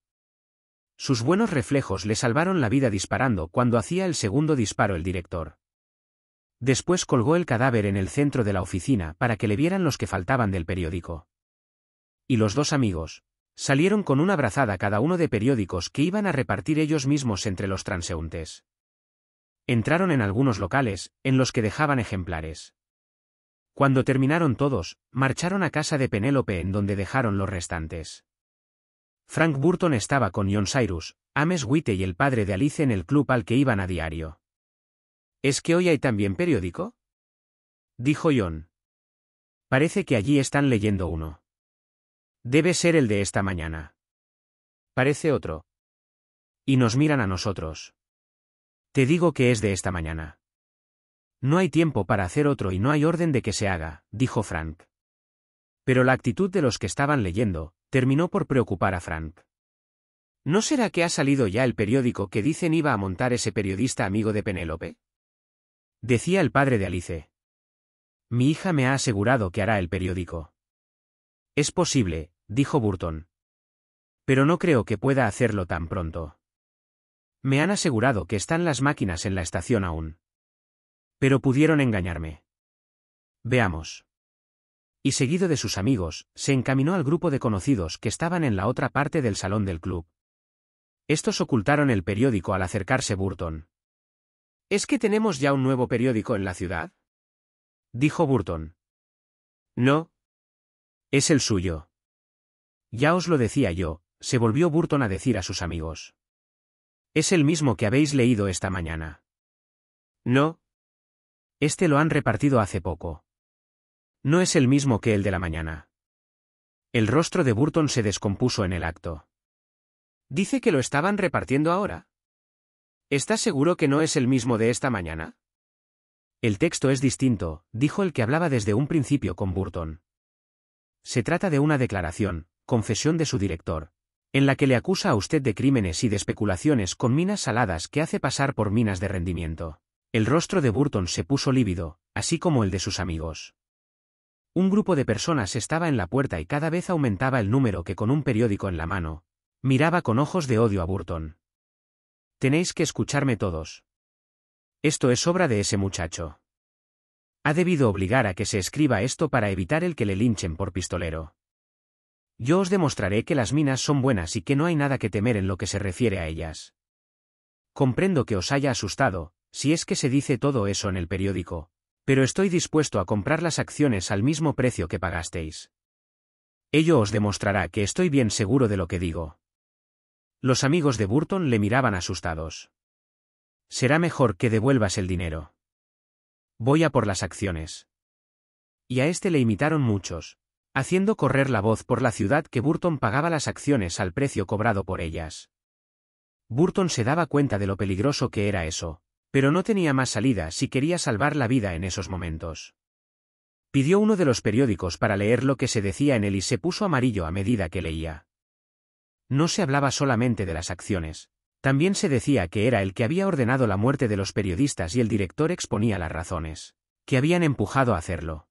[SPEAKER 1] Sus buenos reflejos le salvaron la vida disparando cuando hacía el segundo disparo el director. Después colgó el cadáver en el centro de la oficina para que le vieran los que faltaban del periódico. Y los dos amigos salieron con una abrazada cada uno de periódicos que iban a repartir ellos mismos entre los transeúntes. Entraron en algunos locales, en los que dejaban ejemplares. Cuando terminaron todos, marcharon a casa de Penélope en donde dejaron los restantes. Frank Burton estaba con John Cyrus, Ames Witte y el padre de Alice en el club al que iban a diario. ¿Es que hoy hay también periódico? Dijo John. Parece que allí están leyendo uno. Debe ser el de esta mañana. Parece otro. Y nos miran a nosotros. Te digo que es de esta mañana. No hay tiempo para hacer otro y no hay orden de que se haga, dijo Frank. Pero la actitud de los que estaban leyendo, terminó por preocupar a Frank. ¿No será que ha salido ya el periódico que dicen iba a montar ese periodista amigo de Penélope? Decía el padre de Alice. Mi hija me ha asegurado que hará el periódico. Es posible, dijo Burton. Pero no creo que pueda hacerlo tan pronto. Me han asegurado que están las máquinas en la estación aún. Pero pudieron engañarme. Veamos y seguido de sus amigos, se encaminó al grupo de conocidos que estaban en la otra parte del salón del club. Estos ocultaron el periódico al acercarse Burton. ¿Es que tenemos ya un nuevo periódico en la ciudad? dijo Burton. No. Es el suyo. Ya os lo decía yo, se volvió Burton a decir a sus amigos. Es el mismo que habéis leído esta mañana. No. Este lo han repartido hace poco. No es el mismo que el de la mañana. El rostro de Burton se descompuso en el acto. Dice que lo estaban repartiendo ahora. ¿Estás seguro que no es el mismo de esta mañana? El texto es distinto, dijo el que hablaba desde un principio con Burton. Se trata de una declaración, confesión de su director, en la que le acusa a usted de crímenes y de especulaciones con minas saladas que hace pasar por minas de rendimiento. El rostro de Burton se puso lívido, así como el de sus amigos. Un grupo de personas estaba en la puerta y cada vez aumentaba el número que con un periódico en la mano, miraba con ojos de odio a Burton. Tenéis que escucharme todos. Esto es obra de ese muchacho. Ha debido obligar a que se escriba esto para evitar el que le linchen por pistolero. Yo os demostraré que las minas son buenas y que no hay nada que temer en lo que se refiere a ellas. Comprendo que os haya asustado, si es que se dice todo eso en el periódico, pero estoy dispuesto a comprar las acciones al mismo precio que pagasteis. Ello os demostrará que estoy bien seguro de lo que digo. Los amigos de Burton le miraban asustados. Será mejor que devuelvas el dinero. Voy a por las acciones. Y a este le imitaron muchos, haciendo correr la voz por la ciudad que Burton pagaba las acciones al precio cobrado por ellas. Burton se daba cuenta de lo peligroso que era eso, pero no tenía más salida si quería salvar la vida en esos momentos. Pidió uno de los periódicos para leer lo que se decía en él y se puso amarillo a medida que leía. No se hablaba solamente de las acciones, también se decía que era el que había ordenado la muerte de los periodistas y el director exponía las razones que habían empujado a hacerlo.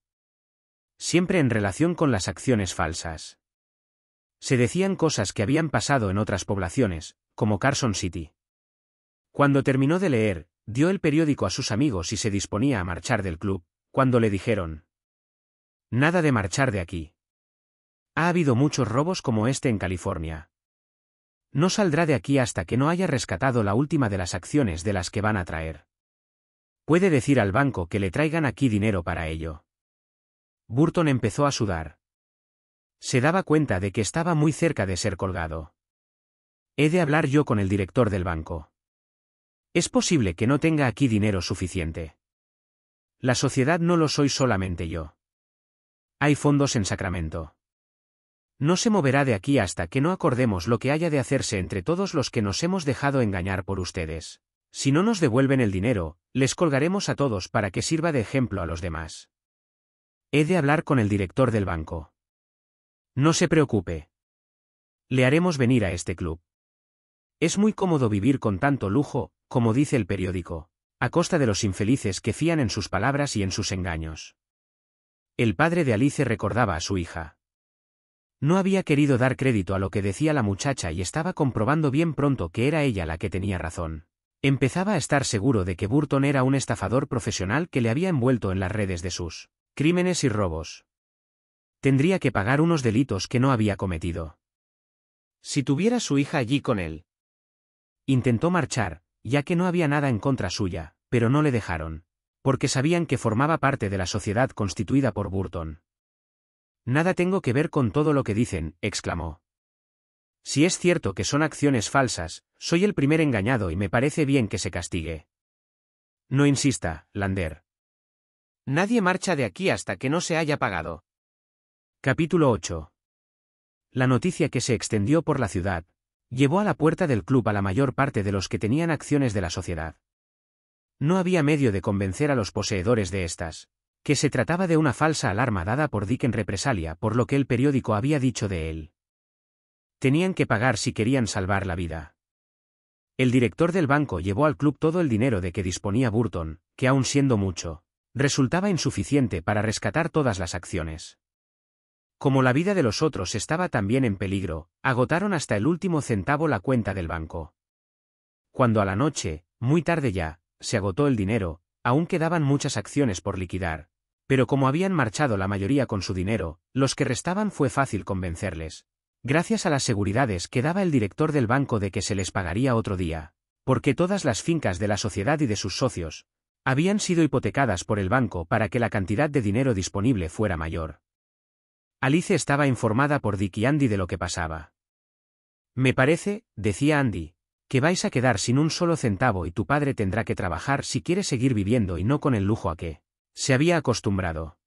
[SPEAKER 1] Siempre en relación con las acciones falsas. Se decían cosas que habían pasado en otras poblaciones, como Carson City. Cuando terminó de leer, Dio el periódico a sus amigos y se disponía a marchar del club, cuando le dijeron. Nada de marchar de aquí. Ha habido muchos robos como este en California. No saldrá de aquí hasta que no haya rescatado la última de las acciones de las que van a traer. Puede decir al banco que le traigan aquí dinero para ello. Burton empezó a sudar. Se daba cuenta de que estaba muy cerca de ser colgado. He de hablar yo con el director del banco. Es posible que no tenga aquí dinero suficiente. La sociedad no lo soy solamente yo. Hay fondos en Sacramento. No se moverá de aquí hasta que no acordemos lo que haya de hacerse entre todos los que nos hemos dejado engañar por ustedes. Si no nos devuelven el dinero, les colgaremos a todos para que sirva de ejemplo a los demás. He de hablar con el director del banco. No se preocupe. Le haremos venir a este club. Es muy cómodo vivir con tanto lujo, como dice el periódico, a costa de los infelices que fían en sus palabras y en sus engaños. El padre de Alice recordaba a su hija. No había querido dar crédito a lo que decía la muchacha y estaba comprobando bien pronto que era ella la que tenía razón. Empezaba a estar seguro de que Burton era un estafador profesional que le había envuelto en las redes de sus crímenes y robos. Tendría que pagar unos delitos que no había cometido. Si tuviera su hija allí con él. Intentó marchar, ya que no había nada en contra suya, pero no le dejaron, porque sabían que formaba parte de la sociedad constituida por Burton. Nada tengo que ver con todo lo que dicen, exclamó. Si es cierto que son acciones falsas, soy el primer engañado y me parece bien que se castigue. No insista, Lander. Nadie marcha de aquí hasta que no se haya pagado. Capítulo 8. La noticia que se extendió por la ciudad, Llevó a la puerta del club a la mayor parte de los que tenían acciones de la sociedad. No había medio de convencer a los poseedores de estas, que se trataba de una falsa alarma dada por Dick en represalia por lo que el periódico había dicho de él. Tenían que pagar si querían salvar la vida. El director del banco llevó al club todo el dinero de que disponía Burton, que aun siendo mucho, resultaba insuficiente para rescatar todas las acciones. Como la vida de los otros estaba también en peligro, agotaron hasta el último centavo la cuenta del banco. Cuando a la noche, muy tarde ya, se agotó el dinero, aún quedaban muchas acciones por liquidar, pero como habían marchado la mayoría con su dinero, los que restaban fue fácil convencerles. Gracias a las seguridades que daba el director del banco de que se les pagaría otro día, porque todas las fincas de la sociedad y de sus socios habían sido hipotecadas por el banco para que la cantidad de dinero disponible fuera mayor. Alice estaba informada por Dick y Andy de lo que pasaba. Me parece, decía Andy, que vais a quedar sin un solo centavo y tu padre tendrá que trabajar si quiere seguir viviendo y no con el lujo a que se había acostumbrado.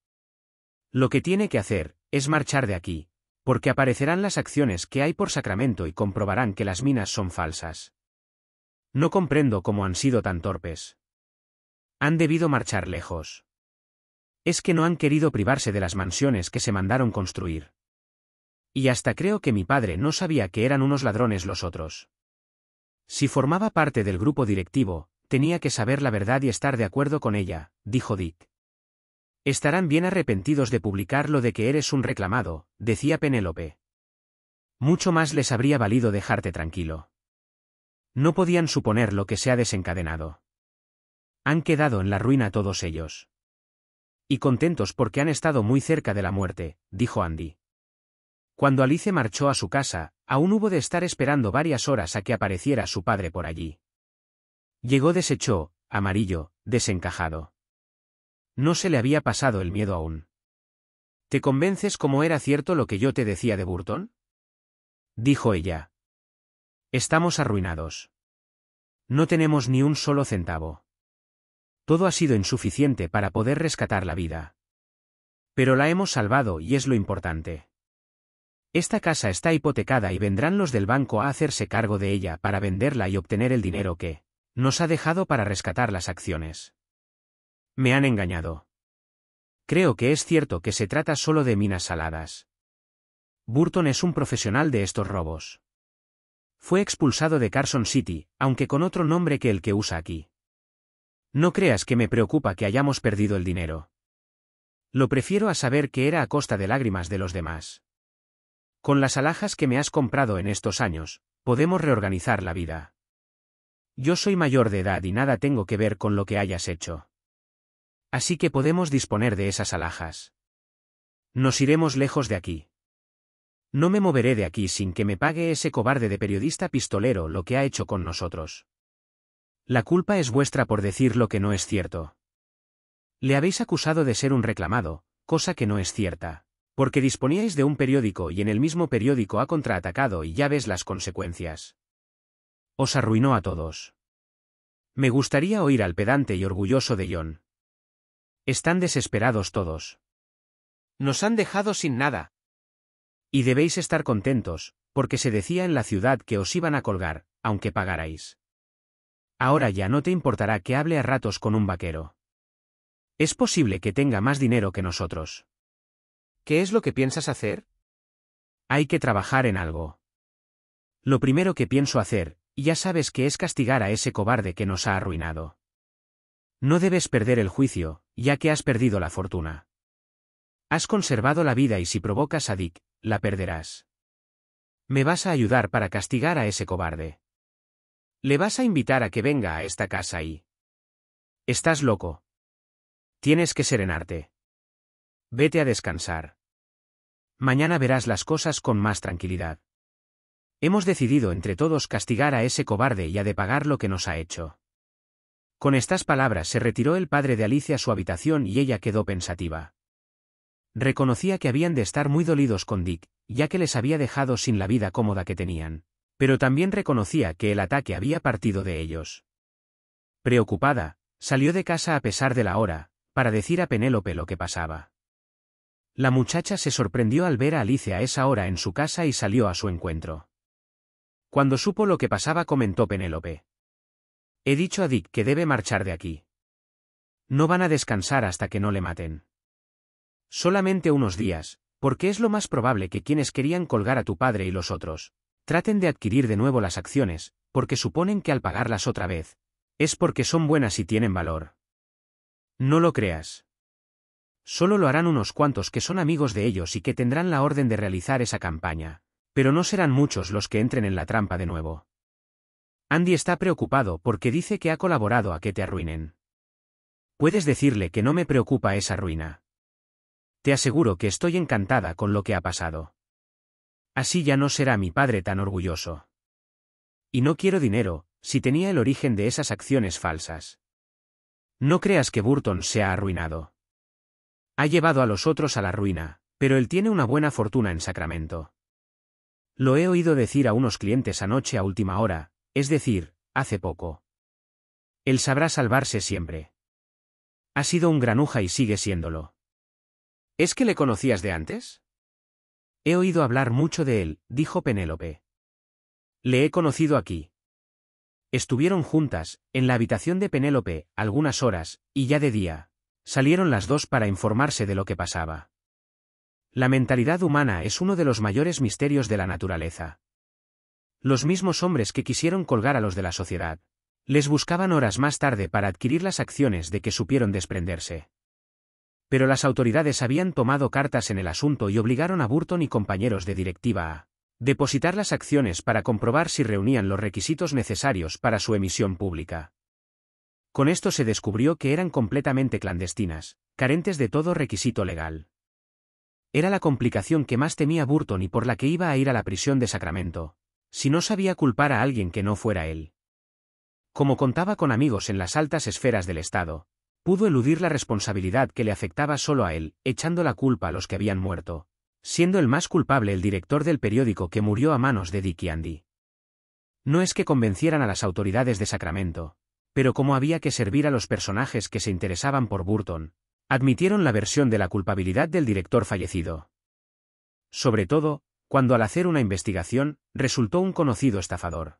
[SPEAKER 1] Lo que tiene que hacer es marchar de aquí, porque aparecerán las acciones que hay por Sacramento y comprobarán que las minas son falsas. No comprendo cómo han sido tan torpes. Han debido marchar lejos. Es que no han querido privarse de las mansiones que se mandaron construir. Y hasta creo que mi padre no sabía que eran unos ladrones los otros. Si formaba parte del grupo directivo, tenía que saber la verdad y estar de acuerdo con ella, dijo Dick. Estarán bien arrepentidos de publicar lo de que eres un reclamado, decía Penélope. Mucho más les habría valido dejarte tranquilo. No podían suponer lo que se ha desencadenado. Han quedado en la ruina todos ellos. Y contentos porque han estado muy cerca de la muerte, dijo Andy. Cuando Alice marchó a su casa, aún hubo de estar esperando varias horas a que apareciera su padre por allí. Llegó deshecho, amarillo, desencajado. No se le había pasado el miedo aún. ¿Te convences como era cierto lo que yo te decía de Burton? Dijo ella. Estamos arruinados. No tenemos ni un solo centavo todo ha sido insuficiente para poder rescatar la vida. Pero la hemos salvado y es lo importante. Esta casa está hipotecada y vendrán los del banco a hacerse cargo de ella para venderla y obtener el dinero que nos ha dejado para rescatar las acciones. Me han engañado. Creo que es cierto que se trata solo de minas saladas. Burton es un profesional de estos robos. Fue expulsado de Carson City, aunque con otro nombre que el que usa aquí. No creas que me preocupa que hayamos perdido el dinero. Lo prefiero a saber que era a costa de lágrimas de los demás. Con las alhajas que me has comprado en estos años, podemos reorganizar la vida. Yo soy mayor de edad y nada tengo que ver con lo que hayas hecho. Así que podemos disponer de esas alhajas. Nos iremos lejos de aquí. No me moveré de aquí sin que me pague ese cobarde de periodista pistolero lo que ha hecho con nosotros. La culpa es vuestra por decir lo que no es cierto. Le habéis acusado de ser un reclamado, cosa que no es cierta. Porque disponíais de un periódico y en el mismo periódico ha contraatacado y ya ves las consecuencias. Os arruinó a todos. Me gustaría oír al pedante y orgulloso de John. Están desesperados todos. Nos han dejado sin nada. Y debéis estar contentos, porque se decía en la ciudad que os iban a colgar, aunque pagarais. Ahora ya no te importará que hable a ratos con un vaquero. Es posible que tenga más dinero que nosotros. ¿Qué es lo que piensas hacer? Hay que trabajar en algo. Lo primero que pienso hacer, ya sabes que es castigar a ese cobarde que nos ha arruinado. No debes perder el juicio, ya que has perdido la fortuna. Has conservado la vida y si provocas a Dick, la perderás. Me vas a ayudar para castigar a ese cobarde. Le vas a invitar a que venga a esta casa y... Estás loco. Tienes que serenarte. Vete a descansar. Mañana verás las cosas con más tranquilidad. Hemos decidido entre todos castigar a ese cobarde y a de pagar lo que nos ha hecho. Con estas palabras se retiró el padre de Alicia a su habitación y ella quedó pensativa. Reconocía que habían de estar muy dolidos con Dick, ya que les había dejado sin la vida cómoda que tenían. Pero también reconocía que el ataque había partido de ellos. Preocupada, salió de casa a pesar de la hora, para decir a Penélope lo que pasaba. La muchacha se sorprendió al ver a Alicia a esa hora en su casa y salió a su encuentro. Cuando supo lo que pasaba comentó Penélope. He dicho a Dick que debe marchar de aquí. No van a descansar hasta que no le maten. Solamente unos días, porque es lo más probable que quienes querían colgar a tu padre y los otros, traten de adquirir de nuevo las acciones, porque suponen que al pagarlas otra vez, es porque son buenas y tienen valor. No lo creas. Solo lo harán unos cuantos que son amigos de ellos y que tendrán la orden de realizar esa campaña, pero no serán muchos los que entren en la trampa de nuevo. Andy está preocupado porque dice que ha colaborado a que te arruinen. Puedes decirle que no me preocupa esa ruina. Te aseguro que estoy encantada con lo que ha pasado. Así ya no será mi padre tan orgulloso. Y no quiero dinero, si tenía el origen de esas acciones falsas. No creas que Burton se ha arruinado. Ha llevado a los otros a la ruina, pero él tiene una buena fortuna en Sacramento. Lo he oído decir a unos clientes anoche a última hora, es decir, hace poco. Él sabrá salvarse siempre. Ha sido un granuja y sigue siéndolo. ¿Es que le conocías de antes? He oído hablar mucho de él, dijo Penélope. Le he conocido aquí. Estuvieron juntas, en la habitación de Penélope, algunas horas, y ya de día. Salieron las dos para informarse de lo que pasaba. La mentalidad humana es uno de los mayores misterios de la naturaleza. Los mismos hombres que quisieron colgar a los de la sociedad, les buscaban horas más tarde para adquirir las acciones de que supieron desprenderse. Pero las autoridades habían tomado cartas en el asunto y obligaron a Burton y compañeros de directiva a depositar las acciones para comprobar si reunían los requisitos necesarios para su emisión pública. Con esto se descubrió que eran completamente clandestinas, carentes de todo requisito legal. Era la complicación que más temía Burton y por la que iba a ir a la prisión de Sacramento, si no sabía culpar a alguien que no fuera él. Como contaba con amigos en las altas esferas del Estado, Pudo eludir la responsabilidad que le afectaba solo a él, echando la culpa a los que habían muerto, siendo el más culpable el director del periódico que murió a manos de Dick Andy. No es que convencieran a las autoridades de Sacramento, pero como había que servir a los personajes que se interesaban por Burton, admitieron la versión de la culpabilidad del director fallecido. Sobre todo, cuando al hacer una investigación, resultó un conocido estafador.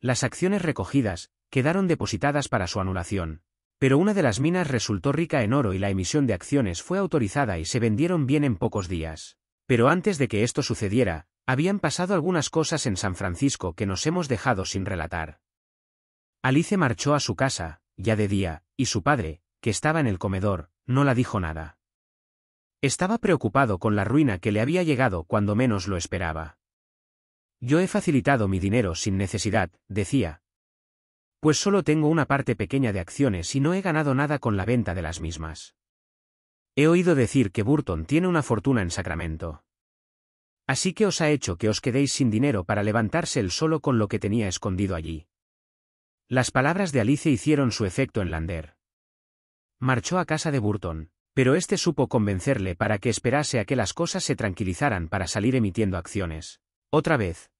[SPEAKER 1] Las acciones recogidas quedaron depositadas para su anulación, pero una de las minas resultó rica en oro y la emisión de acciones fue autorizada y se vendieron bien en pocos días. Pero antes de que esto sucediera, habían pasado algunas cosas en San Francisco que nos hemos dejado sin relatar. Alice marchó a su casa, ya de día, y su padre, que estaba en el comedor, no la dijo nada. Estaba preocupado con la ruina que le había llegado cuando menos lo esperaba. Yo he facilitado mi dinero sin necesidad, decía, pues solo tengo una parte pequeña de acciones y no he ganado nada con la venta de las mismas. He oído decir que Burton tiene una fortuna en Sacramento. Así que os ha hecho que os quedéis sin dinero para levantarse el solo con lo que tenía escondido allí. Las palabras de Alice hicieron su efecto en Lander. Marchó a casa de Burton, pero éste supo convencerle para que esperase a que las cosas se tranquilizaran para salir emitiendo acciones. Otra vez,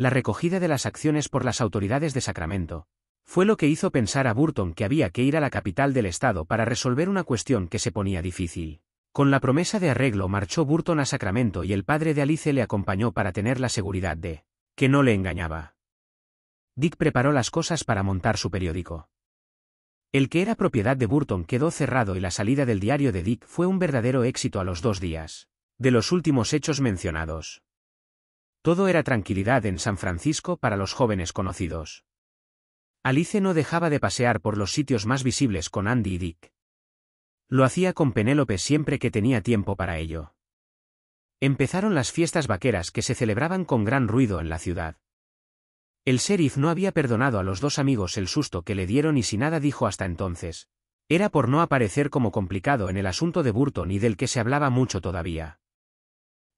[SPEAKER 1] la recogida de las acciones por las autoridades de Sacramento, fue lo que hizo pensar a Burton que había que ir a la capital del estado para resolver una cuestión que se ponía difícil. Con la promesa de arreglo marchó Burton a Sacramento y el padre de Alice le acompañó para tener la seguridad de que no le engañaba. Dick preparó las cosas para montar su periódico. El que era propiedad de Burton quedó cerrado y la salida del diario de Dick fue un verdadero éxito a los dos días. De los últimos hechos mencionados. Todo era tranquilidad en San Francisco para los jóvenes conocidos. Alice no dejaba de pasear por los sitios más visibles con Andy y Dick. Lo hacía con Penélope siempre que tenía tiempo para ello. Empezaron las fiestas vaqueras que se celebraban con gran ruido en la ciudad. El sheriff no había perdonado a los dos amigos el susto que le dieron y si nada dijo hasta entonces. Era por no aparecer como complicado en el asunto de Burton y del que se hablaba mucho todavía.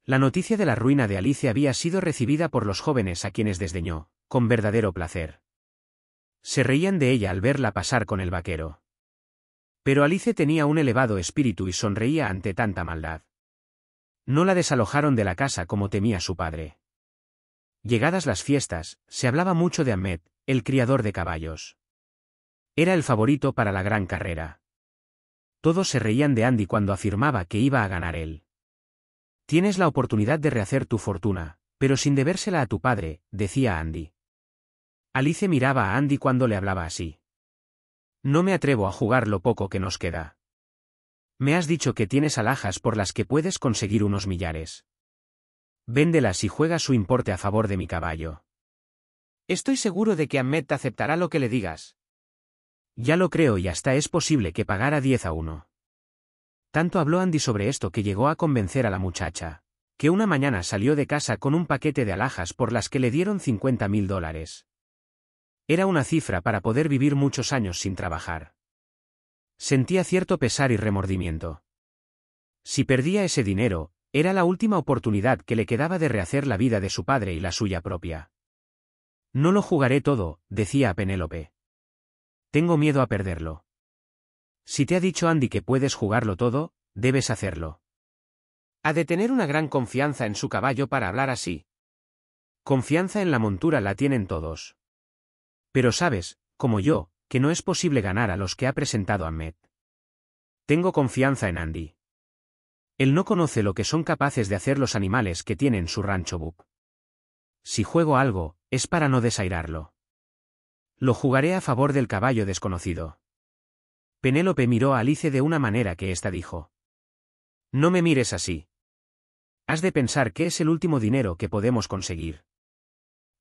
[SPEAKER 1] La noticia de la ruina de Alicia había sido recibida por los jóvenes a quienes desdeñó, con verdadero placer. Se reían de ella al verla pasar con el vaquero. Pero Alice tenía un elevado espíritu y sonreía ante tanta maldad. No la desalojaron de la casa como temía su padre. Llegadas las fiestas, se hablaba mucho de Ahmed, el criador de caballos. Era el favorito para la gran carrera. Todos se reían de Andy cuando afirmaba que iba a ganar él. Tienes la oportunidad de rehacer tu fortuna, pero sin debérsela a tu padre, decía Andy. Alice miraba a Andy cuando le hablaba así. No me atrevo a jugar lo poco que nos queda. Me has dicho que tienes alhajas por las que puedes conseguir unos millares. Véndelas y juega su importe a favor de mi caballo. Estoy seguro de que Ahmed aceptará lo que le digas. Ya lo creo y hasta es posible que pagara diez a uno». Tanto habló Andy sobre esto que llegó a convencer a la muchacha. Que una mañana salió de casa con un paquete de alhajas por las que le dieron 50 mil dólares. Era una cifra para poder vivir muchos años sin trabajar. Sentía cierto pesar y remordimiento. Si perdía ese dinero, era la última oportunidad que le quedaba de rehacer la vida de su padre y la suya propia. No lo jugaré todo, decía Penélope. Tengo miedo a perderlo. Si te ha dicho Andy que puedes jugarlo todo, debes hacerlo. Ha de tener una gran confianza en su caballo para hablar así. Confianza en la montura la tienen todos. Pero sabes, como yo, que no es posible ganar a los que ha presentado Ahmed. Tengo confianza en Andy. Él no conoce lo que son capaces de hacer los animales que tienen su rancho Bub. Si juego algo, es para no desairarlo. Lo jugaré a favor del caballo desconocido. Penélope miró a Alice de una manera que ésta dijo. No me mires así. Has de pensar que es el último dinero que podemos conseguir.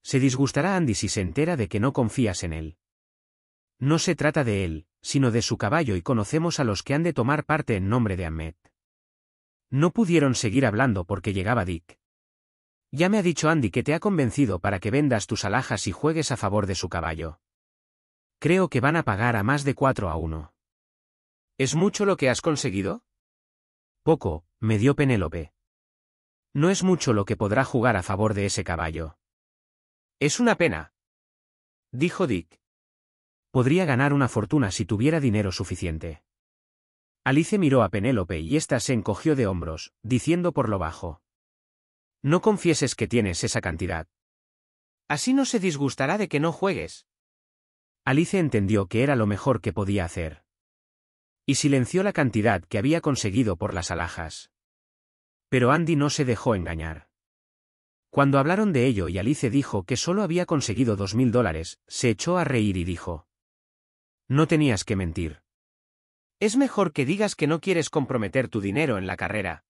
[SPEAKER 1] Se disgustará Andy si se entera de que no confías en él. No se trata de él, sino de su caballo y conocemos a los que han de tomar parte en nombre de Ahmed. No pudieron seguir hablando porque llegaba Dick. Ya me ha dicho Andy que te ha convencido para que vendas tus alhajas y juegues a favor de su caballo. Creo que van a pagar a más de cuatro a uno. ¿Es mucho lo que has conseguido? Poco, me dio Penélope. No es mucho lo que podrá jugar a favor de ese caballo. Es una pena. Dijo Dick. Podría ganar una fortuna si tuviera dinero suficiente. Alice miró a Penélope y ésta se encogió de hombros, diciendo por lo bajo. No confieses que tienes esa cantidad. Así no se disgustará de que no juegues. Alice entendió que era lo mejor que podía hacer y silenció la cantidad que había conseguido por las alhajas. Pero Andy no se dejó engañar. Cuando hablaron de ello y Alice dijo que solo había conseguido dos mil dólares, se echó a reír y dijo. No tenías que mentir. Es mejor que digas que no quieres comprometer tu dinero en la carrera.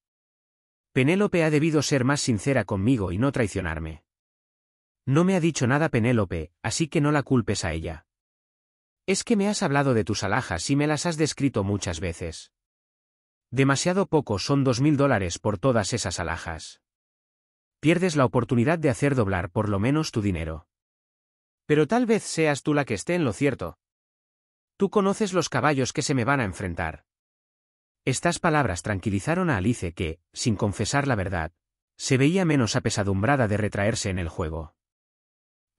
[SPEAKER 1] Penélope ha debido ser más sincera conmigo y no traicionarme. No me ha dicho nada Penélope, así que no la culpes a ella. Es que me has hablado de tus alhajas y me las has descrito muchas veces. Demasiado poco son dos mil dólares por todas esas alhajas. Pierdes la oportunidad de hacer doblar por lo menos tu dinero. Pero tal vez seas tú la que esté en lo cierto. Tú conoces los caballos que se me van a enfrentar. Estas palabras tranquilizaron a Alice que, sin confesar la verdad, se veía menos apesadumbrada de retraerse en el juego.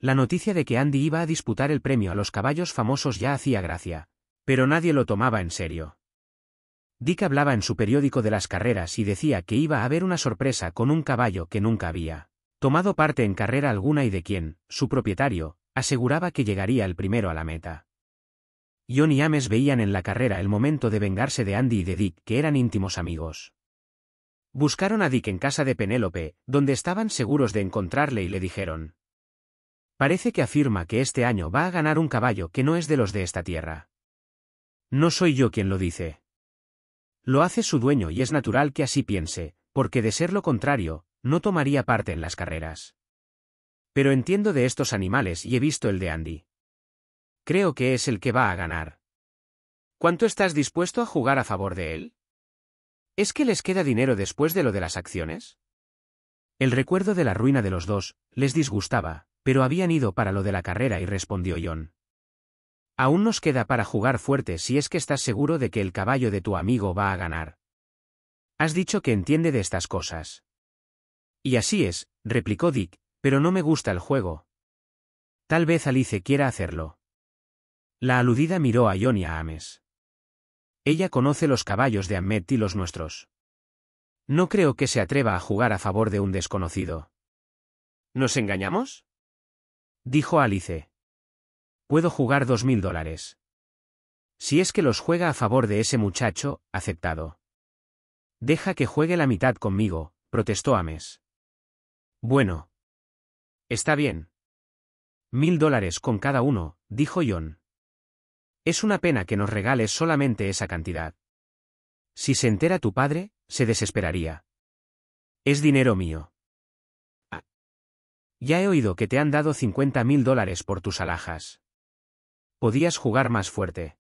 [SPEAKER 1] La noticia de que Andy iba a disputar el premio a los caballos famosos ya hacía gracia, pero nadie lo tomaba en serio. Dick hablaba en su periódico de las carreras y decía que iba a haber una sorpresa con un caballo que nunca había tomado parte en carrera alguna y de quien, su propietario, aseguraba que llegaría el primero a la meta. John y Ames veían en la carrera el momento de vengarse de Andy y de Dick, que eran íntimos amigos. Buscaron a Dick en casa de Penélope, donde estaban seguros de encontrarle y le dijeron, Parece que afirma que este año va a ganar un caballo que no es de los de esta tierra. No soy yo quien lo dice. Lo hace su dueño y es natural que así piense, porque de ser lo contrario, no tomaría parte en las carreras. Pero entiendo de estos animales y he visto el de Andy. Creo que es el que va a ganar. ¿Cuánto estás dispuesto a jugar a favor de él? ¿Es que les queda dinero después de lo de las acciones? El recuerdo de la ruina de los dos les disgustaba pero habían ido para lo de la carrera y respondió John. Aún nos queda para jugar fuerte si es que estás seguro de que el caballo de tu amigo va a ganar. Has dicho que entiende de estas cosas. Y así es, replicó Dick, pero no me gusta el juego. Tal vez Alice quiera hacerlo. La aludida miró a John y a Ames. Ella conoce los caballos de Ahmed y los nuestros. No creo que se atreva a jugar a favor de un desconocido. ¿Nos engañamos? Dijo Alice. Puedo jugar dos mil dólares. Si es que los juega a favor de ese muchacho, aceptado. Deja que juegue la mitad conmigo, protestó Ames. Bueno. Está bien. Mil dólares con cada uno, dijo John. Es una pena que nos regales solamente esa cantidad. Si se entera tu padre, se desesperaría. Es dinero mío. Ya he oído que te han dado cincuenta mil dólares por tus alhajas. Podías jugar más fuerte.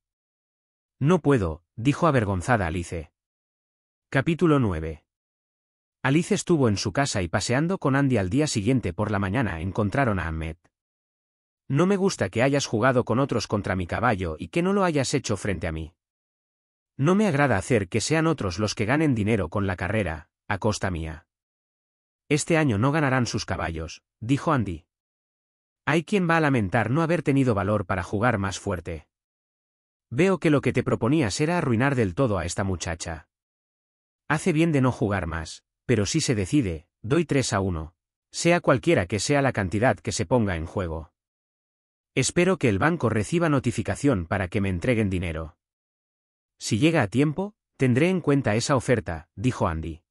[SPEAKER 1] No puedo, dijo avergonzada Alice. Capítulo 9. Alice estuvo en su casa y paseando con Andy al día siguiente por la mañana encontraron a Ahmed. No me gusta que hayas jugado con otros contra mi caballo y que no lo hayas hecho frente a mí. No me agrada hacer que sean otros los que ganen dinero con la carrera, a costa mía. Este año no ganarán sus caballos, dijo Andy. Hay quien va a lamentar no haber tenido valor para jugar más fuerte. Veo que lo que te proponías era arruinar del todo a esta muchacha. Hace bien de no jugar más, pero si se decide, doy 3 a 1, sea cualquiera que sea la cantidad que se ponga en juego. Espero que el banco reciba notificación para que me entreguen dinero. Si llega a tiempo, tendré en cuenta esa oferta, dijo Andy.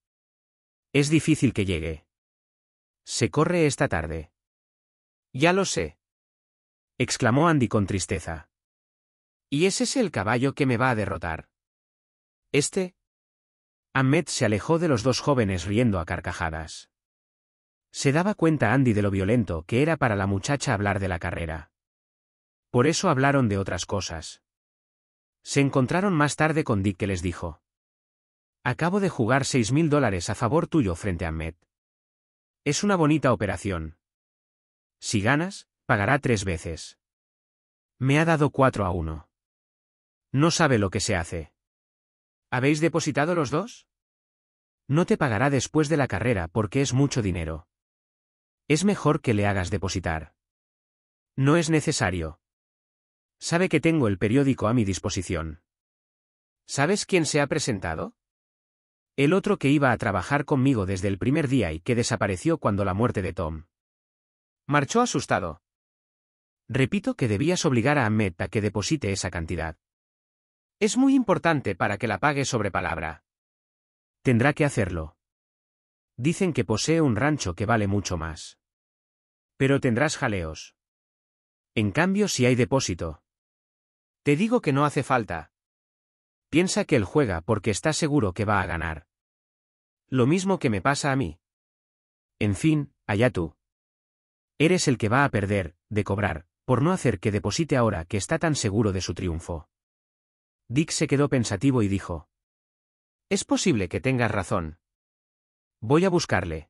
[SPEAKER 1] Es difícil que llegue. Se corre esta tarde. Ya lo sé. exclamó Andy con tristeza. ¿Y ese es el caballo que me va a derrotar? ¿Este? Ahmed se alejó de los dos jóvenes riendo a carcajadas. Se daba cuenta Andy de lo violento que era para la muchacha hablar de la carrera. Por eso hablaron de otras cosas. Se encontraron más tarde con Dick que les dijo. Acabo de jugar mil dólares a favor tuyo frente a Met. Es una bonita operación. Si ganas, pagará tres veces. Me ha dado 4 a 1. No sabe lo que se hace. ¿Habéis depositado los dos? No te pagará después de la carrera porque es mucho dinero. Es mejor que le hagas depositar. No es necesario. Sabe que tengo el periódico a mi disposición. ¿Sabes quién se ha presentado? El otro que iba a trabajar conmigo desde el primer día y que desapareció cuando la muerte de Tom. Marchó asustado. Repito que debías obligar a Ahmed a que deposite esa cantidad. Es muy importante para que la pague sobre palabra. Tendrá que hacerlo. Dicen que posee un rancho que vale mucho más. Pero tendrás jaleos. En cambio, si hay depósito. Te digo que no hace falta. Piensa que él juega porque está seguro que va a ganar. Lo mismo que me pasa a mí. En fin, allá tú. Eres el que va a perder, de cobrar, por no hacer que deposite ahora que está tan seguro de su triunfo. Dick se quedó pensativo y dijo. Es posible que tengas razón. Voy a buscarle.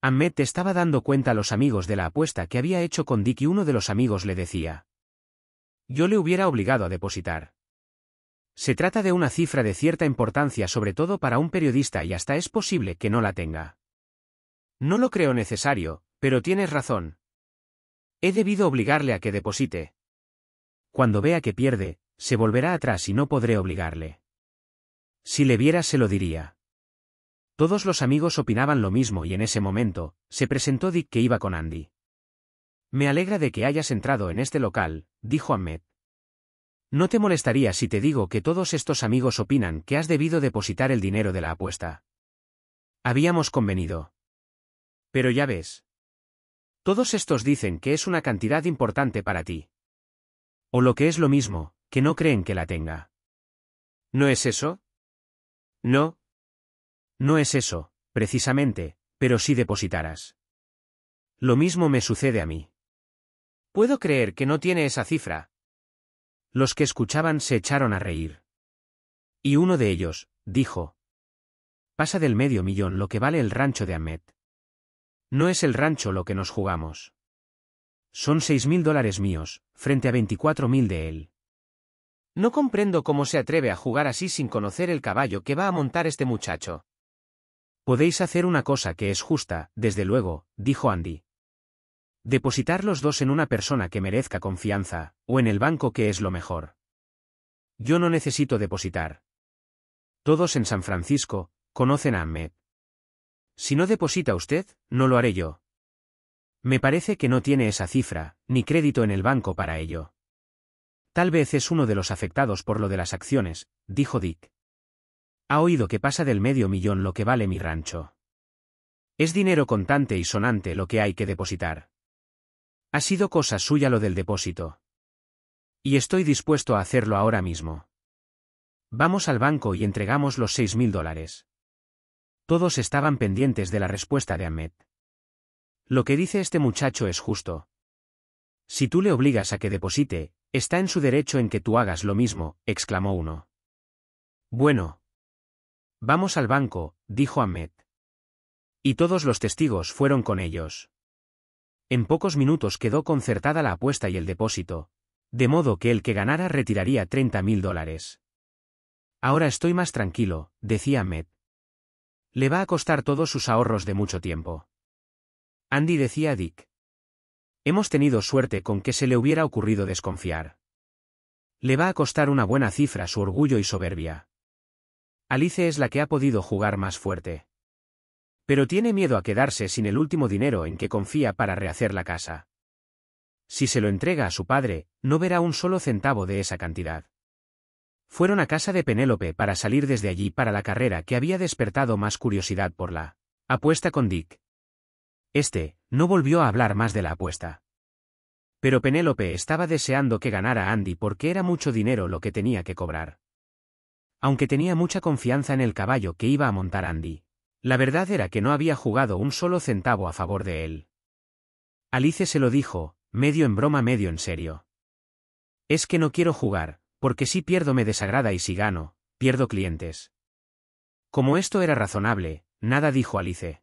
[SPEAKER 1] Ahmed estaba dando cuenta a los amigos de la apuesta que había hecho con Dick y uno de los amigos le decía. Yo le hubiera obligado a depositar. Se trata de una cifra de cierta importancia sobre todo para un periodista y hasta es posible que no la tenga. No lo creo necesario, pero tienes razón. He debido obligarle a que deposite. Cuando vea que pierde, se volverá atrás y no podré obligarle. Si le viera se lo diría. Todos los amigos opinaban lo mismo y en ese momento, se presentó Dick que iba con Andy. Me alegra de que hayas entrado en este local, dijo Ahmed. ¿No te molestaría si te digo que todos estos amigos opinan que has debido depositar el dinero de la apuesta? Habíamos convenido. Pero ya ves. Todos estos dicen que es una cantidad importante para ti. O lo que es lo mismo, que no creen que la tenga. ¿No es eso? No. No es eso, precisamente, pero sí depositarás. Lo mismo me sucede a mí. Puedo creer que no tiene esa cifra, los que escuchaban se echaron a reír. Y uno de ellos, dijo. Pasa del medio millón lo que vale el rancho de Ahmed. No es el rancho lo que nos jugamos. Son seis mil dólares míos, frente a veinticuatro mil de él. No comprendo cómo se atreve a jugar así sin conocer el caballo que va a montar este muchacho. Podéis hacer una cosa que es justa, desde luego, dijo Andy. Depositar los dos en una persona que merezca confianza, o en el banco que es lo mejor. Yo no necesito depositar. Todos en San Francisco, conocen a Ahmed. Si no deposita usted, no lo haré yo. Me parece que no tiene esa cifra, ni crédito en el banco para ello. Tal vez es uno de los afectados por lo de las acciones, dijo Dick. Ha oído que pasa del medio millón lo que vale mi rancho. Es dinero contante y sonante lo que hay que depositar. Ha sido cosa suya lo del depósito. Y estoy dispuesto a hacerlo ahora mismo. Vamos al banco y entregamos los seis mil dólares. Todos estaban pendientes de la respuesta de Ahmed. Lo que dice este muchacho es justo. Si tú le obligas a que deposite, está en su derecho en que tú hagas lo mismo, exclamó uno. Bueno. Vamos al banco, dijo Ahmed. Y todos los testigos fueron con ellos. En pocos minutos quedó concertada la apuesta y el depósito, de modo que el que ganara retiraría 30.000 mil dólares. Ahora estoy más tranquilo, decía Met. Le va a costar todos sus ahorros de mucho tiempo. Andy decía a Dick. Hemos tenido suerte con que se le hubiera ocurrido desconfiar. Le va a costar una buena cifra su orgullo y soberbia. Alice es la que ha podido jugar más fuerte. Pero tiene miedo a quedarse sin el último dinero en que confía para rehacer la casa. Si se lo entrega a su padre, no verá un solo centavo de esa cantidad. Fueron a casa de Penélope para salir desde allí para la carrera que había despertado más curiosidad por la apuesta con Dick. Este, no volvió a hablar más de la apuesta. Pero Penélope estaba deseando que ganara Andy porque era mucho dinero lo que tenía que cobrar. Aunque tenía mucha confianza en el caballo que iba a montar Andy, la verdad era que no había jugado un solo centavo a favor de él. Alice se lo dijo, medio en broma medio en serio. Es que no quiero jugar, porque si pierdo me desagrada y si gano, pierdo clientes. Como esto era razonable, nada dijo Alice.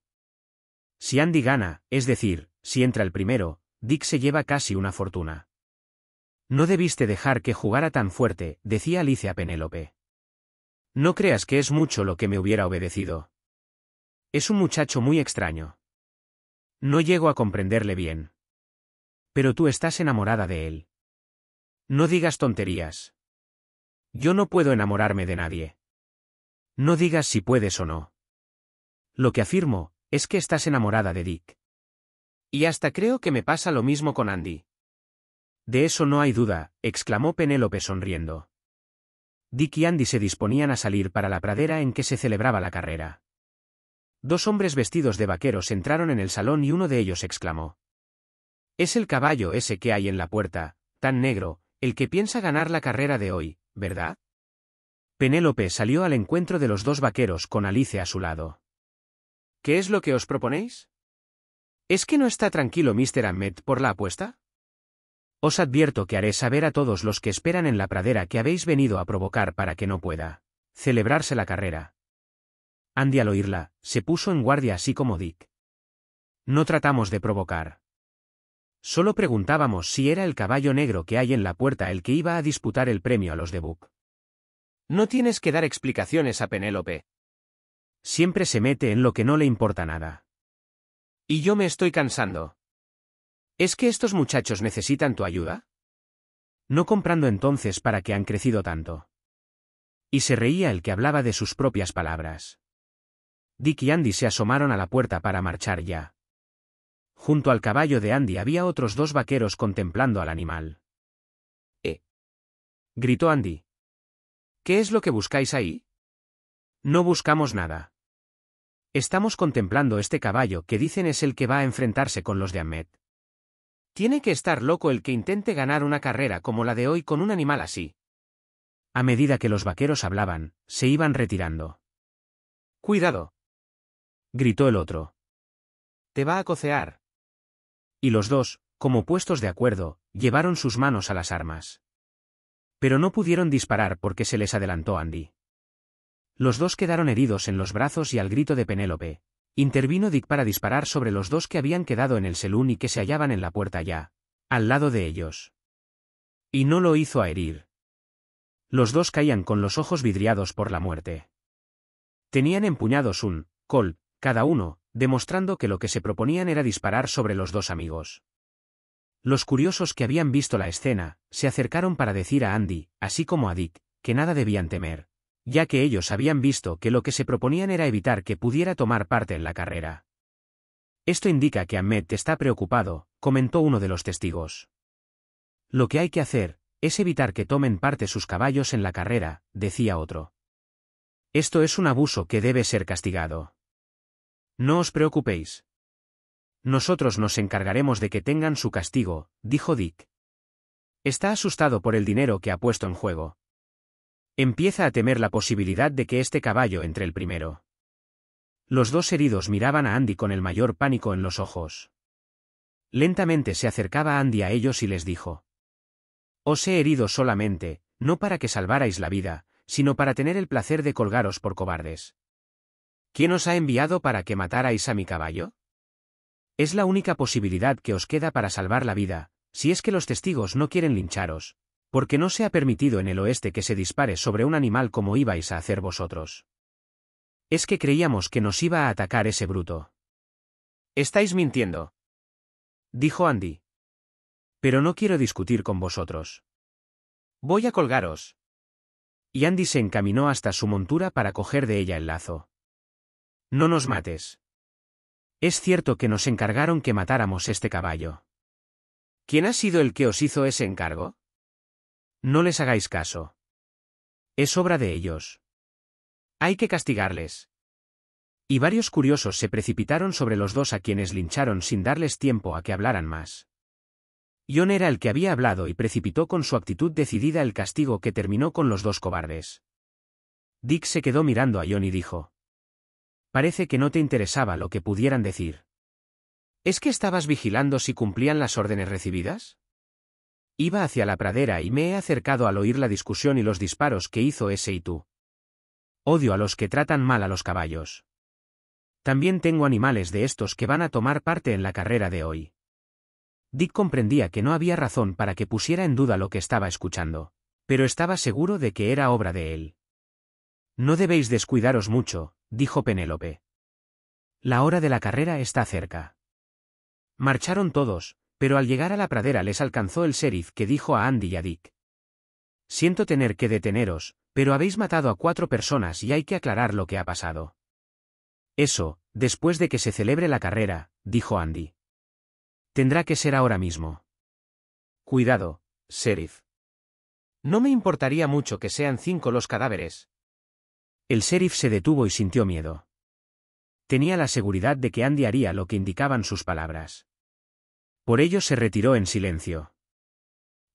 [SPEAKER 1] Si Andy gana, es decir, si entra el primero, Dick se lleva casi una fortuna. No debiste dejar que jugara tan fuerte, decía Alice a Penélope. No creas que es mucho lo que me hubiera obedecido. Es un muchacho muy extraño. No llego a comprenderle bien. Pero tú estás enamorada de él. No digas tonterías. Yo no puedo enamorarme de nadie. No digas si puedes o no. Lo que afirmo, es que estás enamorada de Dick. Y hasta creo que me pasa lo mismo con Andy. De eso no hay duda, exclamó Penélope sonriendo. Dick y Andy se disponían a salir para la pradera en que se celebraba la carrera. Dos hombres vestidos de vaqueros entraron en el salón y uno de ellos exclamó. Es el caballo ese que hay en la puerta, tan negro, el que piensa ganar la carrera de hoy, ¿verdad? Penélope salió al encuentro de los dos vaqueros con Alice a su lado. ¿Qué es lo que os proponéis? ¿Es que no está tranquilo Mr. Ahmed por la apuesta? Os advierto que haré saber a todos los que esperan en la pradera que habéis venido a provocar para que no pueda celebrarse la carrera. Andy al oírla, se puso en guardia así como Dick. No tratamos de provocar. Solo preguntábamos si era el caballo negro que hay en la puerta el que iba a disputar el premio a los de Buck. No tienes que dar explicaciones a Penélope. Siempre se mete en lo que no le importa nada. Y yo me estoy cansando. ¿Es que estos muchachos necesitan tu ayuda? No comprando entonces para que han crecido tanto. Y se reía el que hablaba de sus propias palabras. Dick y Andy se asomaron a la puerta para marchar ya. Junto al caballo de Andy había otros dos vaqueros contemplando al animal. ¿Eh? gritó Andy. ¿Qué es lo que buscáis ahí? No buscamos nada. Estamos contemplando este caballo que dicen es el que va a enfrentarse con los de Ahmed. Tiene que estar loco el que intente ganar una carrera como la de hoy con un animal así. A medida que los vaqueros hablaban, se iban retirando. Cuidado, gritó el otro. Te va a cocear. Y los dos, como puestos de acuerdo, llevaron sus manos a las armas. Pero no pudieron disparar porque se les adelantó Andy. Los dos quedaron heridos en los brazos y al grito de Penélope, intervino Dick para disparar sobre los dos que habían quedado en el selún y que se hallaban en la puerta ya, al lado de ellos. Y no lo hizo a herir. Los dos caían con los ojos vidriados por la muerte. Tenían empuñados un col cada uno, demostrando que lo que se proponían era disparar sobre los dos amigos. Los curiosos que habían visto la escena, se acercaron para decir a Andy, así como a Dick, que nada debían temer, ya que ellos habían visto que lo que se proponían era evitar que pudiera tomar parte en la carrera. Esto indica que Ahmed está preocupado, comentó uno de los testigos. Lo que hay que hacer, es evitar que tomen parte sus caballos en la carrera, decía otro. Esto es un abuso que debe ser castigado. No os preocupéis. Nosotros nos encargaremos de que tengan su castigo, dijo Dick. Está asustado por el dinero que ha puesto en juego. Empieza a temer la posibilidad de que este caballo entre el primero. Los dos heridos miraban a Andy con el mayor pánico en los ojos. Lentamente se acercaba Andy a ellos y les dijo. Os he herido solamente, no para que salvarais la vida, sino para tener el placer de colgaros por cobardes. ¿Quién os ha enviado para que matarais a mi caballo? Es la única posibilidad que os queda para salvar la vida, si es que los testigos no quieren lincharos, porque no se ha permitido en el oeste que se dispare sobre un animal como ibais a hacer vosotros. Es que creíamos que nos iba a atacar ese bruto. Estáis mintiendo. Dijo Andy. Pero no quiero discutir con vosotros. Voy a colgaros. Y Andy se encaminó hasta su montura para coger de ella el lazo. No nos mates. Es cierto que nos encargaron que matáramos este caballo. ¿Quién ha sido el que os hizo ese encargo? No les hagáis caso. Es obra de ellos. Hay que castigarles. Y varios curiosos se precipitaron sobre los dos a quienes lincharon sin darles tiempo a que hablaran más. John era el que había hablado y precipitó con su actitud decidida el castigo que terminó con los dos cobardes. Dick se quedó mirando a John y dijo. Parece que no te interesaba lo que pudieran decir. ¿Es que estabas vigilando si cumplían las órdenes recibidas? Iba hacia la pradera y me he acercado al oír la discusión y los disparos que hizo ese y tú. Odio a los que tratan mal a los caballos. También tengo animales de estos que van a tomar parte en la carrera de hoy. Dick comprendía que no había razón para que pusiera en duda lo que estaba escuchando, pero estaba seguro de que era obra de él. No debéis descuidaros mucho, dijo Penélope. La hora de la carrera está cerca. Marcharon todos, pero al llegar a la pradera les alcanzó el sheriff que dijo a Andy y a Dick. Siento tener que deteneros, pero habéis matado a cuatro personas y hay que aclarar lo que ha pasado. Eso, después de que se celebre la carrera, dijo Andy. Tendrá que ser ahora mismo. Cuidado, sheriff. No me importaría mucho que sean cinco los cadáveres, el sheriff se detuvo y sintió miedo. Tenía la seguridad de que Andy haría lo que indicaban sus palabras. Por ello se retiró en silencio.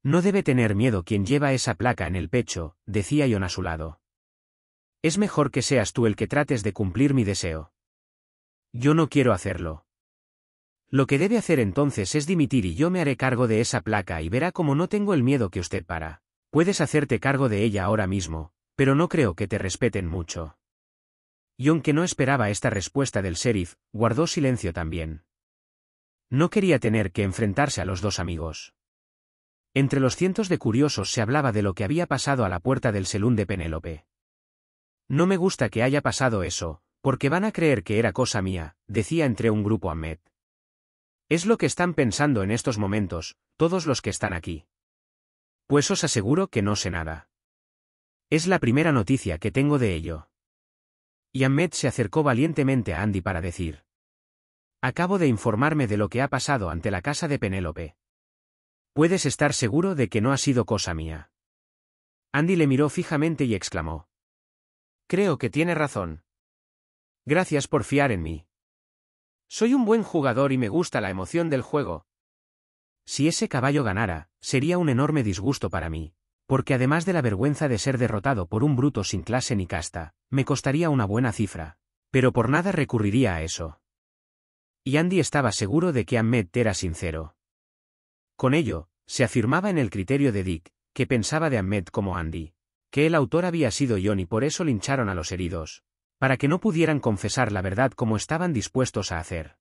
[SPEAKER 1] No debe tener miedo quien lleva esa placa en el pecho, decía Ion a su lado. Es mejor que seas tú el que trates de cumplir mi deseo. Yo no quiero hacerlo. Lo que debe hacer entonces es dimitir y yo me haré cargo de esa placa y verá cómo no tengo el miedo que usted para. Puedes hacerte cargo de ella ahora mismo, pero no creo que te respeten mucho. Y aunque no esperaba esta respuesta del sheriff, guardó silencio también. No quería tener que enfrentarse a los dos amigos. Entre los cientos de curiosos se hablaba de lo que había pasado a la puerta del salón de Penélope. No me gusta que haya pasado eso, porque van a creer que era cosa mía, decía entre un grupo Ahmed. Es lo que están pensando en estos momentos, todos los que están aquí. Pues os aseguro que no sé nada. Es la primera noticia que tengo de ello. Y Ahmed se acercó valientemente a Andy para decir. Acabo de informarme de lo que ha pasado ante la casa de Penélope. Puedes estar seguro de que no ha sido cosa mía. Andy le miró fijamente y exclamó. Creo que tiene razón. Gracias por fiar en mí. Soy un buen jugador y me gusta la emoción del juego. Si ese caballo ganara, sería un enorme disgusto para mí, porque además de la vergüenza de ser derrotado por un bruto sin clase ni casta, me costaría una buena cifra, pero por nada recurriría a eso. Y Andy estaba seguro de que Ahmed era sincero. Con ello, se afirmaba en el criterio de Dick, que pensaba de Ahmed como Andy, que el autor había sido John y por eso lincharon a los heridos, para que no pudieran confesar la verdad como estaban dispuestos a hacer.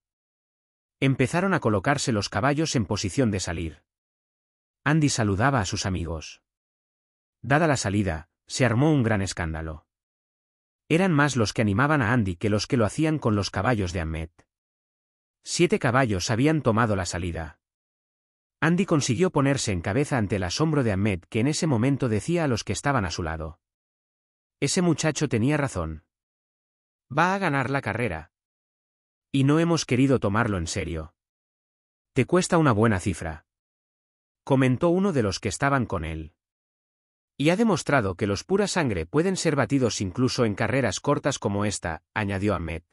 [SPEAKER 1] Empezaron a colocarse los caballos en posición de salir. Andy saludaba a sus amigos. Dada la salida, se armó un gran escándalo. Eran más los que animaban a Andy que los que lo hacían con los caballos de Ahmed. Siete caballos habían tomado la salida. Andy consiguió ponerse en cabeza ante el asombro de Ahmed que en ese momento decía a los que estaban a su lado. Ese muchacho tenía razón. Va a ganar la carrera. Y no hemos querido tomarlo en serio. Te cuesta una buena cifra. Comentó uno de los que estaban con él. Y ha demostrado que los pura sangre pueden ser batidos incluso en carreras cortas como esta, añadió Ahmed.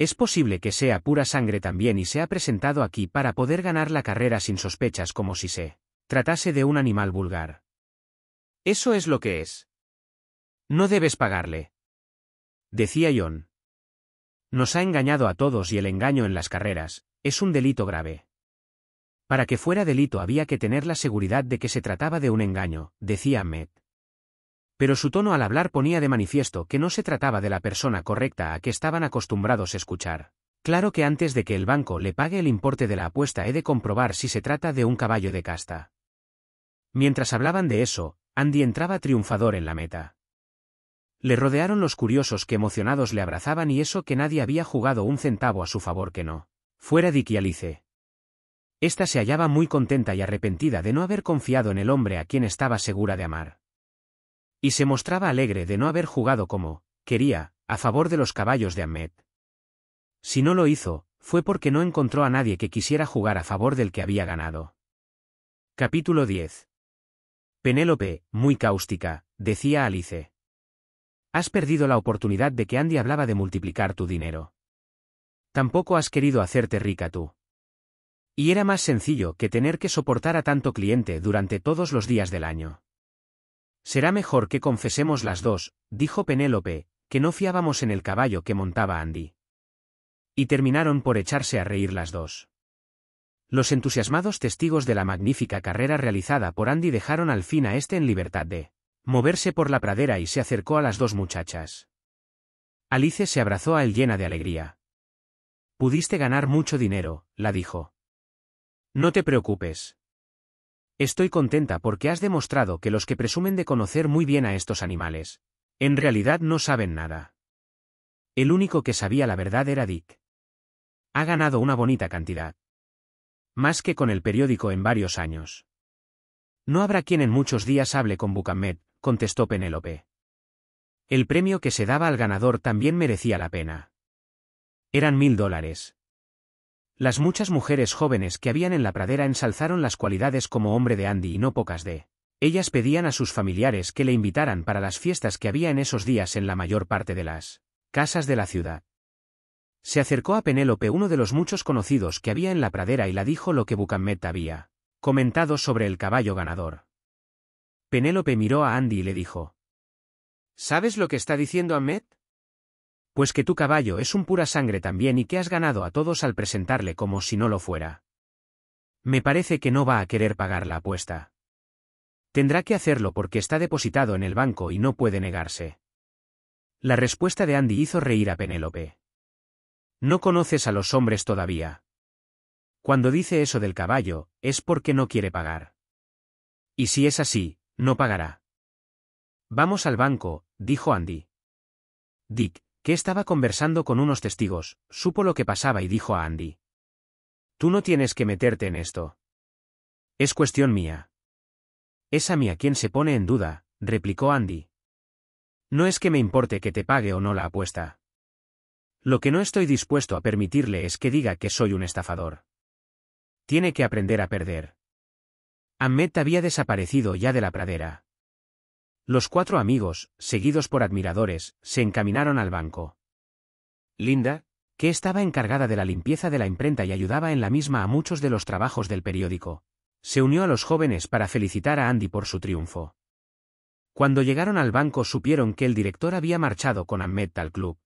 [SPEAKER 1] Es posible que sea pura sangre también y se ha presentado aquí para poder ganar la carrera sin sospechas como si se tratase de un animal vulgar. Eso es lo que es. No debes pagarle. Decía John. Nos ha engañado a todos y el engaño en las carreras, es un delito grave. Para que fuera delito había que tener la seguridad de que se trataba de un engaño, decía Ahmed. Pero su tono al hablar ponía de manifiesto que no se trataba de la persona correcta a que estaban acostumbrados a escuchar. Claro que antes de que el banco le pague el importe de la apuesta he de comprobar si se trata de un caballo de casta. Mientras hablaban de eso, Andy entraba triunfador en la meta. Le rodearon los curiosos que emocionados le abrazaban y eso que nadie había jugado un centavo a su favor que no. Fuera Dick y Alice. Esta se hallaba muy contenta y arrepentida de no haber confiado en el hombre a quien estaba segura de amar. Y se mostraba alegre de no haber jugado como, quería, a favor de los caballos de Ahmed. Si no lo hizo, fue porque no encontró a nadie que quisiera jugar a favor del que había ganado. Capítulo 10. Penélope, muy cáustica, decía a Alice. Has perdido la oportunidad de que Andy hablaba de multiplicar tu dinero. Tampoco has querido hacerte rica tú. Y era más sencillo que tener que soportar a tanto cliente durante todos los días del año. Será mejor que confesemos las dos, dijo Penélope, que no fiábamos en el caballo que montaba Andy. Y terminaron por echarse a reír las dos. Los entusiasmados testigos de la magnífica carrera realizada por Andy dejaron al fin a este en libertad de moverse por la pradera y se acercó a las dos muchachas. Alice se abrazó a él llena de alegría. Pudiste ganar mucho dinero, la dijo. No te preocupes. Estoy contenta porque has demostrado que los que presumen de conocer muy bien a estos animales, en realidad no saben nada. El único que sabía la verdad era Dick. Ha ganado una bonita cantidad. Más que con el periódico en varios años. No habrá quien en muchos días hable con Bucamet, contestó Penélope. El premio que se daba al ganador también merecía la pena. Eran mil dólares. Las muchas mujeres jóvenes que habían en la pradera ensalzaron las cualidades como hombre de Andy y no pocas de ellas pedían a sus familiares que le invitaran para las fiestas que había en esos días en la mayor parte de las casas de la ciudad. Se acercó a Penélope uno de los muchos conocidos que había en la pradera y la dijo lo que Bucamet había comentado sobre el caballo ganador. Penélope miró a Andy y le dijo. ¿Sabes lo que está diciendo Ahmed? pues que tu caballo es un pura sangre también y que has ganado a todos al presentarle como si no lo fuera. Me parece que no va a querer pagar la apuesta. Tendrá que hacerlo porque está depositado en el banco y no puede negarse. La respuesta de Andy hizo reír a Penélope. No conoces a los hombres todavía. Cuando dice eso del caballo, es porque no quiere pagar. Y si es así, no pagará. Vamos al banco, dijo Andy. Dick, que estaba conversando con unos testigos, supo lo que pasaba y dijo a Andy. Tú no tienes que meterte en esto. Es cuestión mía. Es a mí a quien se pone en duda, replicó Andy. No es que me importe que te pague o no la apuesta. Lo que no estoy dispuesto a permitirle es que diga que soy un estafador. Tiene que aprender a perder. Ahmed había desaparecido ya de la pradera. Los cuatro amigos, seguidos por admiradores, se encaminaron al banco. Linda, que estaba encargada de la limpieza de la imprenta y ayudaba en la misma a muchos de los trabajos del periódico, se unió a los jóvenes para felicitar a Andy por su triunfo. Cuando llegaron al banco supieron que el director había marchado con Ahmed al club.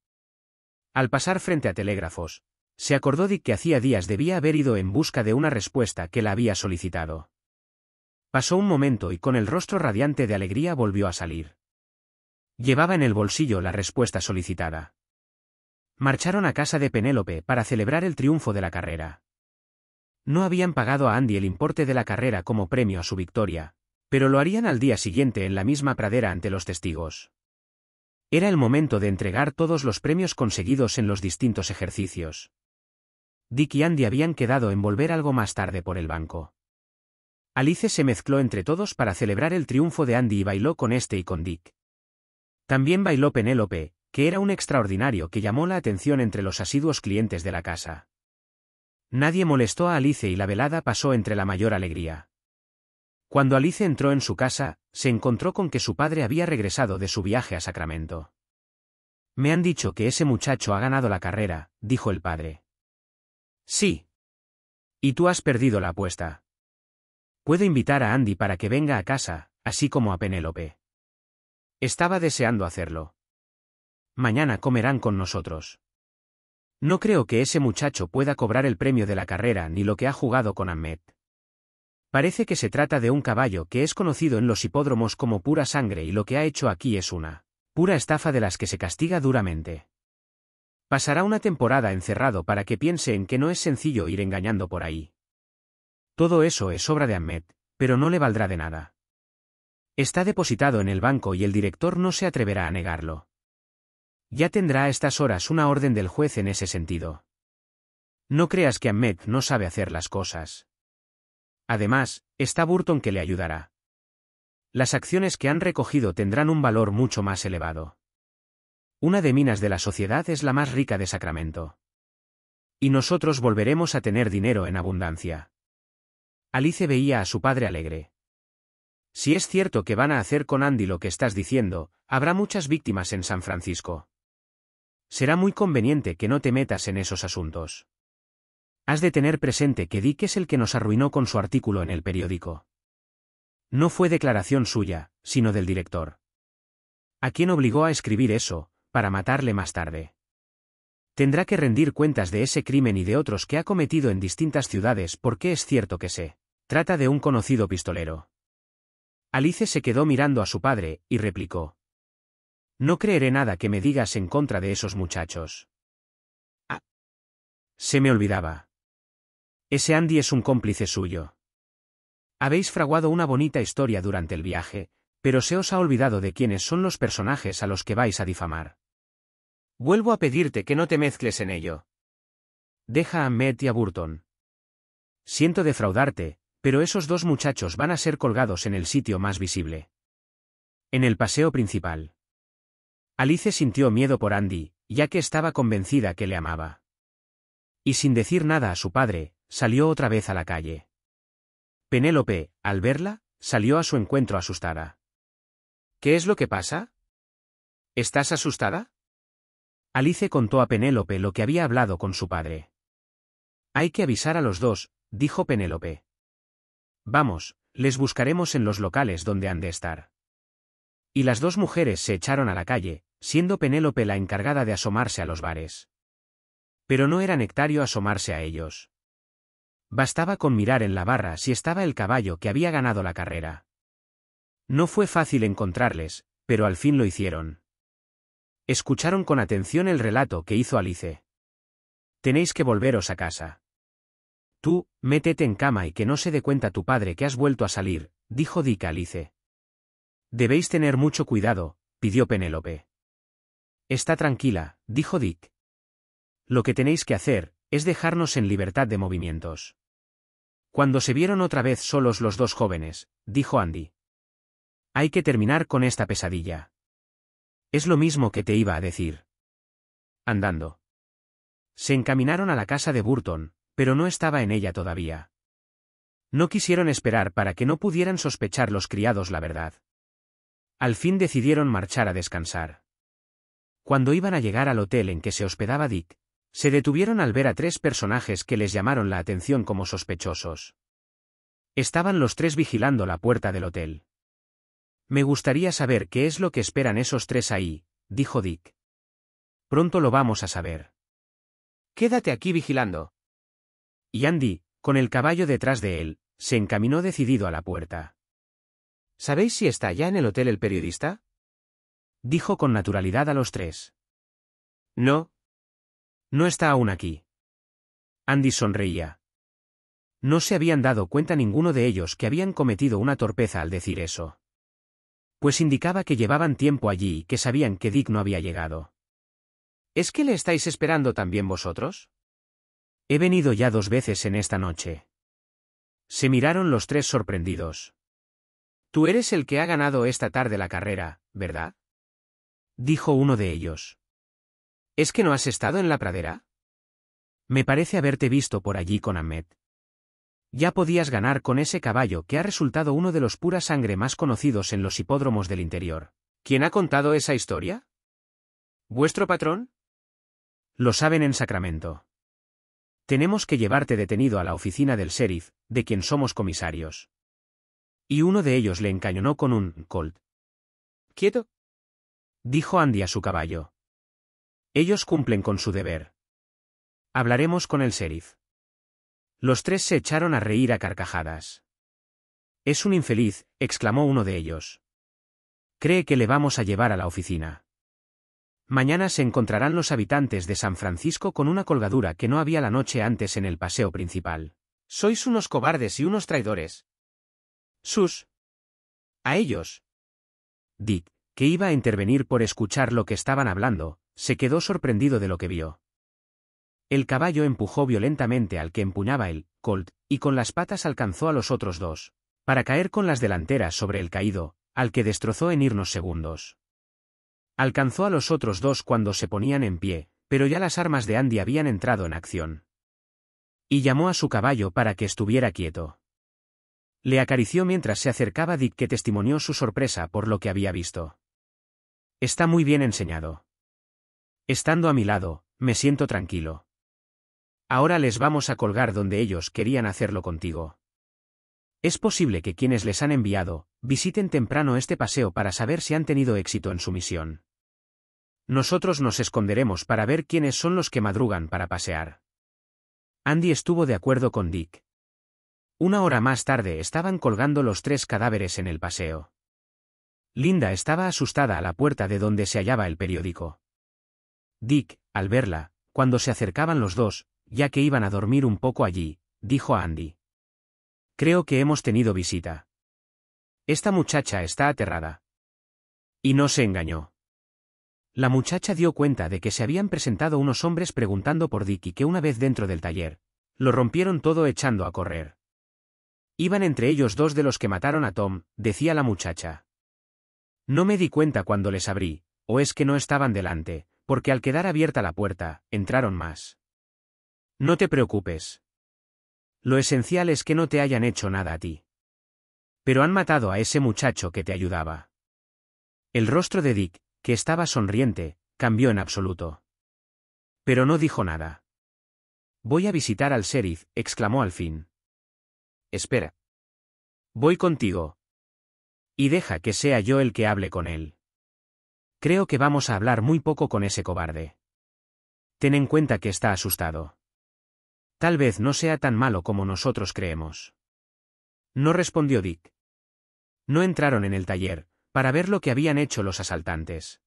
[SPEAKER 1] Al pasar frente a telégrafos, se acordó de que hacía días debía haber ido en busca de una respuesta que la había solicitado. Pasó un momento y con el rostro radiante de alegría volvió a salir. Llevaba en el bolsillo la respuesta solicitada. Marcharon a casa de Penélope para celebrar el triunfo de la carrera. No habían pagado a Andy el importe de la carrera como premio a su victoria, pero lo harían al día siguiente en la misma pradera ante los testigos. Era el momento de entregar todos los premios conseguidos en los distintos ejercicios. Dick y Andy habían quedado en volver algo más tarde por el banco. Alice se mezcló entre todos para celebrar el triunfo de Andy y bailó con este y con Dick. También bailó Penélope, que era un extraordinario que llamó la atención entre los asiduos clientes de la casa. Nadie molestó a Alice y la velada pasó entre la mayor alegría. Cuando Alice entró en su casa, se encontró con que su padre había regresado de su viaje a Sacramento. Me han dicho que ese muchacho ha ganado la carrera, dijo el padre. Sí. Y tú has perdido la apuesta. Puedo invitar a Andy para que venga a casa, así como a Penélope. Estaba deseando hacerlo. Mañana comerán con nosotros. No creo que ese muchacho pueda cobrar el premio de la carrera ni lo que ha jugado con Ahmed. Parece que se trata de un caballo que es conocido en los hipódromos como pura sangre y lo que ha hecho aquí es una pura estafa de las que se castiga duramente. Pasará una temporada encerrado para que piense en que no es sencillo ir engañando por ahí. Todo eso es obra de Ahmed, pero no le valdrá de nada. Está depositado en el banco y el director no se atreverá a negarlo. Ya tendrá a estas horas una orden del juez en ese sentido. No creas que Ahmed no sabe hacer las cosas. Además, está Burton que le ayudará. Las acciones que han recogido tendrán un valor mucho más elevado. Una de minas de la sociedad es la más rica de Sacramento. Y nosotros volveremos a tener dinero en abundancia. Alice veía a su padre alegre. Si es cierto que van a hacer con Andy lo que estás diciendo, habrá muchas víctimas en San Francisco. Será muy conveniente que no te metas en esos asuntos. Has de tener presente que Dick es el que nos arruinó con su artículo en el periódico. No fue declaración suya, sino del director. ¿A quién obligó a escribir eso, para matarle más tarde? Tendrá que rendir cuentas de ese crimen y de otros que ha cometido en distintas ciudades porque es cierto que sé. Trata de un conocido pistolero. Alice se quedó mirando a su padre, y replicó. No creeré nada que me digas en contra de esos muchachos. Ah. Se me olvidaba. Ese Andy es un cómplice suyo. Habéis fraguado una bonita historia durante el viaje, pero se os ha olvidado de quiénes son los personajes a los que vais a difamar. Vuelvo a pedirte que no te mezcles en ello. Deja a Met y a Burton. Siento defraudarte, pero esos dos muchachos van a ser colgados en el sitio más visible. En el paseo principal. Alice sintió miedo por Andy, ya que estaba convencida que le amaba. Y sin decir nada a su padre, salió otra vez a la calle. Penélope, al verla, salió a su encuentro asustada. ¿Qué es lo que pasa? ¿Estás asustada? Alice contó a Penélope lo que había hablado con su padre. Hay que avisar a los dos, dijo Penélope. Vamos, les buscaremos en los locales donde han de estar. Y las dos mujeres se echaron a la calle, siendo Penélope la encargada de asomarse a los bares. Pero no era nectario asomarse a ellos. Bastaba con mirar en la barra si estaba el caballo que había ganado la carrera. No fue fácil encontrarles, pero al fin lo hicieron. Escucharon con atención el relato que hizo Alice. Tenéis que volveros a casa. Tú, métete en cama y que no se dé cuenta tu padre que has vuelto a salir, dijo Dick Alice. Debéis tener mucho cuidado, pidió Penélope. Está tranquila, dijo Dick. Lo que tenéis que hacer, es dejarnos en libertad de movimientos. Cuando se vieron otra vez solos los dos jóvenes, dijo Andy. Hay que terminar con esta pesadilla. Es lo mismo que te iba a decir. Andando. Se encaminaron a la casa de Burton, pero no estaba en ella todavía. No quisieron esperar para que no pudieran sospechar los criados la verdad. Al fin decidieron marchar a descansar. Cuando iban a llegar al hotel en que se hospedaba Dick, se detuvieron al ver a tres personajes que les llamaron la atención como sospechosos. Estaban los tres vigilando la puerta del hotel. Me gustaría saber qué es lo que esperan esos tres ahí, dijo Dick. Pronto lo vamos a saber. Quédate aquí vigilando, y Andy, con el caballo detrás de él, se encaminó decidido a la puerta. ¿Sabéis si está ya en el hotel el periodista? Dijo con naturalidad a los tres. No. No está aún aquí. Andy sonreía. No se habían dado cuenta ninguno de ellos que habían cometido una torpeza al decir eso. Pues indicaba que llevaban tiempo allí y que sabían que Dick no había llegado. ¿Es que le estáis esperando también vosotros? He venido ya dos veces en esta noche. Se miraron los tres sorprendidos. Tú eres el que ha ganado esta tarde la carrera, ¿verdad? Dijo uno de ellos. ¿Es que no has estado en la pradera? Me parece haberte visto por allí con Ahmed. Ya podías ganar con ese caballo que ha resultado uno de los pura sangre más conocidos en los hipódromos del interior. ¿Quién ha contado esa historia? ¿Vuestro patrón? Lo saben en Sacramento. Tenemos que llevarte detenido a la oficina del sheriff, de quien somos comisarios. Y uno de ellos le encañonó con un colt. Quieto. Dijo Andy a su caballo. Ellos cumplen con su deber. Hablaremos con el sheriff. Los tres se echaron a reír a carcajadas. Es un infeliz, exclamó uno de ellos. Cree que le vamos a llevar a la oficina. Mañana se encontrarán los habitantes de San Francisco con una colgadura que no había la noche antes en el paseo principal. Sois unos cobardes y unos traidores. Sus. A ellos. Dick, que iba a intervenir por escuchar lo que estaban hablando, se quedó sorprendido de lo que vio. El caballo empujó violentamente al que empuñaba el colt, y con las patas alcanzó a los otros dos, para caer con las delanteras sobre el caído, al que destrozó en irnos segundos. Alcanzó a los otros dos cuando se ponían en pie, pero ya las armas de Andy habían entrado en acción. Y llamó a su caballo para que estuviera quieto. Le acarició mientras se acercaba Dick que testimonió su sorpresa por lo que había visto. Está muy bien enseñado. Estando a mi lado, me siento tranquilo. Ahora les vamos a colgar donde ellos querían hacerlo contigo. Es posible que quienes les han enviado, visiten temprano este paseo para saber si han tenido éxito en su misión. Nosotros nos esconderemos para ver quiénes son los que madrugan para pasear. Andy estuvo de acuerdo con Dick. Una hora más tarde estaban colgando los tres cadáveres en el paseo. Linda estaba asustada a la puerta de donde se hallaba el periódico. Dick, al verla, cuando se acercaban los dos, ya que iban a dormir un poco allí, dijo a Andy. Creo que hemos tenido visita. Esta muchacha está aterrada. Y no se engañó. La muchacha dio cuenta de que se habían presentado unos hombres preguntando por Dicky que una vez dentro del taller, lo rompieron todo echando a correr. Iban entre ellos dos de los que mataron a Tom, decía la muchacha. No me di cuenta cuando les abrí, o es que no estaban delante, porque al quedar abierta la puerta, entraron más. No te preocupes. Lo esencial es que no te hayan hecho nada a ti. Pero han matado a ese muchacho que te ayudaba. El rostro de Dick, que estaba sonriente, cambió en absoluto. Pero no dijo nada. Voy a visitar al sheriff, exclamó al fin. Espera. Voy contigo. Y deja que sea yo el que hable con él. Creo que vamos a hablar muy poco con ese cobarde. Ten en cuenta que está asustado. Tal vez no sea tan malo como nosotros creemos. No respondió Dick. No entraron en el taller, para ver lo que habían hecho los asaltantes.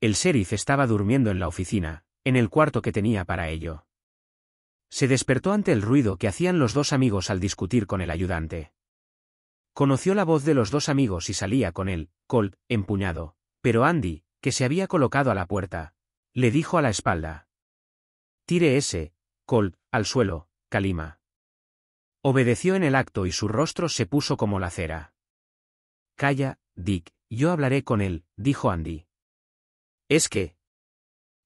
[SPEAKER 1] El sheriff estaba durmiendo en la oficina, en el cuarto que tenía para ello. Se despertó ante el ruido que hacían los dos amigos al discutir con el ayudante. Conoció la voz de los dos amigos y salía con él, Colt, empuñado, pero Andy, que se había colocado a la puerta, le dijo a la espalda. Tire ese, Colt, al suelo, Kalima. Obedeció en el acto y su rostro se puso como la cera. Calla, Dick, yo hablaré con él, dijo Andy. Es que...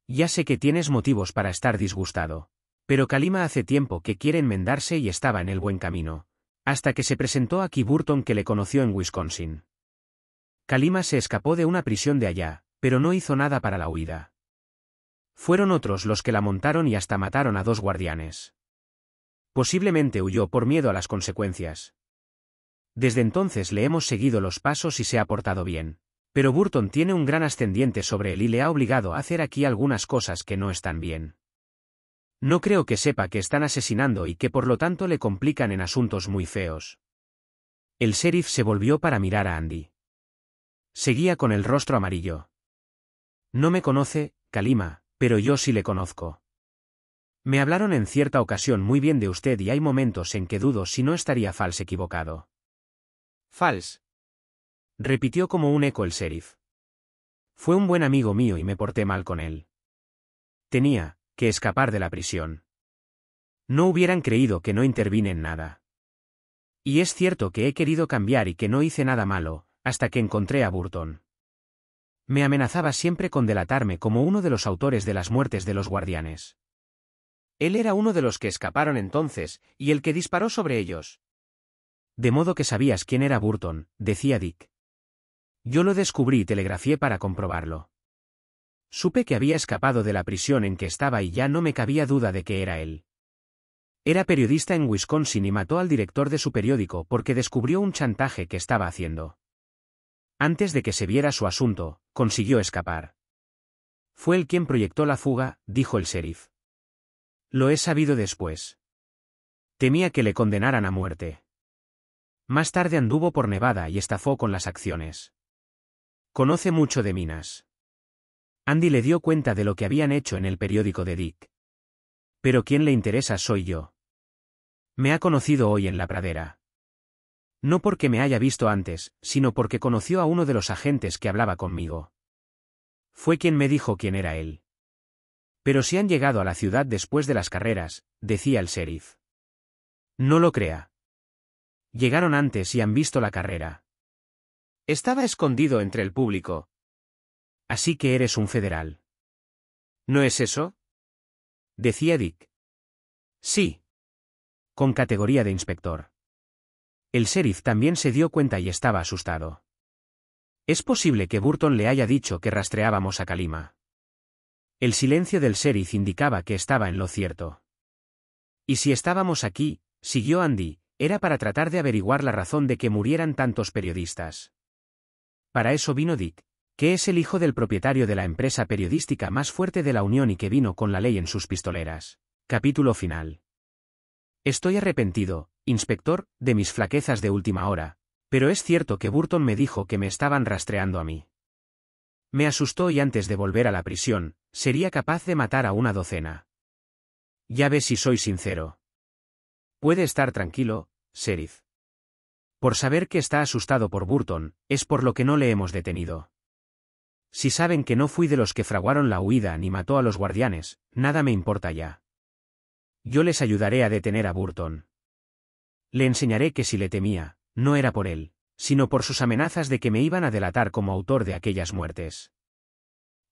[SPEAKER 1] Ya sé que tienes motivos para estar disgustado. Pero Kalima hace tiempo que quiere enmendarse y estaba en el buen camino. Hasta que se presentó a Kiburton que le conoció en Wisconsin. Kalima se escapó de una prisión de allá, pero no hizo nada para la huida. Fueron otros los que la montaron y hasta mataron a dos guardianes. Posiblemente huyó por miedo a las consecuencias. Desde entonces le hemos seguido los pasos y se ha portado bien. Pero Burton tiene un gran ascendiente sobre él y le ha obligado a hacer aquí algunas cosas que no están bien. No creo que sepa que están asesinando y que por lo tanto le complican en asuntos muy feos. El sheriff se volvió para mirar a Andy. Seguía con el rostro amarillo. No me conoce, Kalima, pero yo sí le conozco. Me hablaron en cierta ocasión muy bien de usted y hay momentos en que dudo si no estaría falso equivocado. Fals. Repitió como un eco el sheriff. Fue un buen amigo mío y me porté mal con él. Tenía que escapar de la prisión. No hubieran creído que no intervine en nada. Y es cierto que he querido cambiar y que no hice nada malo, hasta que encontré a Burton. Me amenazaba siempre con delatarme como uno de los autores de las muertes de los guardianes. Él era uno de los que escaparon entonces, y el que disparó sobre ellos. De modo que sabías quién era Burton, decía Dick. Yo lo descubrí y telegrafié para comprobarlo. Supe que había escapado de la prisión en que estaba y ya no me cabía duda de que era él. Era periodista en Wisconsin y mató al director de su periódico porque descubrió un chantaje que estaba haciendo. Antes de que se viera su asunto, consiguió escapar. Fue él quien proyectó la fuga, dijo el sheriff. Lo he sabido después. Temía que le condenaran a muerte. Más tarde anduvo por Nevada y estafó con las acciones. Conoce mucho de minas. Andy le dio cuenta de lo que habían hecho en el periódico de Dick. Pero quien le interesa soy yo. Me ha conocido hoy en la pradera. No porque me haya visto antes, sino porque conoció a uno de los agentes que hablaba conmigo. Fue quien me dijo quién era él. Pero si han llegado a la ciudad después de las carreras, decía el sheriff. No lo crea. Llegaron antes y han visto la carrera. Estaba escondido entre el público. Así que eres un federal. ¿No es eso? decía Dick. Sí. Con categoría de inspector. El sheriff también se dio cuenta y estaba asustado. Es posible que Burton le haya dicho que rastreábamos a Kalima. El silencio del sheriff indicaba que estaba en lo cierto. Y si estábamos aquí, siguió Andy, era para tratar de averiguar la razón de que murieran tantos periodistas. Para eso vino Dick, que es el hijo del propietario de la empresa periodística más fuerte de la Unión y que vino con la ley en sus pistoleras. Capítulo final. Estoy arrepentido, inspector, de mis flaquezas de última hora, pero es cierto que Burton me dijo que me estaban rastreando a mí. Me asustó y antes de volver a la prisión, sería capaz de matar a una docena. Ya ves si soy sincero. Puede estar tranquilo, Sheriff. Por saber que está asustado por Burton, es por lo que no le hemos detenido. Si saben que no fui de los que fraguaron la huida ni mató a los guardianes, nada me importa ya. Yo les ayudaré a detener a Burton. Le enseñaré que si le temía, no era por él, sino por sus amenazas de que me iban a delatar como autor de aquellas muertes.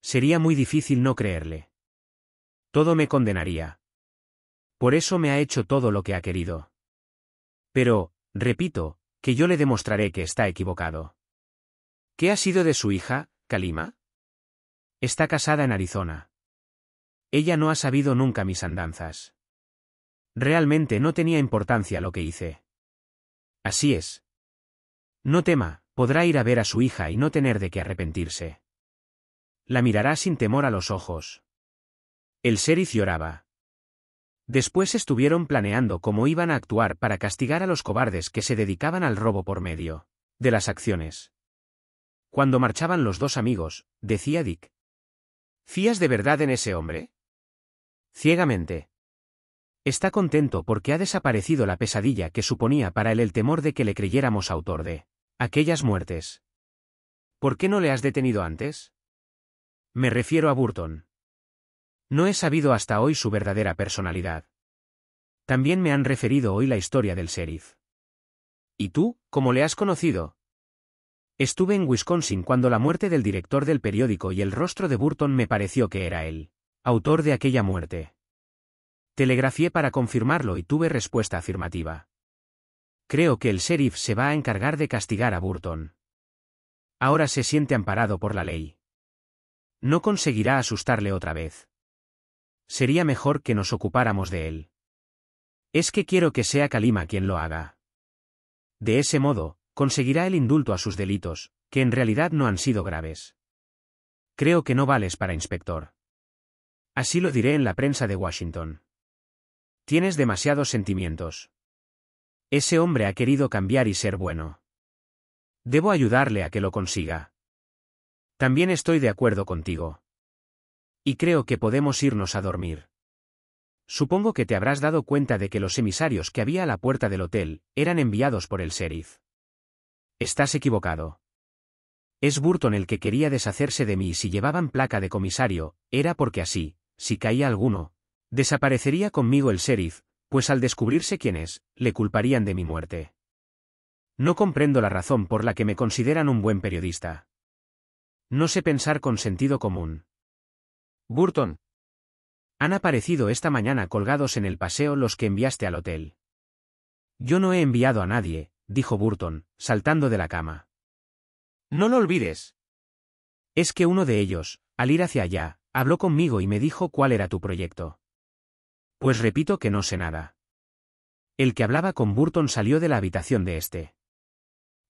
[SPEAKER 1] Sería muy difícil no creerle. Todo me condenaría. Por eso me ha hecho todo lo que ha querido. Pero, repito, que yo le demostraré que está equivocado. ¿Qué ha sido de su hija, Kalima? Está casada en Arizona. Ella no ha sabido nunca mis andanzas. Realmente no tenía importancia lo que hice. Así es. No tema, podrá ir a ver a su hija y no tener de qué arrepentirse. La mirará sin temor a los ojos. El sheriff lloraba. Después estuvieron planeando cómo iban a actuar para castigar a los cobardes que se dedicaban al robo por medio de las acciones. Cuando marchaban los dos amigos, decía Dick. ¿Fías de verdad en ese hombre? Ciegamente. Está contento porque ha desaparecido la pesadilla que suponía para él el temor de que le creyéramos autor de aquellas muertes. ¿Por qué no le has detenido antes? Me refiero a Burton. No he sabido hasta hoy su verdadera personalidad. También me han referido hoy la historia del sheriff. ¿Y tú, cómo le has conocido? Estuve en Wisconsin cuando la muerte del director del periódico y el rostro de Burton me pareció que era él, autor de aquella muerte. Telegrafié para confirmarlo y tuve respuesta afirmativa. Creo que el sheriff se va a encargar de castigar a Burton. Ahora se siente amparado por la ley. No conseguirá asustarle otra vez. Sería mejor que nos ocupáramos de él. Es que quiero que sea Kalima quien lo haga. De ese modo, conseguirá el indulto a sus delitos, que en realidad no han sido graves. Creo que no vales para inspector. Así lo diré en la prensa de Washington. Tienes demasiados sentimientos. Ese hombre ha querido cambiar y ser bueno. Debo ayudarle a que lo consiga. También estoy de acuerdo contigo. Y creo que podemos irnos a dormir. Supongo que te habrás dado cuenta de que los emisarios que había a la puerta del hotel eran enviados por el sheriff. Estás equivocado. Es Burton el que quería deshacerse de mí y si llevaban placa de comisario, era porque así, si caía alguno, Desaparecería conmigo el sheriff, pues al descubrirse quién es, le culparían de mi muerte. No comprendo la razón por la que me consideran un buen periodista. No sé pensar con sentido común. Burton. Han aparecido esta mañana colgados en el paseo los que enviaste al hotel. Yo no he enviado a nadie, dijo Burton, saltando de la cama. No lo olvides. Es que uno de ellos, al ir hacia allá, habló conmigo y me dijo cuál era tu proyecto. Pues repito que no sé nada. El que hablaba con Burton salió de la habitación de este.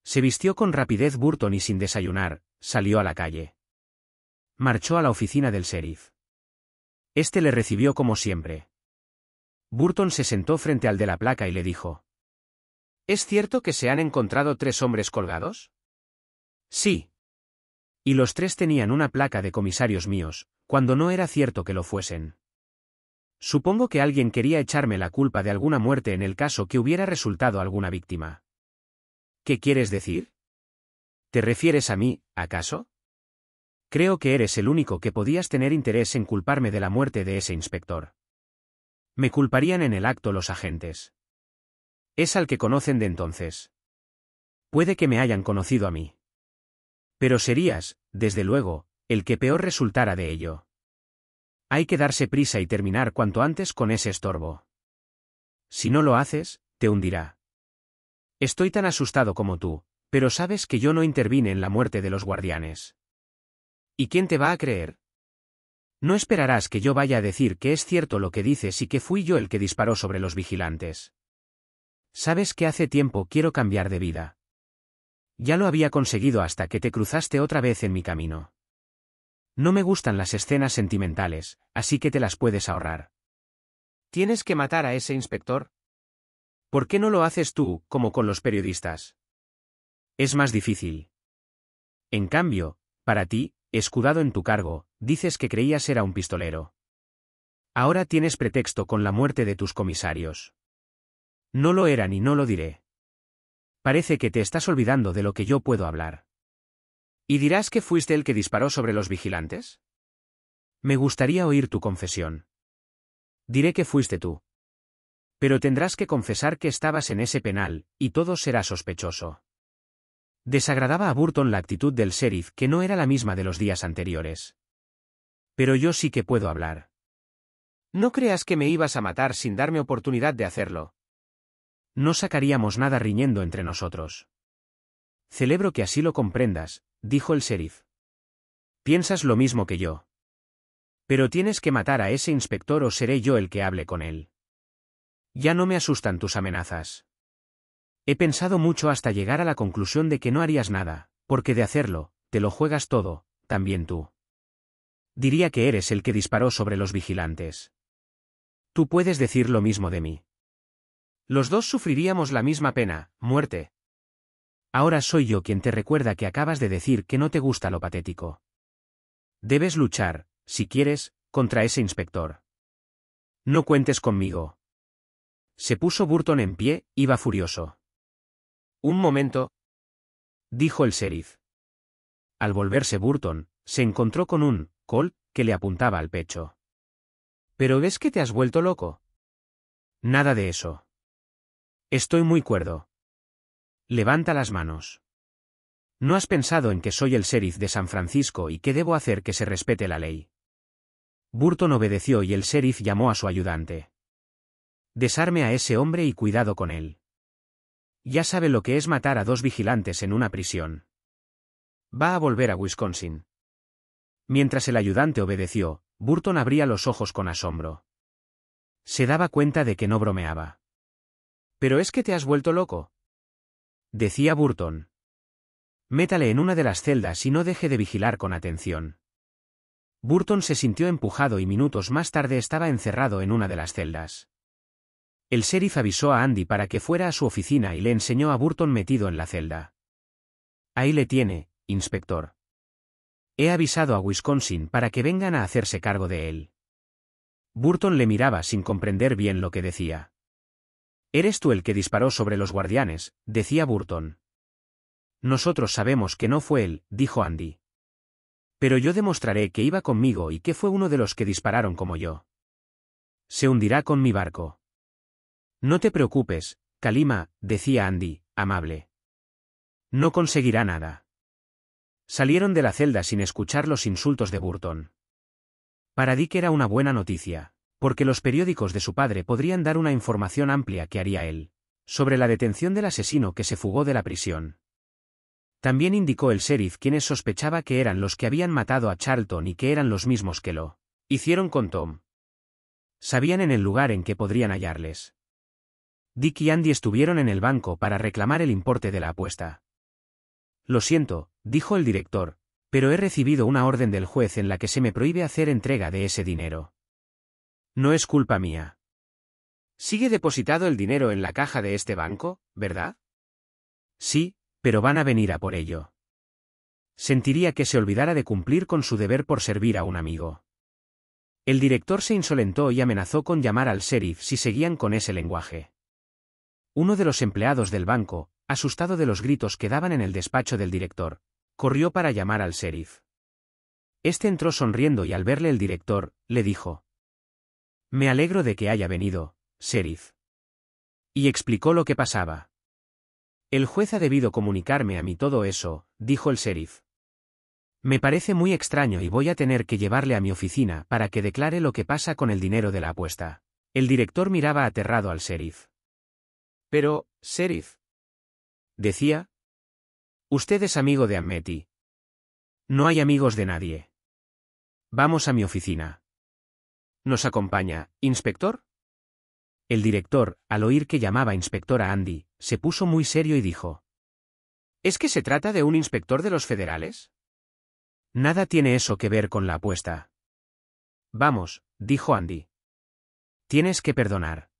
[SPEAKER 1] Se vistió con rapidez Burton y sin desayunar, salió a la calle. Marchó a la oficina del sheriff. Este le recibió como siempre. Burton se sentó frente al de la placa y le dijo. ¿Es cierto que se han encontrado tres hombres colgados? Sí. Y los tres tenían una placa de comisarios míos, cuando no era cierto que lo fuesen. Supongo que alguien quería echarme la culpa de alguna muerte en el caso que hubiera resultado alguna víctima. ¿Qué quieres decir? ¿Te refieres a mí, acaso? Creo que eres el único que podías tener interés en culparme de la muerte de ese inspector. Me culparían en el acto los agentes. Es al que conocen de entonces. Puede que me hayan conocido a mí. Pero serías, desde luego, el que peor resultara de ello. Hay que darse prisa y terminar cuanto antes con ese estorbo. Si no lo haces, te hundirá. Estoy tan asustado como tú, pero sabes que yo no intervine en la muerte de los guardianes. ¿Y quién te va a creer? No esperarás que yo vaya a decir que es cierto lo que dices y que fui yo el que disparó sobre los vigilantes. Sabes que hace tiempo quiero cambiar de vida. Ya lo había conseguido hasta que te cruzaste otra vez en mi camino. No me gustan las escenas sentimentales, así que te las puedes ahorrar. ¿Tienes que matar a ese inspector? ¿Por qué no lo haces tú, como con los periodistas? Es más difícil. En cambio, para ti, escudado en tu cargo, dices que creías era un pistolero. Ahora tienes pretexto con la muerte de tus comisarios. No lo era y no lo diré. Parece que te estás olvidando de lo que yo puedo hablar. ¿Y dirás que fuiste el que disparó sobre los vigilantes? Me gustaría oír tu confesión. Diré que fuiste tú. Pero tendrás que confesar que estabas en ese penal, y todo será sospechoso. Desagradaba a Burton la actitud del sheriff que no era la misma de los días anteriores. Pero yo sí que puedo hablar. No creas que me ibas a matar sin darme oportunidad de hacerlo. No sacaríamos nada riñendo entre nosotros. Celebro que así lo comprendas, dijo el sheriff. Piensas lo mismo que yo. Pero tienes que matar a ese inspector o seré yo el que hable con él. Ya no me asustan tus amenazas. He pensado mucho hasta llegar a la conclusión de que no harías nada, porque de hacerlo, te lo juegas todo, también tú. Diría que eres el que disparó sobre los vigilantes. Tú puedes decir lo mismo de mí. Los dos sufriríamos la misma pena, muerte, Ahora soy yo quien te recuerda que acabas de decir que no te gusta lo patético. Debes luchar, si quieres, contra ese inspector. No cuentes conmigo. Se puso Burton en pie, iba furioso. Un momento, dijo el sheriff. Al volverse Burton, se encontró con un col que le apuntaba al pecho. ¿Pero ves que te has vuelto loco? Nada de eso. Estoy muy cuerdo, Levanta las manos. ¿No has pensado en que soy el sheriff de San Francisco y que debo hacer que se respete la ley? Burton obedeció y el sheriff llamó a su ayudante. Desarme a ese hombre y cuidado con él. Ya sabe lo que es matar a dos vigilantes en una prisión. Va a volver a Wisconsin. Mientras el ayudante obedeció, Burton abría los ojos con asombro. Se daba cuenta de que no bromeaba. ¿Pero es que te has vuelto loco? decía Burton. Métale en una de las celdas y no deje de vigilar con atención. Burton se sintió empujado y minutos más tarde estaba encerrado en una de las celdas. El sheriff avisó a Andy para que fuera a su oficina y le enseñó a Burton metido en la celda. Ahí le tiene, inspector. He avisado a Wisconsin para que vengan a hacerse cargo de él. Burton le miraba sin comprender bien lo que decía. Eres tú el que disparó sobre los guardianes, decía Burton. Nosotros sabemos que no fue él, dijo Andy. Pero yo demostraré que iba conmigo y que fue uno de los que dispararon como yo. Se hundirá con mi barco. No te preocupes, Kalima, decía Andy, amable. No conseguirá nada. Salieron de la celda sin escuchar los insultos de Burton. Para Dick era una buena noticia porque los periódicos de su padre podrían dar una información amplia que haría él, sobre la detención del asesino que se fugó de la prisión. También indicó el sheriff quienes sospechaba que eran los que habían matado a Charlton y que eran los mismos que lo hicieron con Tom. Sabían en el lugar en que podrían hallarles. Dick y Andy estuvieron en el banco para reclamar el importe de la apuesta. Lo siento, dijo el director, pero he recibido una orden del juez en la que se me prohíbe hacer entrega de ese dinero. No es culpa mía. Sigue depositado el dinero en la caja de este banco, ¿verdad? Sí, pero van a venir a por ello. Sentiría que se olvidara de cumplir con su deber por servir a un amigo. El director se insolentó y amenazó con llamar al sheriff si seguían con ese lenguaje. Uno de los empleados del banco, asustado de los gritos que daban en el despacho del director, corrió para llamar al sheriff. Este entró sonriendo y al verle el director, le dijo, me alegro de que haya venido, Sheriff. Y explicó lo que pasaba. El juez ha debido comunicarme a mí todo eso, dijo el sheriff. Me parece muy extraño y voy a tener que llevarle a mi oficina para que declare lo que pasa con el dinero de la apuesta. El director miraba aterrado al sheriff. Pero, sheriff. Decía. Usted es amigo de Ameti. No hay amigos de nadie. Vamos a mi oficina. Nos acompaña, ¿inspector? El director, al oír que llamaba inspector a Andy, se puso muy serio y dijo. ¿Es que se trata de un inspector de los federales? Nada tiene eso que ver con la apuesta. Vamos, dijo Andy. Tienes que perdonar.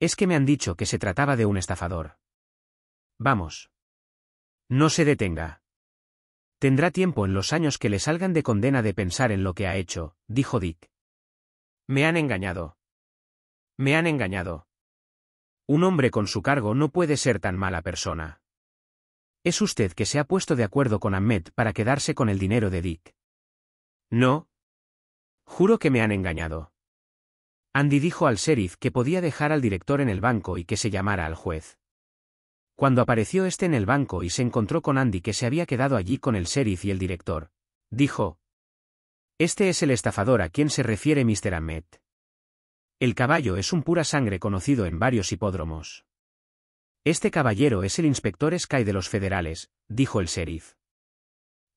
[SPEAKER 1] Es que me han dicho que se trataba de un estafador. Vamos. No se detenga. Tendrá tiempo en los años que le salgan de condena de pensar en lo que ha hecho, dijo Dick. Me han engañado. Me han engañado. Un hombre con su cargo no puede ser tan mala persona. Es usted que se ha puesto de acuerdo con Ahmed para quedarse con el dinero de Dick. No. Juro que me han engañado. Andy dijo al sheriff que podía dejar al director en el banco y que se llamara al juez. Cuando apareció este en el banco y se encontró con Andy que se había quedado allí con el sheriff y el director, dijo, este es el estafador a quien se refiere Mr. Ahmed. El caballo es un pura sangre conocido en varios hipódromos. Este caballero es el inspector Sky de los federales, dijo el sheriff.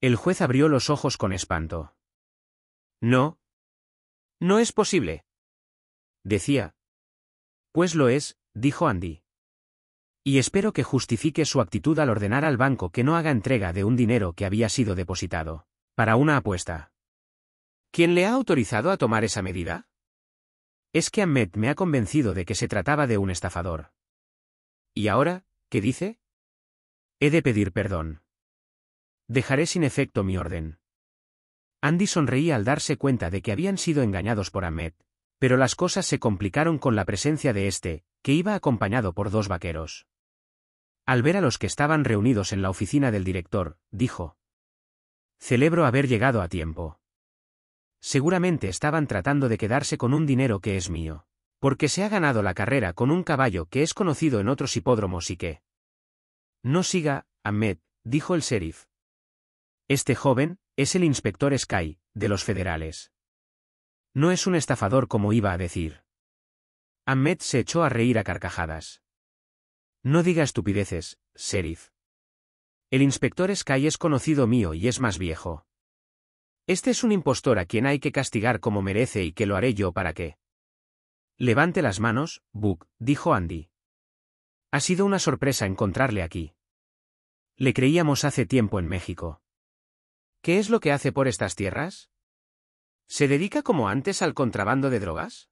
[SPEAKER 1] El juez abrió los ojos con espanto. No. No es posible. Decía. Pues lo es, dijo Andy. Y espero que justifique su actitud al ordenar al banco que no haga entrega de un dinero que había sido depositado. Para una apuesta. ¿Quién le ha autorizado a tomar esa medida? Es que Ahmed me ha convencido de que se trataba de un estafador. ¿Y ahora, qué dice? He de pedir perdón. Dejaré sin efecto mi orden. Andy sonreía al darse cuenta de que habían sido engañados por Ahmed, pero las cosas se complicaron con la presencia de este, que iba acompañado por dos vaqueros. Al ver a los que estaban reunidos en la oficina del director, dijo, Celebro haber llegado a tiempo seguramente estaban tratando de quedarse con un dinero que es mío. Porque se ha ganado la carrera con un caballo que es conocido en otros hipódromos y que... No siga, Ahmed, dijo el sheriff. Este joven, es el inspector Sky, de los federales. No es un estafador como iba a decir. Ahmed se echó a reír a carcajadas. No diga estupideces, sheriff. El inspector Sky es conocido mío y es más viejo. Este es un impostor a quien hay que castigar como merece y que lo haré yo para que. Levante las manos, Buck, dijo Andy. Ha sido una sorpresa encontrarle aquí. Le creíamos hace tiempo en México. ¿Qué es lo que hace por estas tierras? ¿Se dedica como antes al contrabando de drogas?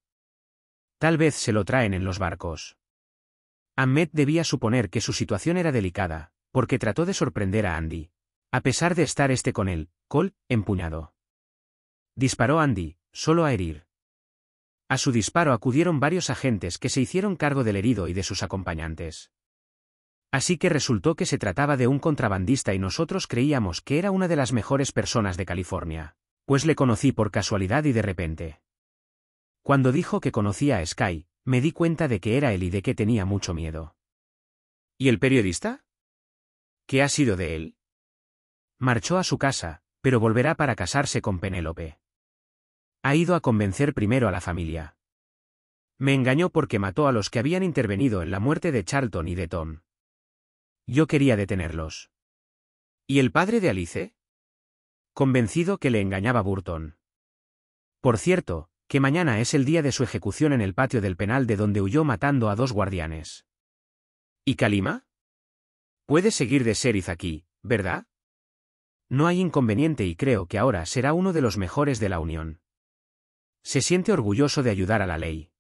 [SPEAKER 1] Tal vez se lo traen en los barcos. Ahmed debía suponer que su situación era delicada, porque trató de sorprender a Andy. A pesar de estar este con él, empuñado. Disparó Andy, solo a herir. A su disparo acudieron varios agentes que se hicieron cargo del herido y de sus acompañantes. Así que resultó que se trataba de un contrabandista y nosotros creíamos que era una de las mejores personas de California, pues le conocí por casualidad y de repente. Cuando dijo que conocía a Sky, me di cuenta de que era él y de que tenía mucho miedo. ¿Y el periodista? ¿Qué ha sido de él? Marchó a su casa, pero volverá para casarse con Penélope. Ha ido a convencer primero a la familia. Me engañó porque mató a los que habían intervenido en la muerte de Charlton y de Tom. Yo quería detenerlos. ¿Y el padre de Alice? Convencido que le engañaba Burton. Por cierto, que mañana es el día de su ejecución en el patio del penal de donde huyó matando a dos guardianes. ¿Y Kalima? Puede seguir de seriz aquí, ¿verdad? No hay inconveniente y creo que ahora será uno de los mejores de la Unión. Se siente orgulloso de ayudar a la ley.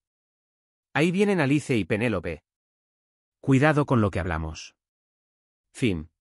[SPEAKER 1] Ahí vienen Alice y Penélope. Cuidado con lo que hablamos. Fin.